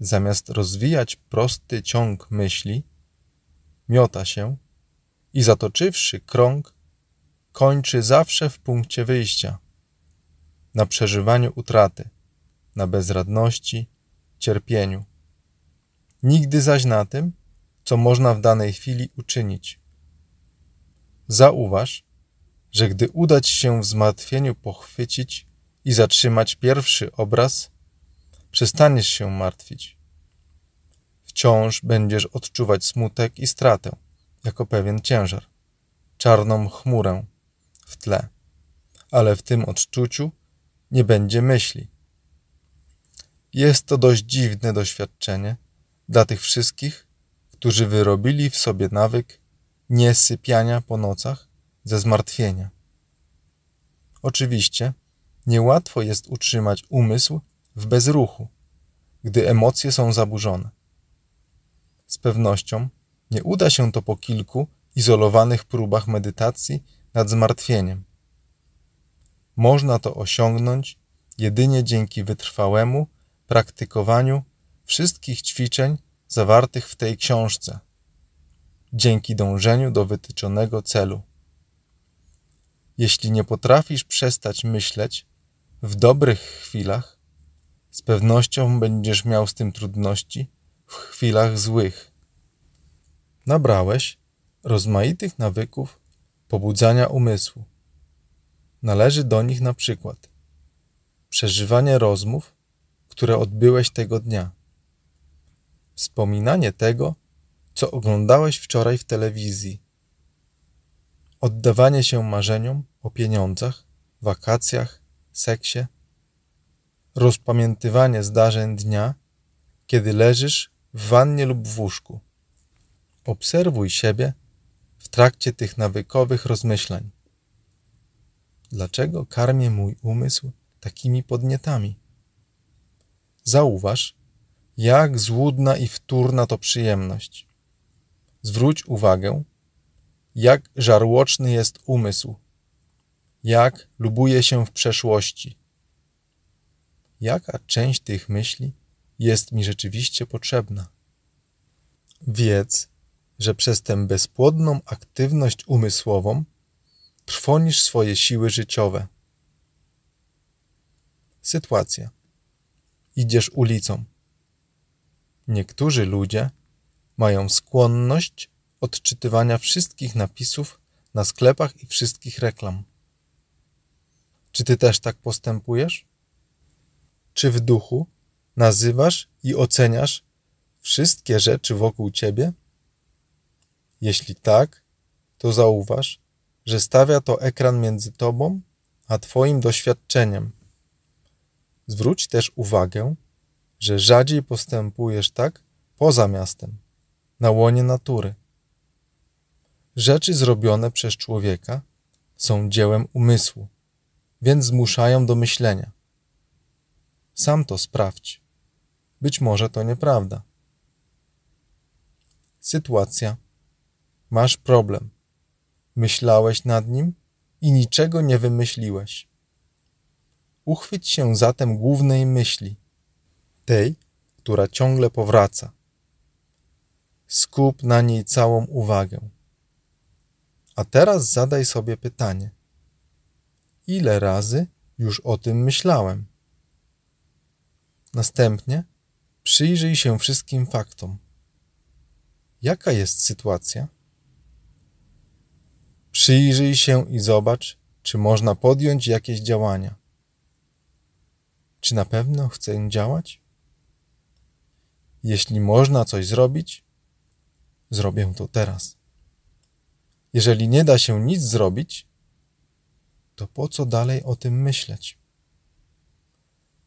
Zamiast rozwijać prosty ciąg myśli, miota się i zatoczywszy krąg, kończy zawsze w punkcie wyjścia na przeżywaniu utraty, na bezradności cierpieniu. Nigdy zaś na tym, co można w danej chwili uczynić. Zauważ, że gdy uda ci się w zmartwieniu pochwycić i zatrzymać pierwszy obraz, przestaniesz się martwić. Wciąż będziesz odczuwać smutek i stratę jako pewien ciężar, czarną chmurę w tle, ale w tym odczuciu nie będzie myśli jest to dość dziwne doświadczenie dla tych wszystkich, którzy wyrobili w sobie nawyk niesypiania po nocach ze zmartwienia. Oczywiście niełatwo jest utrzymać umysł w bezruchu, gdy emocje są zaburzone. Z pewnością nie uda się to po kilku izolowanych próbach medytacji nad zmartwieniem. Można to osiągnąć jedynie dzięki wytrwałemu praktykowaniu wszystkich ćwiczeń zawartych w tej książce, dzięki dążeniu do wytyczonego celu. Jeśli nie potrafisz przestać myśleć w dobrych chwilach, z pewnością będziesz miał z tym trudności w chwilach złych. Nabrałeś rozmaitych nawyków pobudzania umysłu. Należy do nich na przykład przeżywanie rozmów które odbyłeś tego dnia. Wspominanie tego, co oglądałeś wczoraj w telewizji. Oddawanie się marzeniom o pieniądzach, wakacjach, seksie. Rozpamiętywanie zdarzeń dnia, kiedy leżysz w wannie lub w łóżku. Obserwuj siebie w trakcie tych nawykowych rozmyślań. Dlaczego karmię mój umysł takimi podnietami? Zauważ, jak złudna i wtórna to przyjemność. Zwróć uwagę, jak żarłoczny jest umysł, jak lubuje się w przeszłości. Jaka część tych myśli jest mi rzeczywiście potrzebna? Wiedz, że przez tę bezpłodną aktywność umysłową trwonisz swoje siły życiowe. Sytuacja idziesz ulicą. Niektórzy ludzie mają skłonność odczytywania wszystkich napisów na sklepach i wszystkich reklam. Czy ty też tak postępujesz? Czy w duchu nazywasz i oceniasz wszystkie rzeczy wokół ciebie? Jeśli tak, to zauważ, że stawia to ekran między tobą a twoim doświadczeniem Zwróć też uwagę, że rzadziej postępujesz tak poza miastem, na łonie natury. Rzeczy zrobione przez człowieka są dziełem umysłu, więc zmuszają do myślenia. Sam to sprawdź. Być może to nieprawda. Sytuacja. Masz problem. Myślałeś nad nim i niczego nie wymyśliłeś. Uchwyć się zatem głównej myśli, tej, która ciągle powraca. Skup na niej całą uwagę. A teraz zadaj sobie pytanie: ile razy już o tym myślałem? Następnie przyjrzyj się wszystkim faktom. Jaka jest sytuacja? Przyjrzyj się i zobacz, czy można podjąć jakieś działania. Czy na pewno chcę działać? Jeśli można coś zrobić, zrobię to teraz. Jeżeli nie da się nic zrobić, to po co dalej o tym myśleć?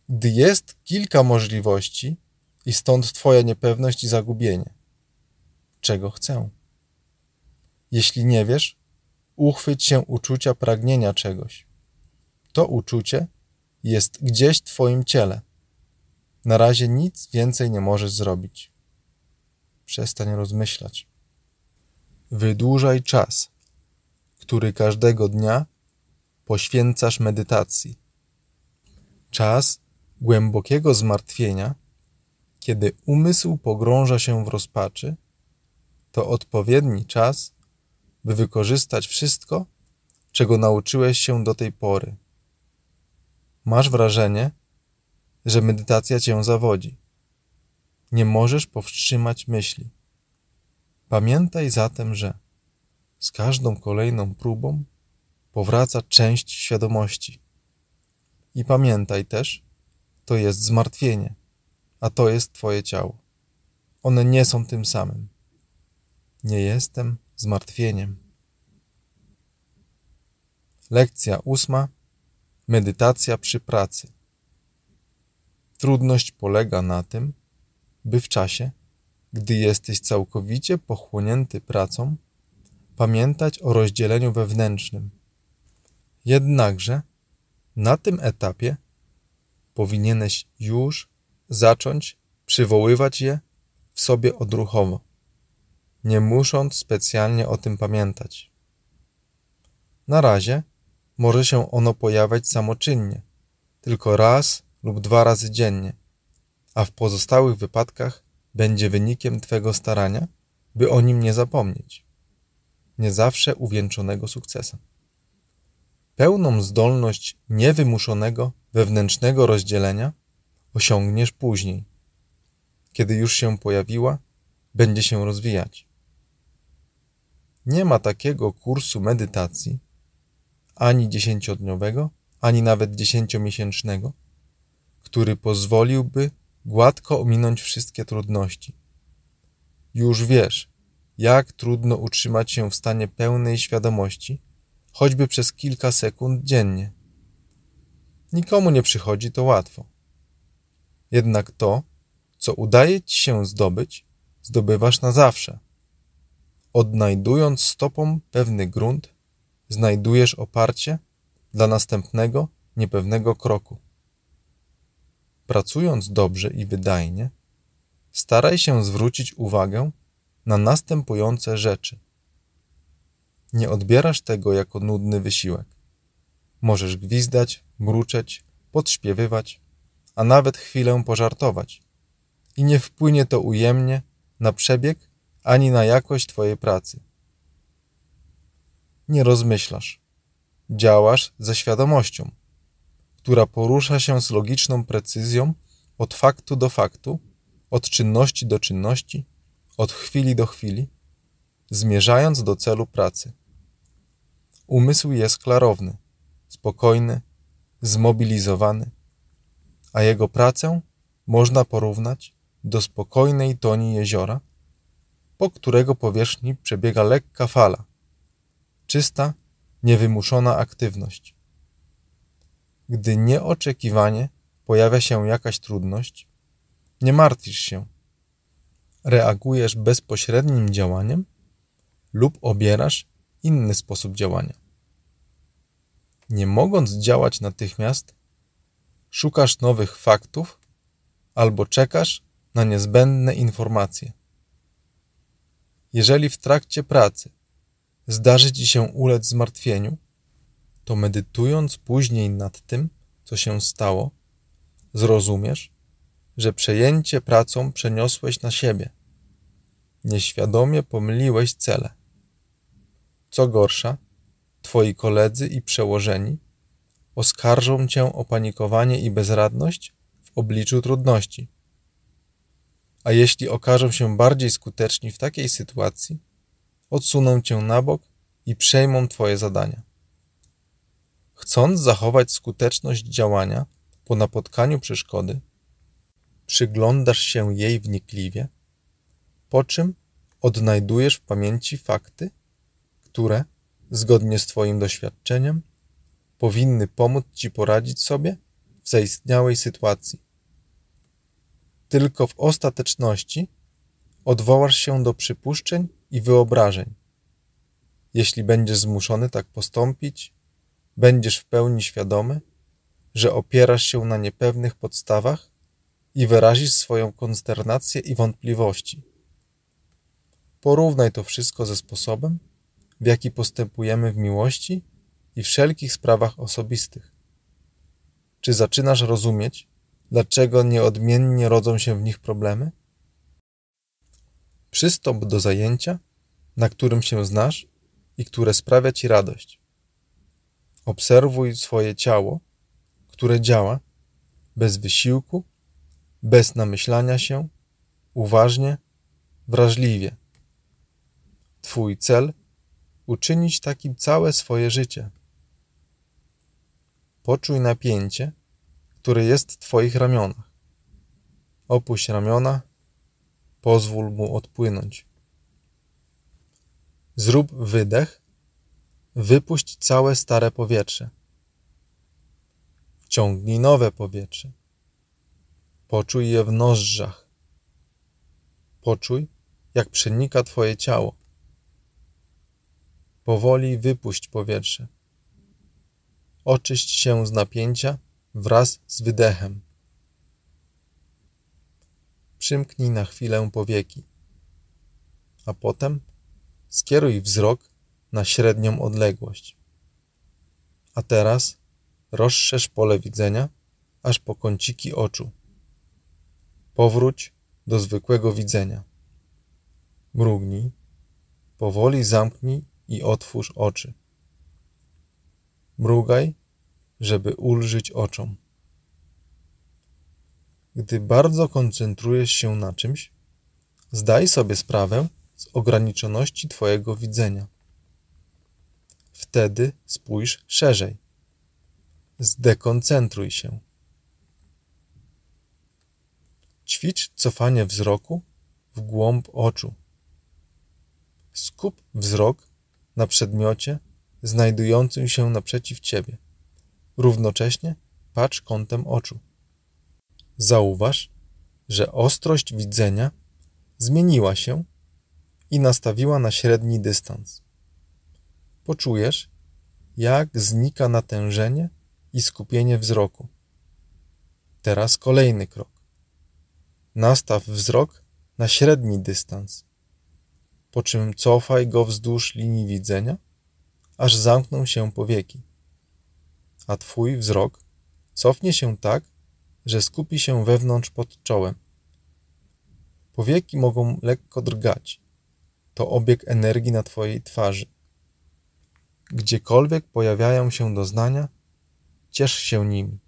Gdy jest kilka możliwości i stąd Twoja niepewność i zagubienie, czego chcę? Jeśli nie wiesz, uchwyć się uczucia pragnienia czegoś. To uczucie jest gdzieś w Twoim ciele. Na razie nic więcej nie możesz zrobić. Przestań rozmyślać. Wydłużaj czas, który każdego dnia poświęcasz medytacji. Czas głębokiego zmartwienia, kiedy umysł pogrąża się w rozpaczy, to odpowiedni czas, by wykorzystać wszystko, czego nauczyłeś się do tej pory. Masz wrażenie, że medytacja cię zawodzi. Nie możesz powstrzymać myśli. Pamiętaj zatem, że z każdą kolejną próbą powraca część świadomości. I pamiętaj też, to jest zmartwienie, a to jest Twoje ciało. One nie są tym samym. Nie jestem zmartwieniem. Lekcja ósma Medytacja przy pracy. Trudność polega na tym, by w czasie, gdy jesteś całkowicie pochłonięty pracą, pamiętać o rozdzieleniu wewnętrznym. Jednakże na tym etapie powinieneś już zacząć przywoływać je w sobie odruchowo, nie musząc specjalnie o tym pamiętać. Na razie może się ono pojawiać samoczynnie, tylko raz lub dwa razy dziennie, a w pozostałych wypadkach będzie wynikiem Twego starania, by o nim nie zapomnieć, nie zawsze uwieńczonego sukcesem. Pełną zdolność niewymuszonego wewnętrznego rozdzielenia osiągniesz później. Kiedy już się pojawiła, będzie się rozwijać. Nie ma takiego kursu medytacji, ani dziesięciodniowego, ani nawet dziesięciomiesięcznego, który pozwoliłby gładko ominąć wszystkie trudności. Już wiesz, jak trudno utrzymać się w stanie pełnej świadomości, choćby przez kilka sekund dziennie. Nikomu nie przychodzi to łatwo. Jednak to, co udaje ci się zdobyć, zdobywasz na zawsze, odnajdując stopą pewny grunt znajdujesz oparcie dla następnego niepewnego kroku. Pracując dobrze i wydajnie, staraj się zwrócić uwagę na następujące rzeczy. Nie odbierasz tego jako nudny wysiłek. Możesz gwizdać, mruczeć, podśpiewywać, a nawet chwilę pożartować. I nie wpłynie to ujemnie na przebieg ani na jakość Twojej pracy nie rozmyślasz. Działasz ze świadomością, która porusza się z logiczną precyzją od faktu do faktu, od czynności do czynności, od chwili do chwili, zmierzając do celu pracy. Umysł jest klarowny, spokojny, zmobilizowany, a jego pracę można porównać do spokojnej toni jeziora, po którego powierzchni przebiega lekka fala, czysta, niewymuszona aktywność. Gdy nieoczekiwanie pojawia się jakaś trudność, nie martwisz się. Reagujesz bezpośrednim działaniem lub obierasz inny sposób działania. Nie mogąc działać natychmiast, szukasz nowych faktów albo czekasz na niezbędne informacje. Jeżeli w trakcie pracy zdarzy ci się ulec zmartwieniu, to medytując później nad tym, co się stało, zrozumiesz, że przejęcie pracą przeniosłeś na siebie. Nieświadomie pomyliłeś cele. Co gorsza, twoi koledzy i przełożeni oskarżą cię o panikowanie i bezradność w obliczu trudności. A jeśli okażą się bardziej skuteczni w takiej sytuacji, odsuną cię na bok i przejmą twoje zadania. Chcąc zachować skuteczność działania po napotkaniu przeszkody, przyglądasz się jej wnikliwie, po czym odnajdujesz w pamięci fakty, które, zgodnie z Twoim doświadczeniem, powinny pomóc Ci poradzić sobie w zaistniałej sytuacji. Tylko w ostateczności odwołasz się do przypuszczeń i wyobrażeń. Jeśli będziesz zmuszony tak postąpić, będziesz w pełni świadomy, że opierasz się na niepewnych podstawach i wyrazisz swoją konsternację i wątpliwości. Porównaj to wszystko ze sposobem, w jaki postępujemy w miłości i wszelkich sprawach osobistych. Czy zaczynasz rozumieć, dlaczego nieodmiennie rodzą się w nich problemy? Przystąp do zajęcia, na którym się znasz i które sprawia ci radość. Obserwuj swoje ciało, które działa bez wysiłku, bez namyślania się, uważnie, wrażliwie. Twój cel uczynić takim całe swoje życie. Poczuj napięcie, które jest w Twoich ramionach. Opuść ramiona pozwól mu odpłynąć. Zrób wydech, wypuść całe stare powietrze. Wciągnij nowe powietrze. Poczuj je w nozdrzach. Poczuj, jak przenika Twoje ciało. Powoli wypuść powietrze. Oczyść się z napięcia wraz z wydechem przymknij na chwilę powieki, a potem skieruj wzrok na średnią odległość. A teraz rozszerz pole widzenia aż po kąciki oczu. Powróć do zwykłego widzenia. Mrugnij, powoli zamknij i otwórz oczy. Mrugaj, żeby ulżyć oczom. Gdy bardzo koncentrujesz się na czymś, zdaj sobie sprawę z ograniczoności Twojego widzenia. Wtedy spójrz szerzej. Zdekoncentruj się. Ćwicz cofanie wzroku w głąb oczu. Skup wzrok na przedmiocie znajdującym się naprzeciw ciebie. Równocześnie patrz kątem oczu zauważ, że ostrość widzenia zmieniła się i nastawiła na średni dystans. Poczujesz, jak znika natężenie i skupienie wzroku. Teraz kolejny krok. Nastaw wzrok na średni dystans, po czym cofaj go wzdłuż linii widzenia, aż zamkną się powieki, a twój wzrok cofnie się tak, że skupi się wewnątrz pod czołem. Powieki mogą lekko drgać. To obieg energii na Twojej twarzy. Gdziekolwiek pojawiają się doznania, ciesz się nimi.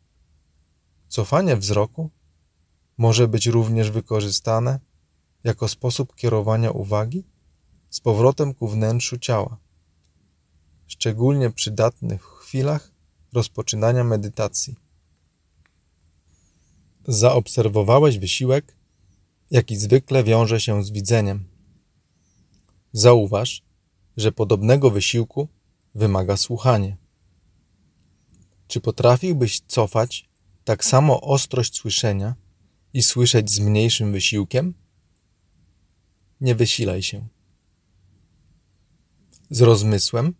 Cofanie wzroku może być również wykorzystane jako sposób kierowania uwagi z powrotem ku wnętrzu ciała, szczególnie przydatny w chwilach rozpoczynania medytacji zaobserwowałeś wysiłek, jaki zwykle wiąże się z widzeniem. Zauważ, że podobnego wysiłku wymaga słuchanie. Czy potrafiłbyś cofać tak samo ostrość słyszenia i słyszeć z mniejszym wysiłkiem? Nie wysilaj się. Z rozmysłem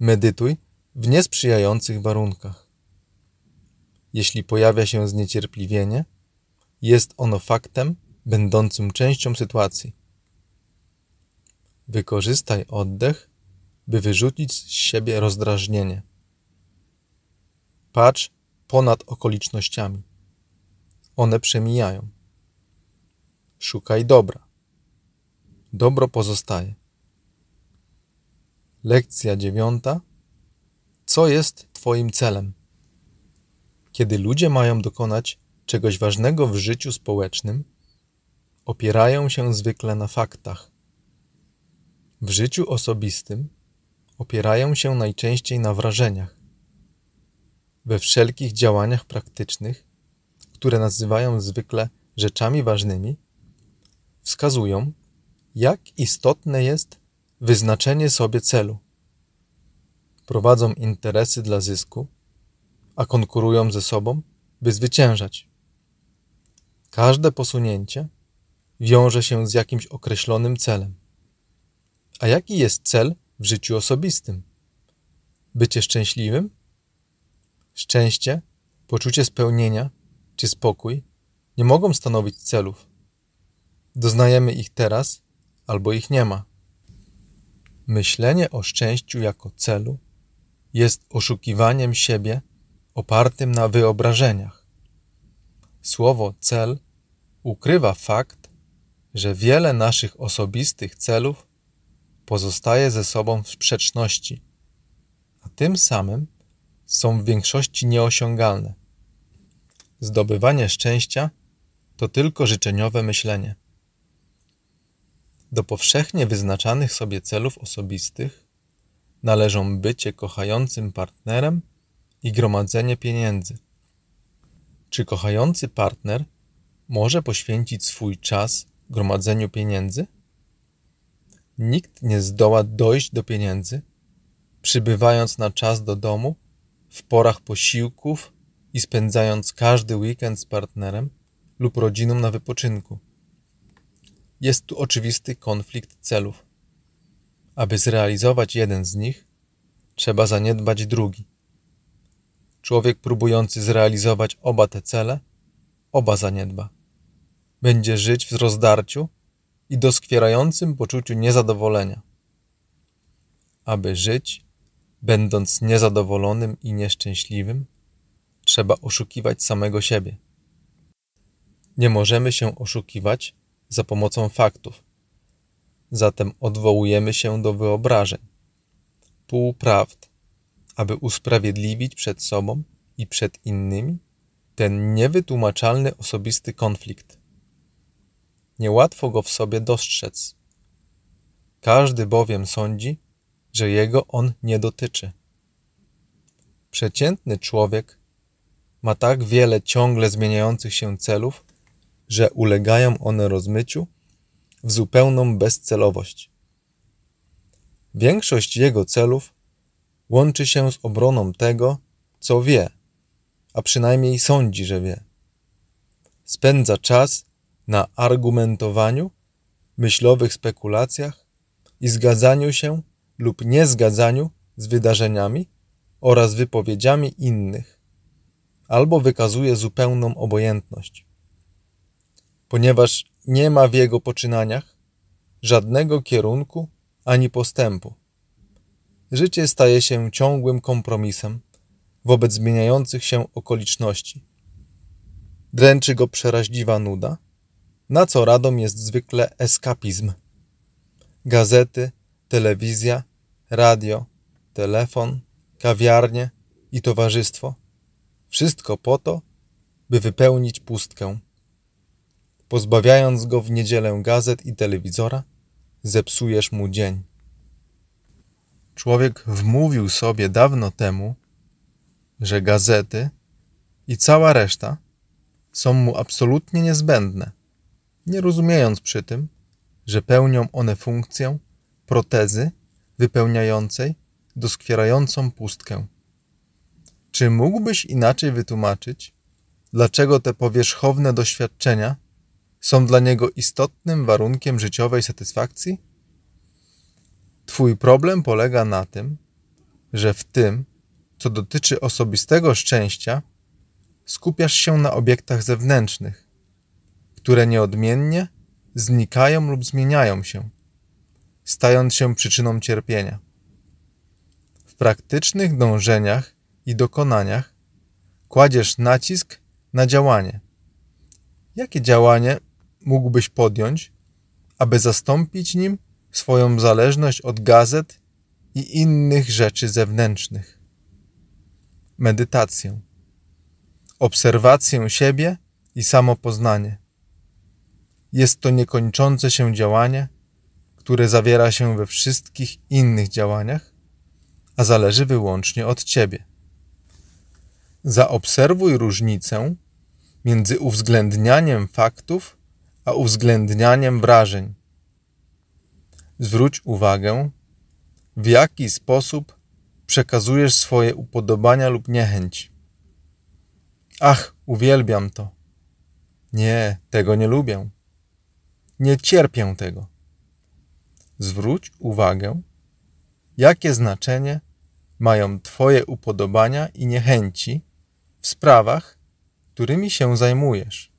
medytuj w niesprzyjających warunkach. Jeśli pojawia się zniecierpliwienie, jest ono faktem będącym częścią sytuacji. Wykorzystaj oddech, by wyrzucić z siebie rozdrażnienie. Patrz ponad okolicznościami. One przemijają. Szukaj dobra. Dobro pozostaje. Lekcja dziewiąta. Co jest Twoim celem? Kiedy ludzie mają dokonać czegoś ważnego w życiu społecznym, opierają się zwykle na faktach. W życiu osobistym opierają się najczęściej na wrażeniach. We wszelkich działaniach praktycznych, które nazywają zwykle rzeczami ważnymi, wskazują, jak istotne jest wyznaczenie sobie celu. Prowadzą interesy dla zysku, a konkurują ze sobą, by zwyciężać. Każde posunięcie wiąże się z jakimś określonym celem. A jaki jest cel w życiu osobistym? Bycie szczęśliwym? Szczęście, poczucie spełnienia czy spokój nie mogą stanowić celów. Doznajemy ich teraz albo ich nie ma. Myślenie o szczęściu jako celu jest oszukiwaniem siebie opartym na wyobrażeniach. Słowo cel ukrywa fakt, że wiele naszych osobistych celów pozostaje ze sobą w sprzeczności, a tym samym są w większości nieosiągalne. Zdobywanie szczęścia to tylko życzeniowe myślenie. Do powszechnie wyznaczanych sobie celów osobistych należą bycie kochającym partnerem i gromadzenie pieniędzy. Czy kochający partner może poświęcić swój czas gromadzeniu pieniędzy? Nikt nie zdoła dojść do pieniędzy, przybywając na czas do domu, w porach posiłków i spędzając każdy weekend z partnerem lub rodziną na wypoczynku. Jest tu oczywisty konflikt celów. Aby zrealizować jeden z nich, trzeba zaniedbać drugi. Człowiek próbujący zrealizować oba te cele, oba zaniedba. Będzie żyć w rozdarciu i doskwierającym poczuciu niezadowolenia. Aby żyć, będąc niezadowolonym i nieszczęśliwym, trzeba oszukiwać samego siebie. Nie możemy się oszukiwać za pomocą faktów. Zatem odwołujemy się do wyobrażeń, półprawd, aby usprawiedliwić przed sobą i przed innymi ten niewytłumaczalny osobisty konflikt. Niełatwo go w sobie dostrzec. Każdy bowiem sądzi, że jego on nie dotyczy. Przeciętny człowiek ma tak wiele ciągle zmieniających się celów, że ulegają one rozmyciu w zupełną bezcelowość. Większość jego celów łączy się z obroną tego, co wie, a przynajmniej sądzi, że wie. Spędza czas na argumentowaniu, myślowych spekulacjach i zgadzaniu się lub niezgadzaniu z wydarzeniami oraz wypowiedziami innych, albo wykazuje zupełną obojętność. Ponieważ nie ma w jego poczynaniach żadnego kierunku ani postępu życie staje się ciągłym kompromisem wobec zmieniających się okoliczności. Dręczy go przeraźliwa nuda, na co radą jest zwykle eskapizm. Gazety, telewizja, radio, telefon, kawiarnie i towarzystwo. Wszystko po to, by wypełnić pustkę. Pozbawiając go w niedzielę gazet i telewizora, zepsujesz mu dzień. Człowiek wmówił sobie dawno temu, że gazety i cała reszta są mu absolutnie niezbędne, nie rozumiejąc przy tym, że pełnią one funkcję protezy wypełniającej doskwierającą pustkę. Czy mógłbyś inaczej wytłumaczyć, dlaczego te powierzchowne doświadczenia są dla niego istotnym warunkiem życiowej satysfakcji? Twój problem polega na tym, że w tym, co dotyczy osobistego szczęścia, skupiasz się na obiektach zewnętrznych, które nieodmiennie znikają lub zmieniają się, stając się przyczyną cierpienia. W praktycznych dążeniach i dokonaniach kładziesz nacisk na działanie. Jakie działanie mógłbyś podjąć, aby zastąpić nim swoją zależność od gazet i innych rzeczy zewnętrznych. Medytację, obserwację siebie i samopoznanie. Jest to niekończące się działanie, które zawiera się we wszystkich innych działaniach, a zależy wyłącznie od ciebie. Zaobserwuj różnicę między uwzględnianiem faktów a uwzględnianiem wrażeń zwróć uwagę, w jaki sposób przekazujesz swoje upodobania lub niechęć. Ach, uwielbiam to. Nie, tego nie lubię. Nie cierpię tego. Zwróć uwagę, jakie znaczenie mają Twoje upodobania i niechęci w sprawach, którymi się zajmujesz.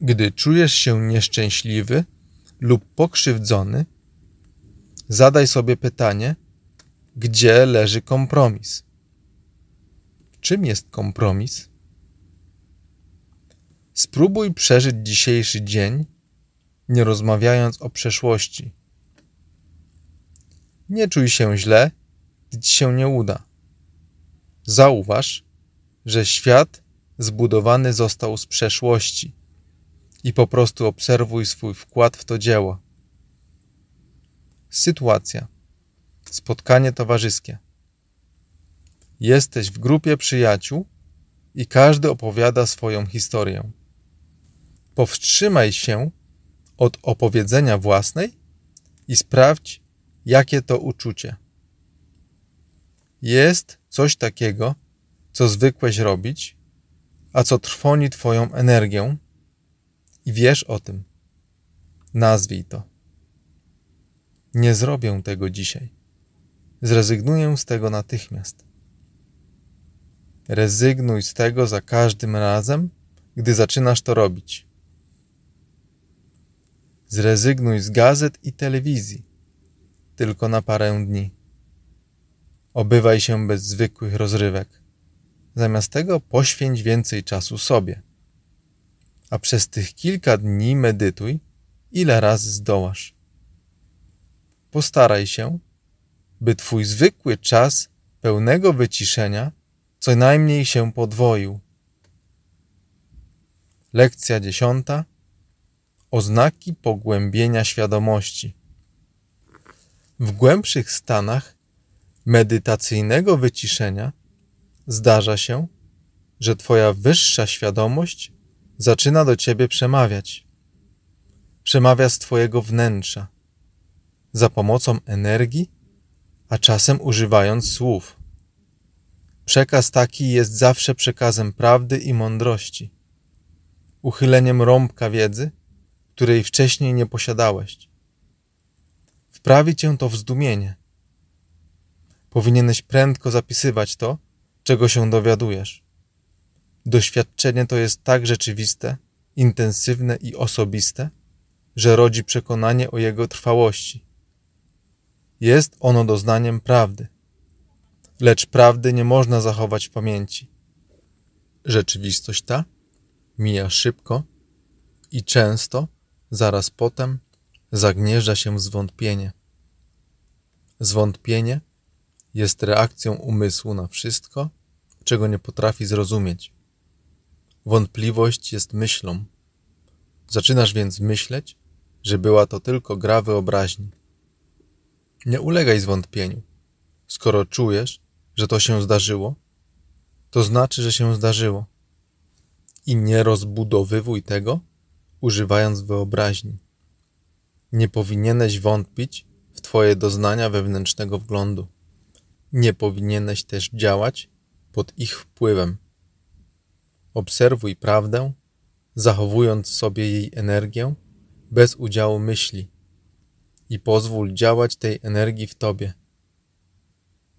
Gdy czujesz się nieszczęśliwy, lub pokrzywdzony, zadaj sobie pytanie, gdzie leży kompromis? Czym jest kompromis? Spróbuj przeżyć dzisiejszy dzień, nie rozmawiając o przeszłości. Nie czuj się źle, gdy ci się nie uda. Zauważ, że świat zbudowany został z przeszłości i po prostu obserwuj swój wkład w to dzieło. Sytuacja. Spotkanie towarzyskie. Jesteś w grupie przyjaciół i każdy opowiada swoją historię. Powstrzymaj się od opowiedzenia własnej i sprawdź, jakie to uczucie. Jest coś takiego, co zwykłeś robić, a co trwoni Twoją energią i wiesz o tym. Nazwij to. Nie zrobię tego dzisiaj. Zrezygnuję z tego natychmiast. Rezygnuj z tego za każdym razem, gdy zaczynasz to robić. Zrezygnuj z gazet i telewizji, tylko na parę dni. Obywaj się bez zwykłych rozrywek. Zamiast tego poświęć więcej czasu sobie a przez tych kilka dni medytuj, ile razy zdołasz. Postaraj się, by Twój zwykły czas pełnego wyciszenia co najmniej się podwoił. Lekcja dziesiąta. Oznaki pogłębienia świadomości. W głębszych stanach medytacyjnego wyciszenia zdarza się, że Twoja wyższa świadomość zaczyna do ciebie przemawiać. Przemawia z twojego wnętrza za pomocą energii, a czasem używając słów. Przekaz taki jest zawsze przekazem prawdy i mądrości, uchyleniem rąbka wiedzy, której wcześniej nie posiadałeś. Wprawi cię to w zdumienie. Powinieneś prędko zapisywać to, czego się dowiadujesz. Doświadczenie to jest tak rzeczywiste, intensywne i osobiste, że rodzi przekonanie o jego trwałości. Jest ono doznaniem prawdy, lecz prawdy nie można zachować w pamięci. Rzeczywistość ta mija szybko i często, zaraz potem, zagnieżdża się w zwątpienie. Zwątpienie jest reakcją umysłu na wszystko, czego nie potrafi zrozumieć. Wątpliwość jest myślą. Zaczynasz więc myśleć, że była to tylko gra wyobraźni. Nie ulegaj zwątpieniu. Skoro czujesz, że to się zdarzyło, to znaczy, że się zdarzyło. I nie rozbudowywuj tego, używając wyobraźni. Nie powinieneś wątpić w Twoje doznania wewnętrznego wglądu. Nie powinieneś też działać pod ich wpływem. Obserwuj prawdę, zachowując sobie jej energię bez udziału myśli i pozwól działać tej energii w tobie.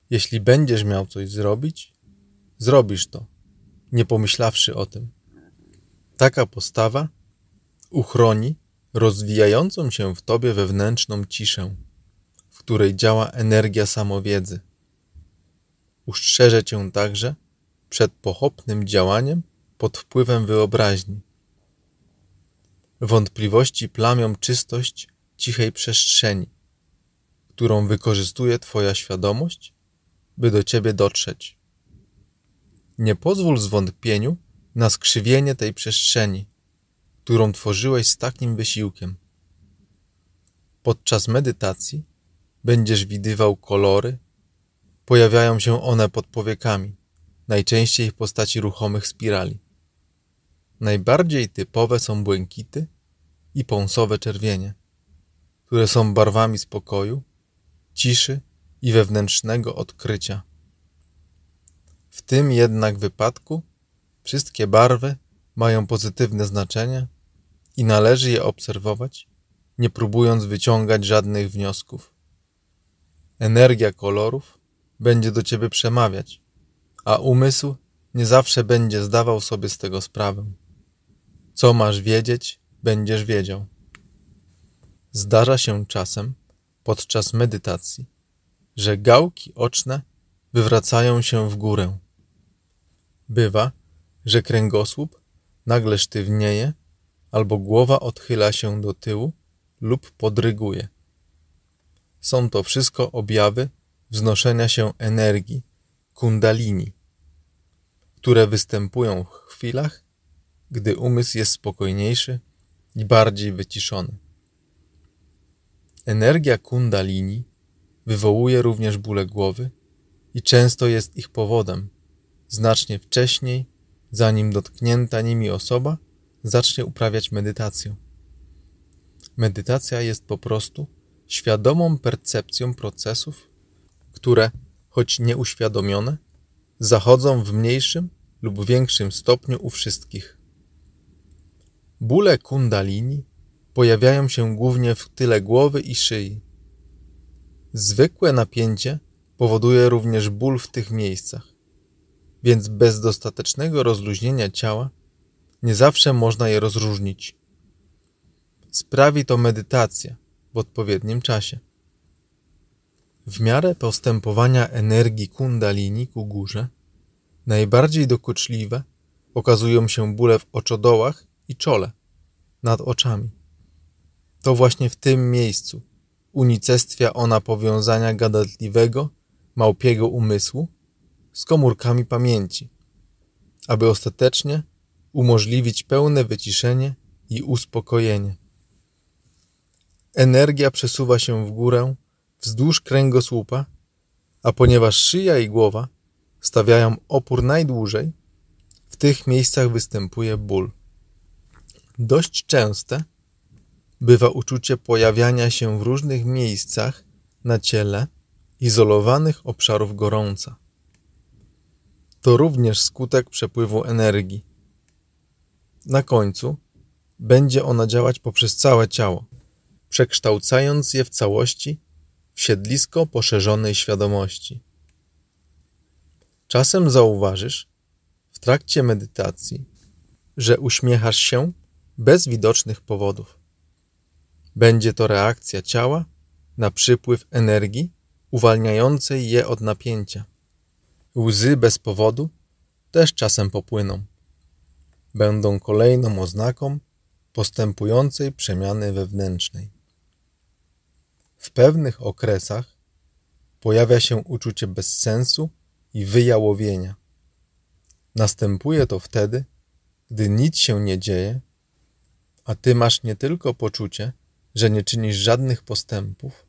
Jeśli będziesz miał coś zrobić, zrobisz to, nie pomyślawszy o tym. Taka postawa uchroni rozwijającą się w tobie wewnętrzną ciszę, w której działa energia samowiedzy. Ustrzeże cię także przed pochopnym działaniem pod wpływem wyobraźni. Wątpliwości plamią czystość cichej przestrzeni, którą wykorzystuje Twoja świadomość, by do Ciebie dotrzeć. Nie pozwól zwątpieniu na skrzywienie tej przestrzeni, którą tworzyłeś z takim wysiłkiem. Podczas medytacji będziesz widywał kolory, pojawiają się one pod powiekami, najczęściej w postaci ruchomych spirali. Najbardziej typowe są błękity i pąsowe czerwienie, które są barwami spokoju, ciszy i wewnętrznego odkrycia. W tym jednak wypadku wszystkie barwy mają pozytywne znaczenie i należy je obserwować, nie próbując wyciągać żadnych wniosków. Energia kolorów będzie do ciebie przemawiać, a umysł nie zawsze będzie zdawał sobie z tego sprawę. Co masz wiedzieć, będziesz wiedział. Zdarza się czasem podczas medytacji, że gałki oczne wywracają się w górę. Bywa, że kręgosłup nagle sztywnieje albo głowa odchyla się do tyłu lub podryguje. Są to wszystko objawy wznoszenia się energii, kundalini, które występują w chwilach, gdy umysł jest spokojniejszy i bardziej wyciszony. Energia kundalini wywołuje również bóle głowy i często jest ich powodem, znacznie wcześniej, zanim dotknięta nimi osoba zacznie uprawiać medytację. Medytacja jest po prostu świadomą percepcją procesów, które, choć nieuświadomione, zachodzą w mniejszym lub większym stopniu u wszystkich. Bóle kundalini pojawiają się głównie w tyle głowy i szyi. Zwykłe napięcie powoduje również ból w tych miejscach, więc bez dostatecznego rozluźnienia ciała nie zawsze można je rozróżnić. Sprawi to medytacja w odpowiednim czasie. W miarę postępowania energii kundalini ku górze, najbardziej dokuczliwe okazują się bóle w oczodołach i czole, nad oczami. To właśnie w tym miejscu unicestwia ona powiązania gadatliwego, małpiego umysłu z komórkami pamięci, aby ostatecznie umożliwić pełne wyciszenie i uspokojenie. Energia przesuwa się w górę wzdłuż kręgosłupa, a ponieważ szyja i głowa stawiają opór najdłużej, w tych miejscach występuje ból. Dość częste bywa uczucie pojawiania się w różnych miejscach na ciele izolowanych obszarów gorąca. To również skutek przepływu energii. Na końcu będzie ona działać poprzez całe ciało, przekształcając je w całości w siedlisko poszerzonej świadomości. Czasem zauważysz w trakcie medytacji, że uśmiechasz się bez widocznych powodów. Będzie to reakcja ciała na przypływ energii uwalniającej je od napięcia. Łzy bez powodu też czasem popłyną. Będą kolejną oznaką postępującej przemiany wewnętrznej. W pewnych okresach pojawia się uczucie bezsensu i wyjałowienia. Następuje to wtedy, gdy nic się nie dzieje a ty masz nie tylko poczucie, że nie czynisz żadnych postępów,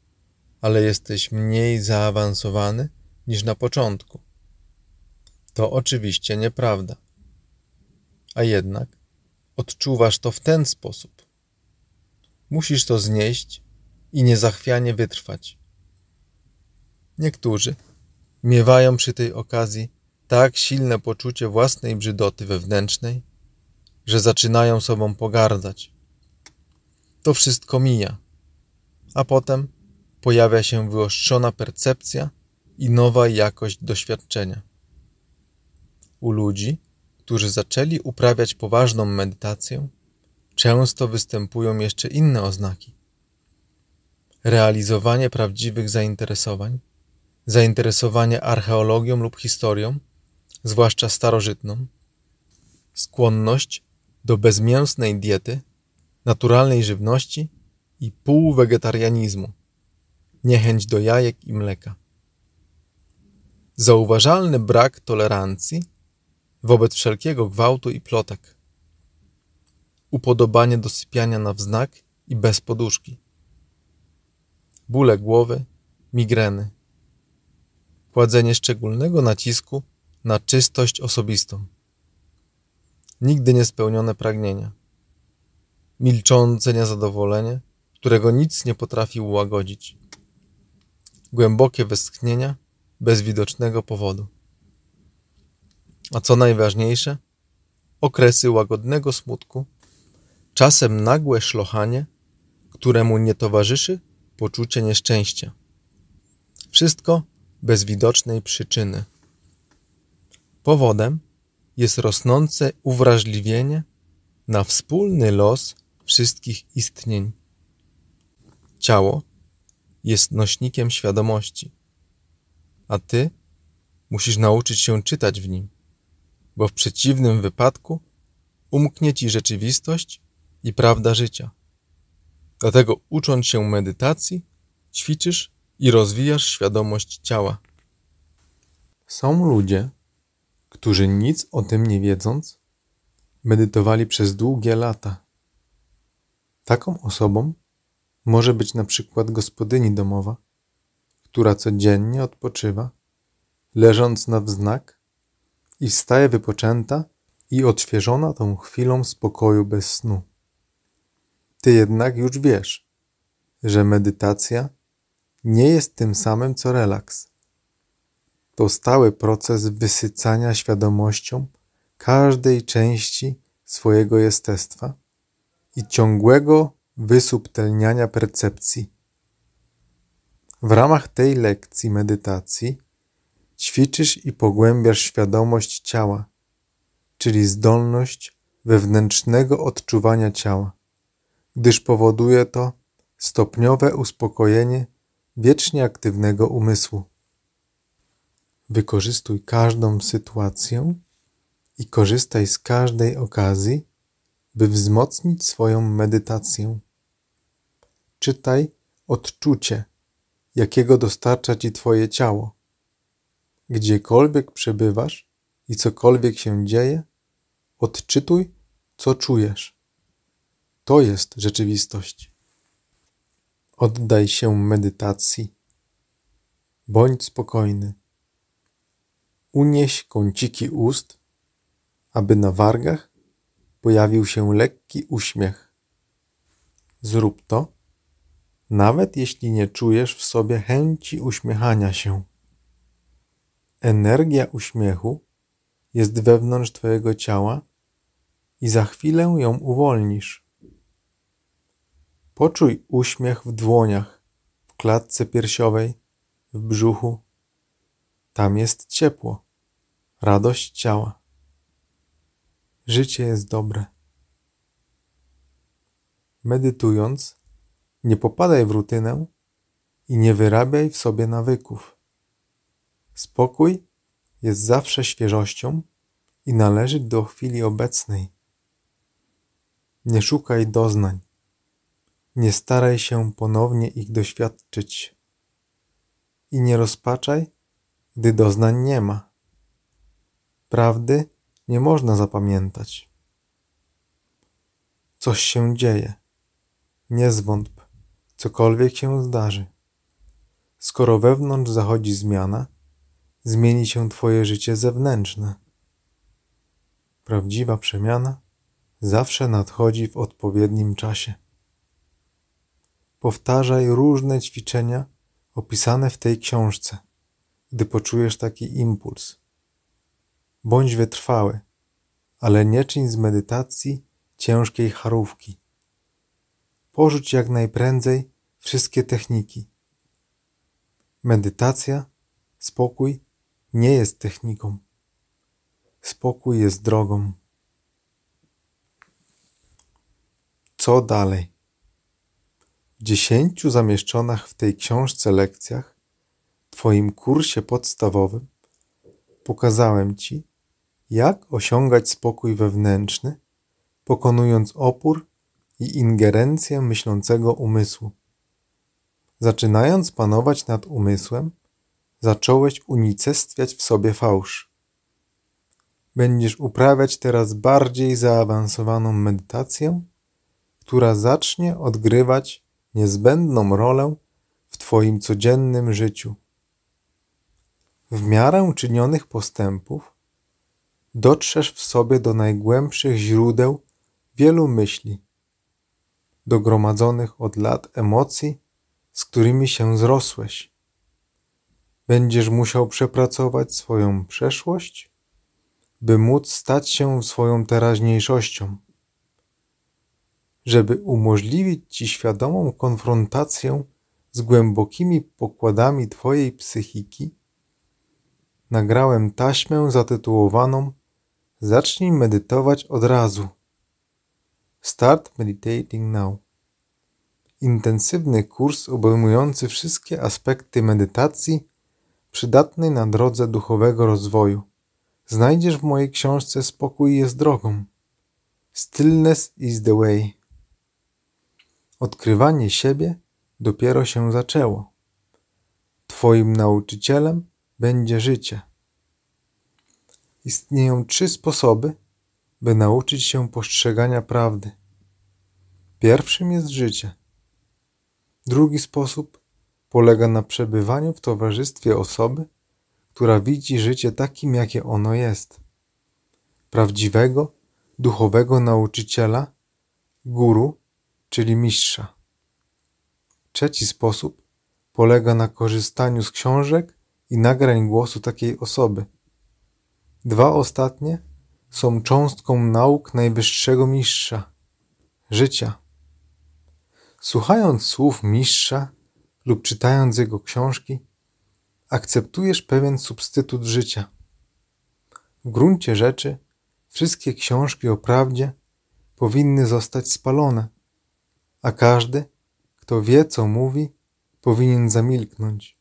ale jesteś mniej zaawansowany niż na początku. To oczywiście nieprawda. A jednak odczuwasz to w ten sposób. Musisz to znieść i niezachwianie wytrwać. Niektórzy miewają przy tej okazji tak silne poczucie własnej brzydoty wewnętrznej, że zaczynają sobą pogardzać. To wszystko mija, a potem pojawia się wyostrzona percepcja i nowa jakość doświadczenia. U ludzi, którzy zaczęli uprawiać poważną medytację, często występują jeszcze inne oznaki. Realizowanie prawdziwych zainteresowań, zainteresowanie archeologią lub historią, zwłaszcza starożytną, skłonność do bezmięsnej diety, naturalnej żywności i półwegetarianizmu, niechęć do jajek i mleka. Zauważalny brak tolerancji wobec wszelkiego gwałtu i plotek. Upodobanie do sypiania na wznak i bez poduszki. Bóle głowy, migreny. Kładzenie szczególnego nacisku na czystość osobistą nigdy niespełnione pragnienia, milczące niezadowolenie, którego nic nie potrafi ułagodzić, głębokie westchnienia bez widocznego powodu. A co najważniejsze, okresy łagodnego smutku, czasem nagłe szlochanie, któremu nie towarzyszy poczucie nieszczęścia. Wszystko bez widocznej przyczyny. Powodem jest rosnące uwrażliwienie na wspólny los wszystkich istnień. Ciało jest nośnikiem świadomości, a ty musisz nauczyć się czytać w nim, bo w przeciwnym wypadku umknie ci rzeczywistość i prawda życia. Dlatego ucząc się medytacji, ćwiczysz i rozwijasz świadomość ciała. Są ludzie, którzy nic o tym nie wiedząc, medytowali przez długie lata. Taką osobą może być na przykład gospodyni domowa, która codziennie odpoczywa, leżąc na wznak i wstaje wypoczęta i odświeżona tą chwilą spokoju bez snu. Ty jednak już wiesz, że medytacja nie jest tym samym co relaks to stały proces wysycania świadomością każdej części swojego jestestwa i ciągłego wysubtelniania percepcji. W ramach tej lekcji medytacji ćwiczysz i pogłębiasz świadomość ciała, czyli zdolność wewnętrznego odczuwania ciała, gdyż powoduje to stopniowe uspokojenie wiecznie aktywnego umysłu. Wykorzystuj każdą sytuację i korzystaj z każdej okazji, by wzmocnić swoją medytację. Czytaj odczucie, jakiego dostarcza ci Twoje ciało. Gdziekolwiek przebywasz i cokolwiek się dzieje, odczytuj, co czujesz. To jest rzeczywistość. Oddaj się medytacji. Bądź spokojny. Unieś kąciki ust, aby na wargach pojawił się lekki uśmiech. Zrób to, nawet jeśli nie czujesz w sobie chęci uśmiechania się. Energia uśmiechu jest wewnątrz Twojego ciała i za chwilę ją uwolnisz. Poczuj uśmiech w dłoniach, w klatce piersiowej, w brzuchu. Tam jest ciepło radość ciała. Życie jest dobre. Medytując, nie popadaj w rutynę i nie wyrabiaj w sobie nawyków. Spokój jest zawsze świeżością i należy do chwili obecnej. Nie szukaj doznań. Nie staraj się ponownie ich doświadczyć. I nie rozpaczaj, gdy doznań nie ma. Prawdy nie można zapamiętać. Coś się dzieje. Nie zwątp, cokolwiek się zdarzy. Skoro wewnątrz zachodzi zmiana, zmieni się Twoje życie zewnętrzne. Prawdziwa przemiana zawsze nadchodzi w odpowiednim czasie. Powtarzaj różne ćwiczenia opisane w tej książce, gdy poczujesz taki impuls. Bądź wytrwały, ale nie czyń z medytacji ciężkiej charówki. Porzuć jak najprędzej wszystkie techniki. Medytacja, spokój nie jest techniką. Spokój jest drogą. Co dalej? W dziesięciu zamieszczonych w tej książce lekcjach, w Twoim kursie podstawowym, pokazałem Ci, jak osiągać spokój wewnętrzny, pokonując opór i ingerencję myślącego umysłu? Zaczynając panować nad umysłem, zacząłeś unicestwiać w sobie fałsz. Będziesz uprawiać teraz bardziej zaawansowaną medytację, która zacznie odgrywać niezbędną rolę w Twoim codziennym życiu. W miarę czynionych postępów dotrzesz w sobie do najgłębszych źródeł wielu myśli, do gromadzonych od lat emocji, z którymi się zrosłeś. Będziesz musiał przepracować swoją przeszłość, by móc stać się swoją teraźniejszością. Żeby umożliwić ci świadomą konfrontację z głębokimi pokładami Twojej psychiki, nagrałem taśmę zatytułowaną Zacznij medytować od razu. Start Meditating Now. Intensywny kurs obejmujący wszystkie aspekty medytacji przydatny na drodze duchowego rozwoju. Znajdziesz w mojej książce Spokój jest drogą. Stillness is the way. Odkrywanie siebie dopiero się zaczęło. Twoim nauczycielem będzie życie. Istnieją trzy sposoby, by nauczyć się postrzegania prawdy. Pierwszym jest życie. Drugi sposób polega na przebywaniu w towarzystwie osoby, która widzi życie takim, jakie ono jest. Prawdziwego, duchowego nauczyciela, guru, czyli mistrza. Trzeci sposób polega na korzystaniu z książek i nagrań głosu takiej osoby, Dwa ostatnie są cząstką nauk najwyższego mistrza życia. Słuchając słów mistrza lub czytając jego książki, akceptujesz pewien substytut życia. W gruncie rzeczy, wszystkie książki o prawdzie powinny zostać spalone, a każdy, kto wie, co mówi, powinien zamilknąć.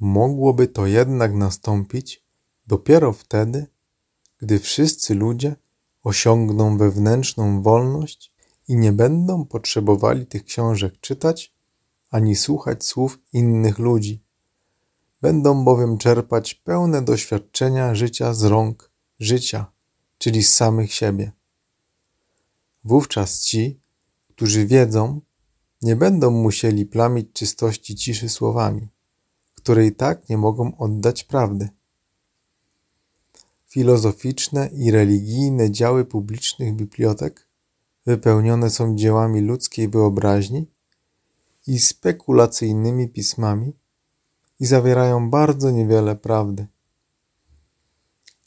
Mogłoby to jednak nastąpić, dopiero wtedy, gdy wszyscy ludzie osiągną wewnętrzną wolność i nie będą potrzebowali tych książek czytać ani słuchać słów innych ludzi. Będą bowiem czerpać pełne doświadczenia życia z rąk życia, czyli z samych siebie. Wówczas ci, którzy wiedzą, nie będą musieli plamić czystości ciszy słowami, które i tak nie mogą oddać prawdy filozoficzne i religijne działy publicznych bibliotek wypełnione są dziełami ludzkiej wyobraźni i spekulacyjnymi pismami i zawierają bardzo niewiele prawdy.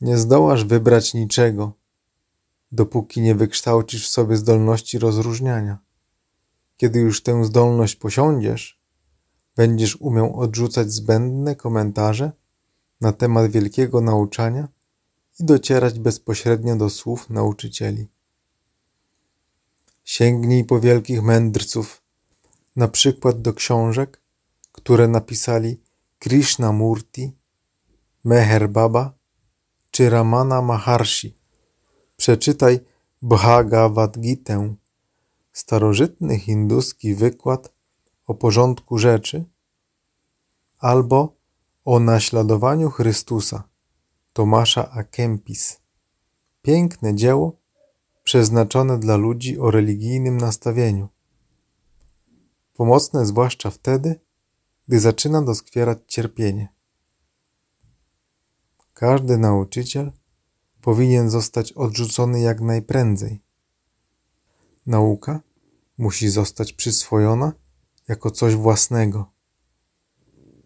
Nie zdołasz wybrać niczego, dopóki nie wykształcisz w sobie zdolności rozróżniania. Kiedy już tę zdolność posiądziesz, będziesz umiał odrzucać zbędne komentarze na temat wielkiego nauczania i docierać bezpośrednio do słów nauczycieli. Sięgnij po wielkich mędrców, na przykład do książek, które napisali Krishna Murti, Meher Baba czy Ramana Maharshi. Przeczytaj Bhagavad Gita, starożytny hinduski wykład o porządku rzeczy, albo o naśladowaniu Chrystusa. Tomasza A. Kempis. Piękne dzieło przeznaczone dla ludzi o religijnym nastawieniu. Pomocne zwłaszcza wtedy, gdy zaczyna doskwierać cierpienie. Każdy nauczyciel powinien zostać odrzucony jak najprędzej. Nauka musi zostać przyswojona jako coś własnego.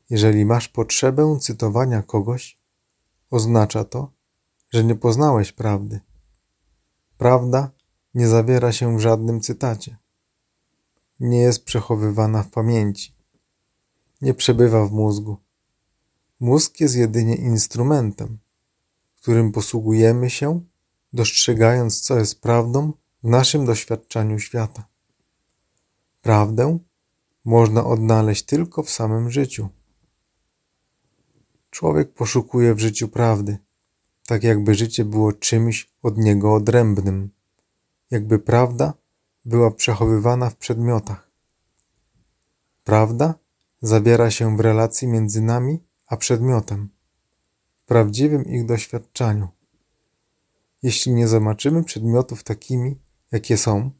Jeżeli masz potrzebę cytowania kogoś, Oznacza to, że nie poznałeś prawdy. Prawda nie zawiera się w żadnym cytacie. Nie jest przechowywana w pamięci. Nie przebywa w mózgu. Mózg jest jedynie instrumentem, którym posługujemy się, dostrzegając, co jest prawdą w naszym doświadczaniu świata. Prawdę można odnaleźć tylko w samym życiu. Człowiek poszukuje w życiu prawdy, tak jakby życie było czymś od niego odrębnym, jakby prawda była przechowywana w przedmiotach. Prawda zawiera się w relacji między nami a przedmiotem, w prawdziwym ich doświadczaniu. Jeśli nie zobaczymy przedmiotów takimi, jakie są,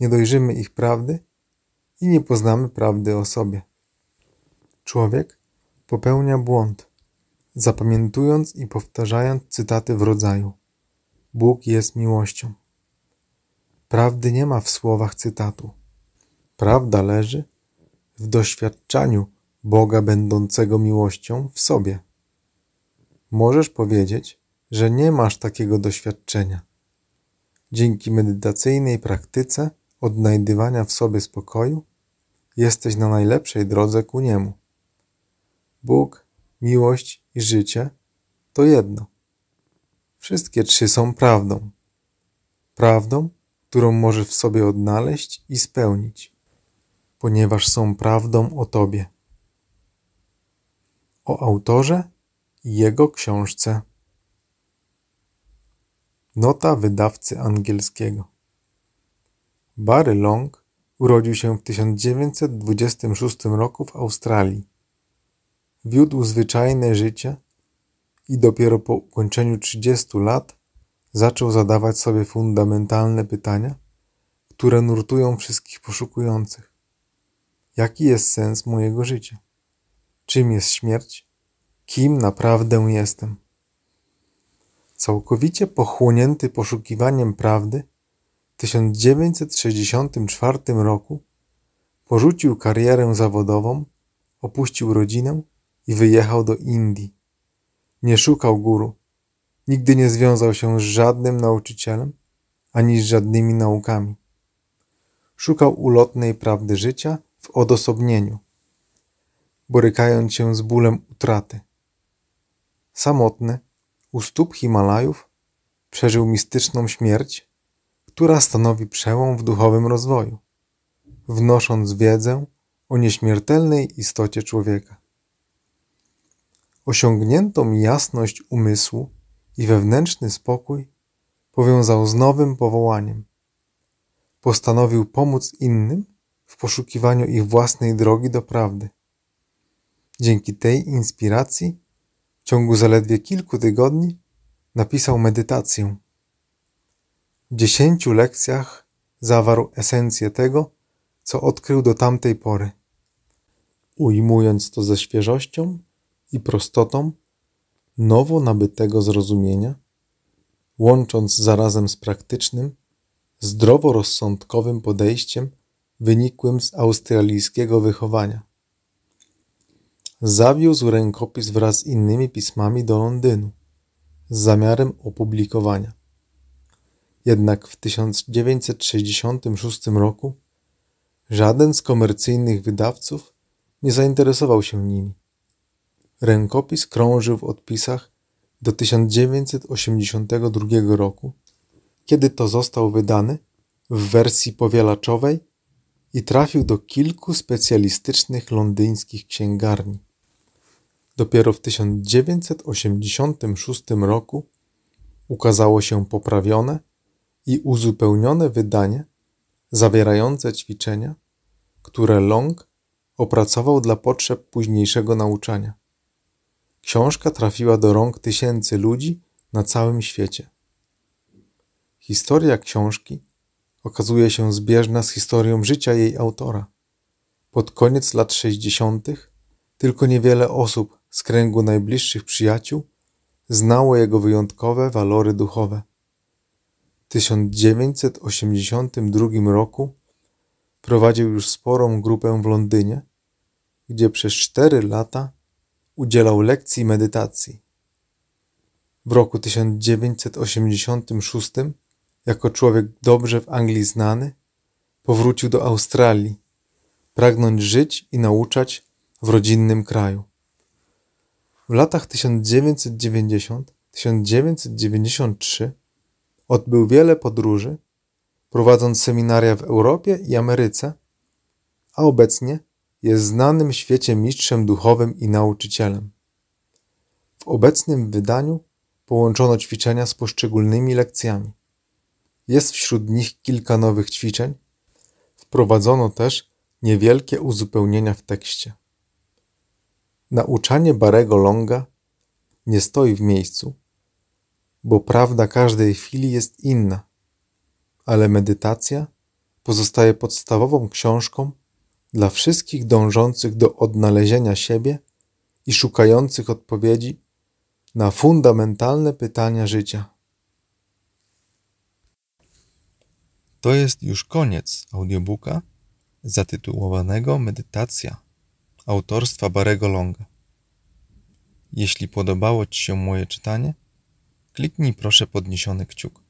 nie dojrzymy ich prawdy i nie poznamy prawdy o sobie. Człowiek popełnia błąd, zapamiętując i powtarzając cytaty w rodzaju: Bóg jest miłością. Prawdy nie ma w słowach cytatu. Prawda leży w doświadczaniu Boga będącego miłością w sobie. Możesz powiedzieć, że nie masz takiego doświadczenia. Dzięki medytacyjnej praktyce odnajdywania w sobie spokoju, jesteś na najlepszej drodze ku niemu. Bóg, miłość i życie to jedno. Wszystkie trzy są prawdą. Prawdą, którą możesz w sobie odnaleźć i spełnić, ponieważ są prawdą o Tobie. O autorze i jego książce. Nota wydawcy angielskiego. Barry Long urodził się w 1926 roku w Australii. Wiódł zwyczajne życie i dopiero po ukończeniu 30 lat zaczął zadawać sobie fundamentalne pytania, które nurtują wszystkich poszukujących. Jaki jest sens mojego życia? Czym jest śmierć? Kim naprawdę jestem? Całkowicie pochłonięty poszukiwaniem prawdy, w 1964 roku porzucił karierę zawodową, opuścił rodzinę i wyjechał do Indii. Nie szukał guru. Nigdy nie związał się z żadnym nauczycielem ani z żadnymi naukami. Szukał ulotnej prawdy życia w odosobnieniu, borykając się z bólem utraty. Samotny, u stóp Himalajów, przeżył mistyczną śmierć, która stanowi przełom w duchowym rozwoju, wnosząc wiedzę o nieśmiertelnej istocie człowieka osiągniętą jasność umysłu i wewnętrzny spokój powiązał z nowym powołaniem. Postanowił pomóc innym w poszukiwaniu ich własnej drogi do prawdy. Dzięki tej inspiracji w ciągu zaledwie kilku tygodni napisał medytację. W dziesięciu lekcjach zawarł esencję tego, co odkrył do tamtej pory. Ujmując to ze świeżością, i prostotą nowo nabytego zrozumienia, łącząc zarazem z praktycznym, zdroworozsądkowym podejściem wynikłym z australijskiego wychowania. Zawiózł rękopis wraz z innymi pismami do Londynu z zamiarem opublikowania. Jednak w 1966 roku żaden z komercyjnych wydawców nie zainteresował się nimi. Rękopis krążył w odpisach do 1982 roku, kiedy to został wydany w wersji powielaczowej i trafił do kilku specjalistycznych londyńskich księgarni. Dopiero w 1986 roku ukazało się poprawione i uzupełnione wydanie zawierające ćwiczenia, które Long opracował dla potrzeb późniejszego nauczania. Książka trafiła do rąk tysięcy ludzi na całym świecie. Historia książki okazuje się zbieżna z historią życia jej autora. Pod koniec lat 60. tylko niewiele osób z kręgu najbliższych przyjaciół znało jego wyjątkowe walory duchowe. W 1982 roku prowadził już sporą grupę w Londynie, gdzie przez cztery lata udzielał lekcji medytacji. W roku 1986, jako człowiek dobrze w Anglii znany, powrócił do Australii, pragnąc żyć i nauczać w rodzinnym kraju. W latach 1990-1993 odbył wiele podróży, prowadząc seminaria w Europie i Ameryce, a obecnie – jest znanym świecie mistrzem duchowym i nauczycielem. W obecnym wydaniu połączono ćwiczenia z poszczególnymi lekcjami. Jest wśród nich kilka nowych ćwiczeń. Wprowadzono też niewielkie uzupełnienia w tekście. Nauczanie Barego Longa nie stoi w miejscu, bo prawda każdej chwili jest inna, ale medytacja pozostaje podstawową książką dla wszystkich dążących do odnalezienia siebie i szukających odpowiedzi na fundamentalne pytania życia. To jest już koniec audiobooka zatytułowanego Medytacja autorstwa Barego Longa. Jeśli podobało Ci się moje czytanie, kliknij proszę podniesiony kciuk.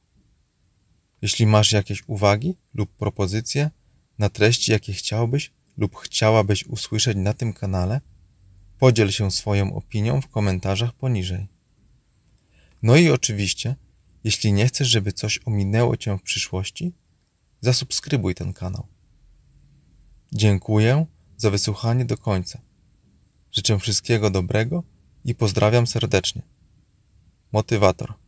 Jeśli masz jakieś uwagi lub propozycje na treści, jakie chciałbyś, lub chciałabyś usłyszeć na tym kanale, podziel się swoją opinią w komentarzach poniżej. No i oczywiście, jeśli nie chcesz, żeby coś ominęło Cię w przyszłości, zasubskrybuj ten kanał. Dziękuję za wysłuchanie do końca. Życzę wszystkiego dobrego i pozdrawiam serdecznie. Motywator.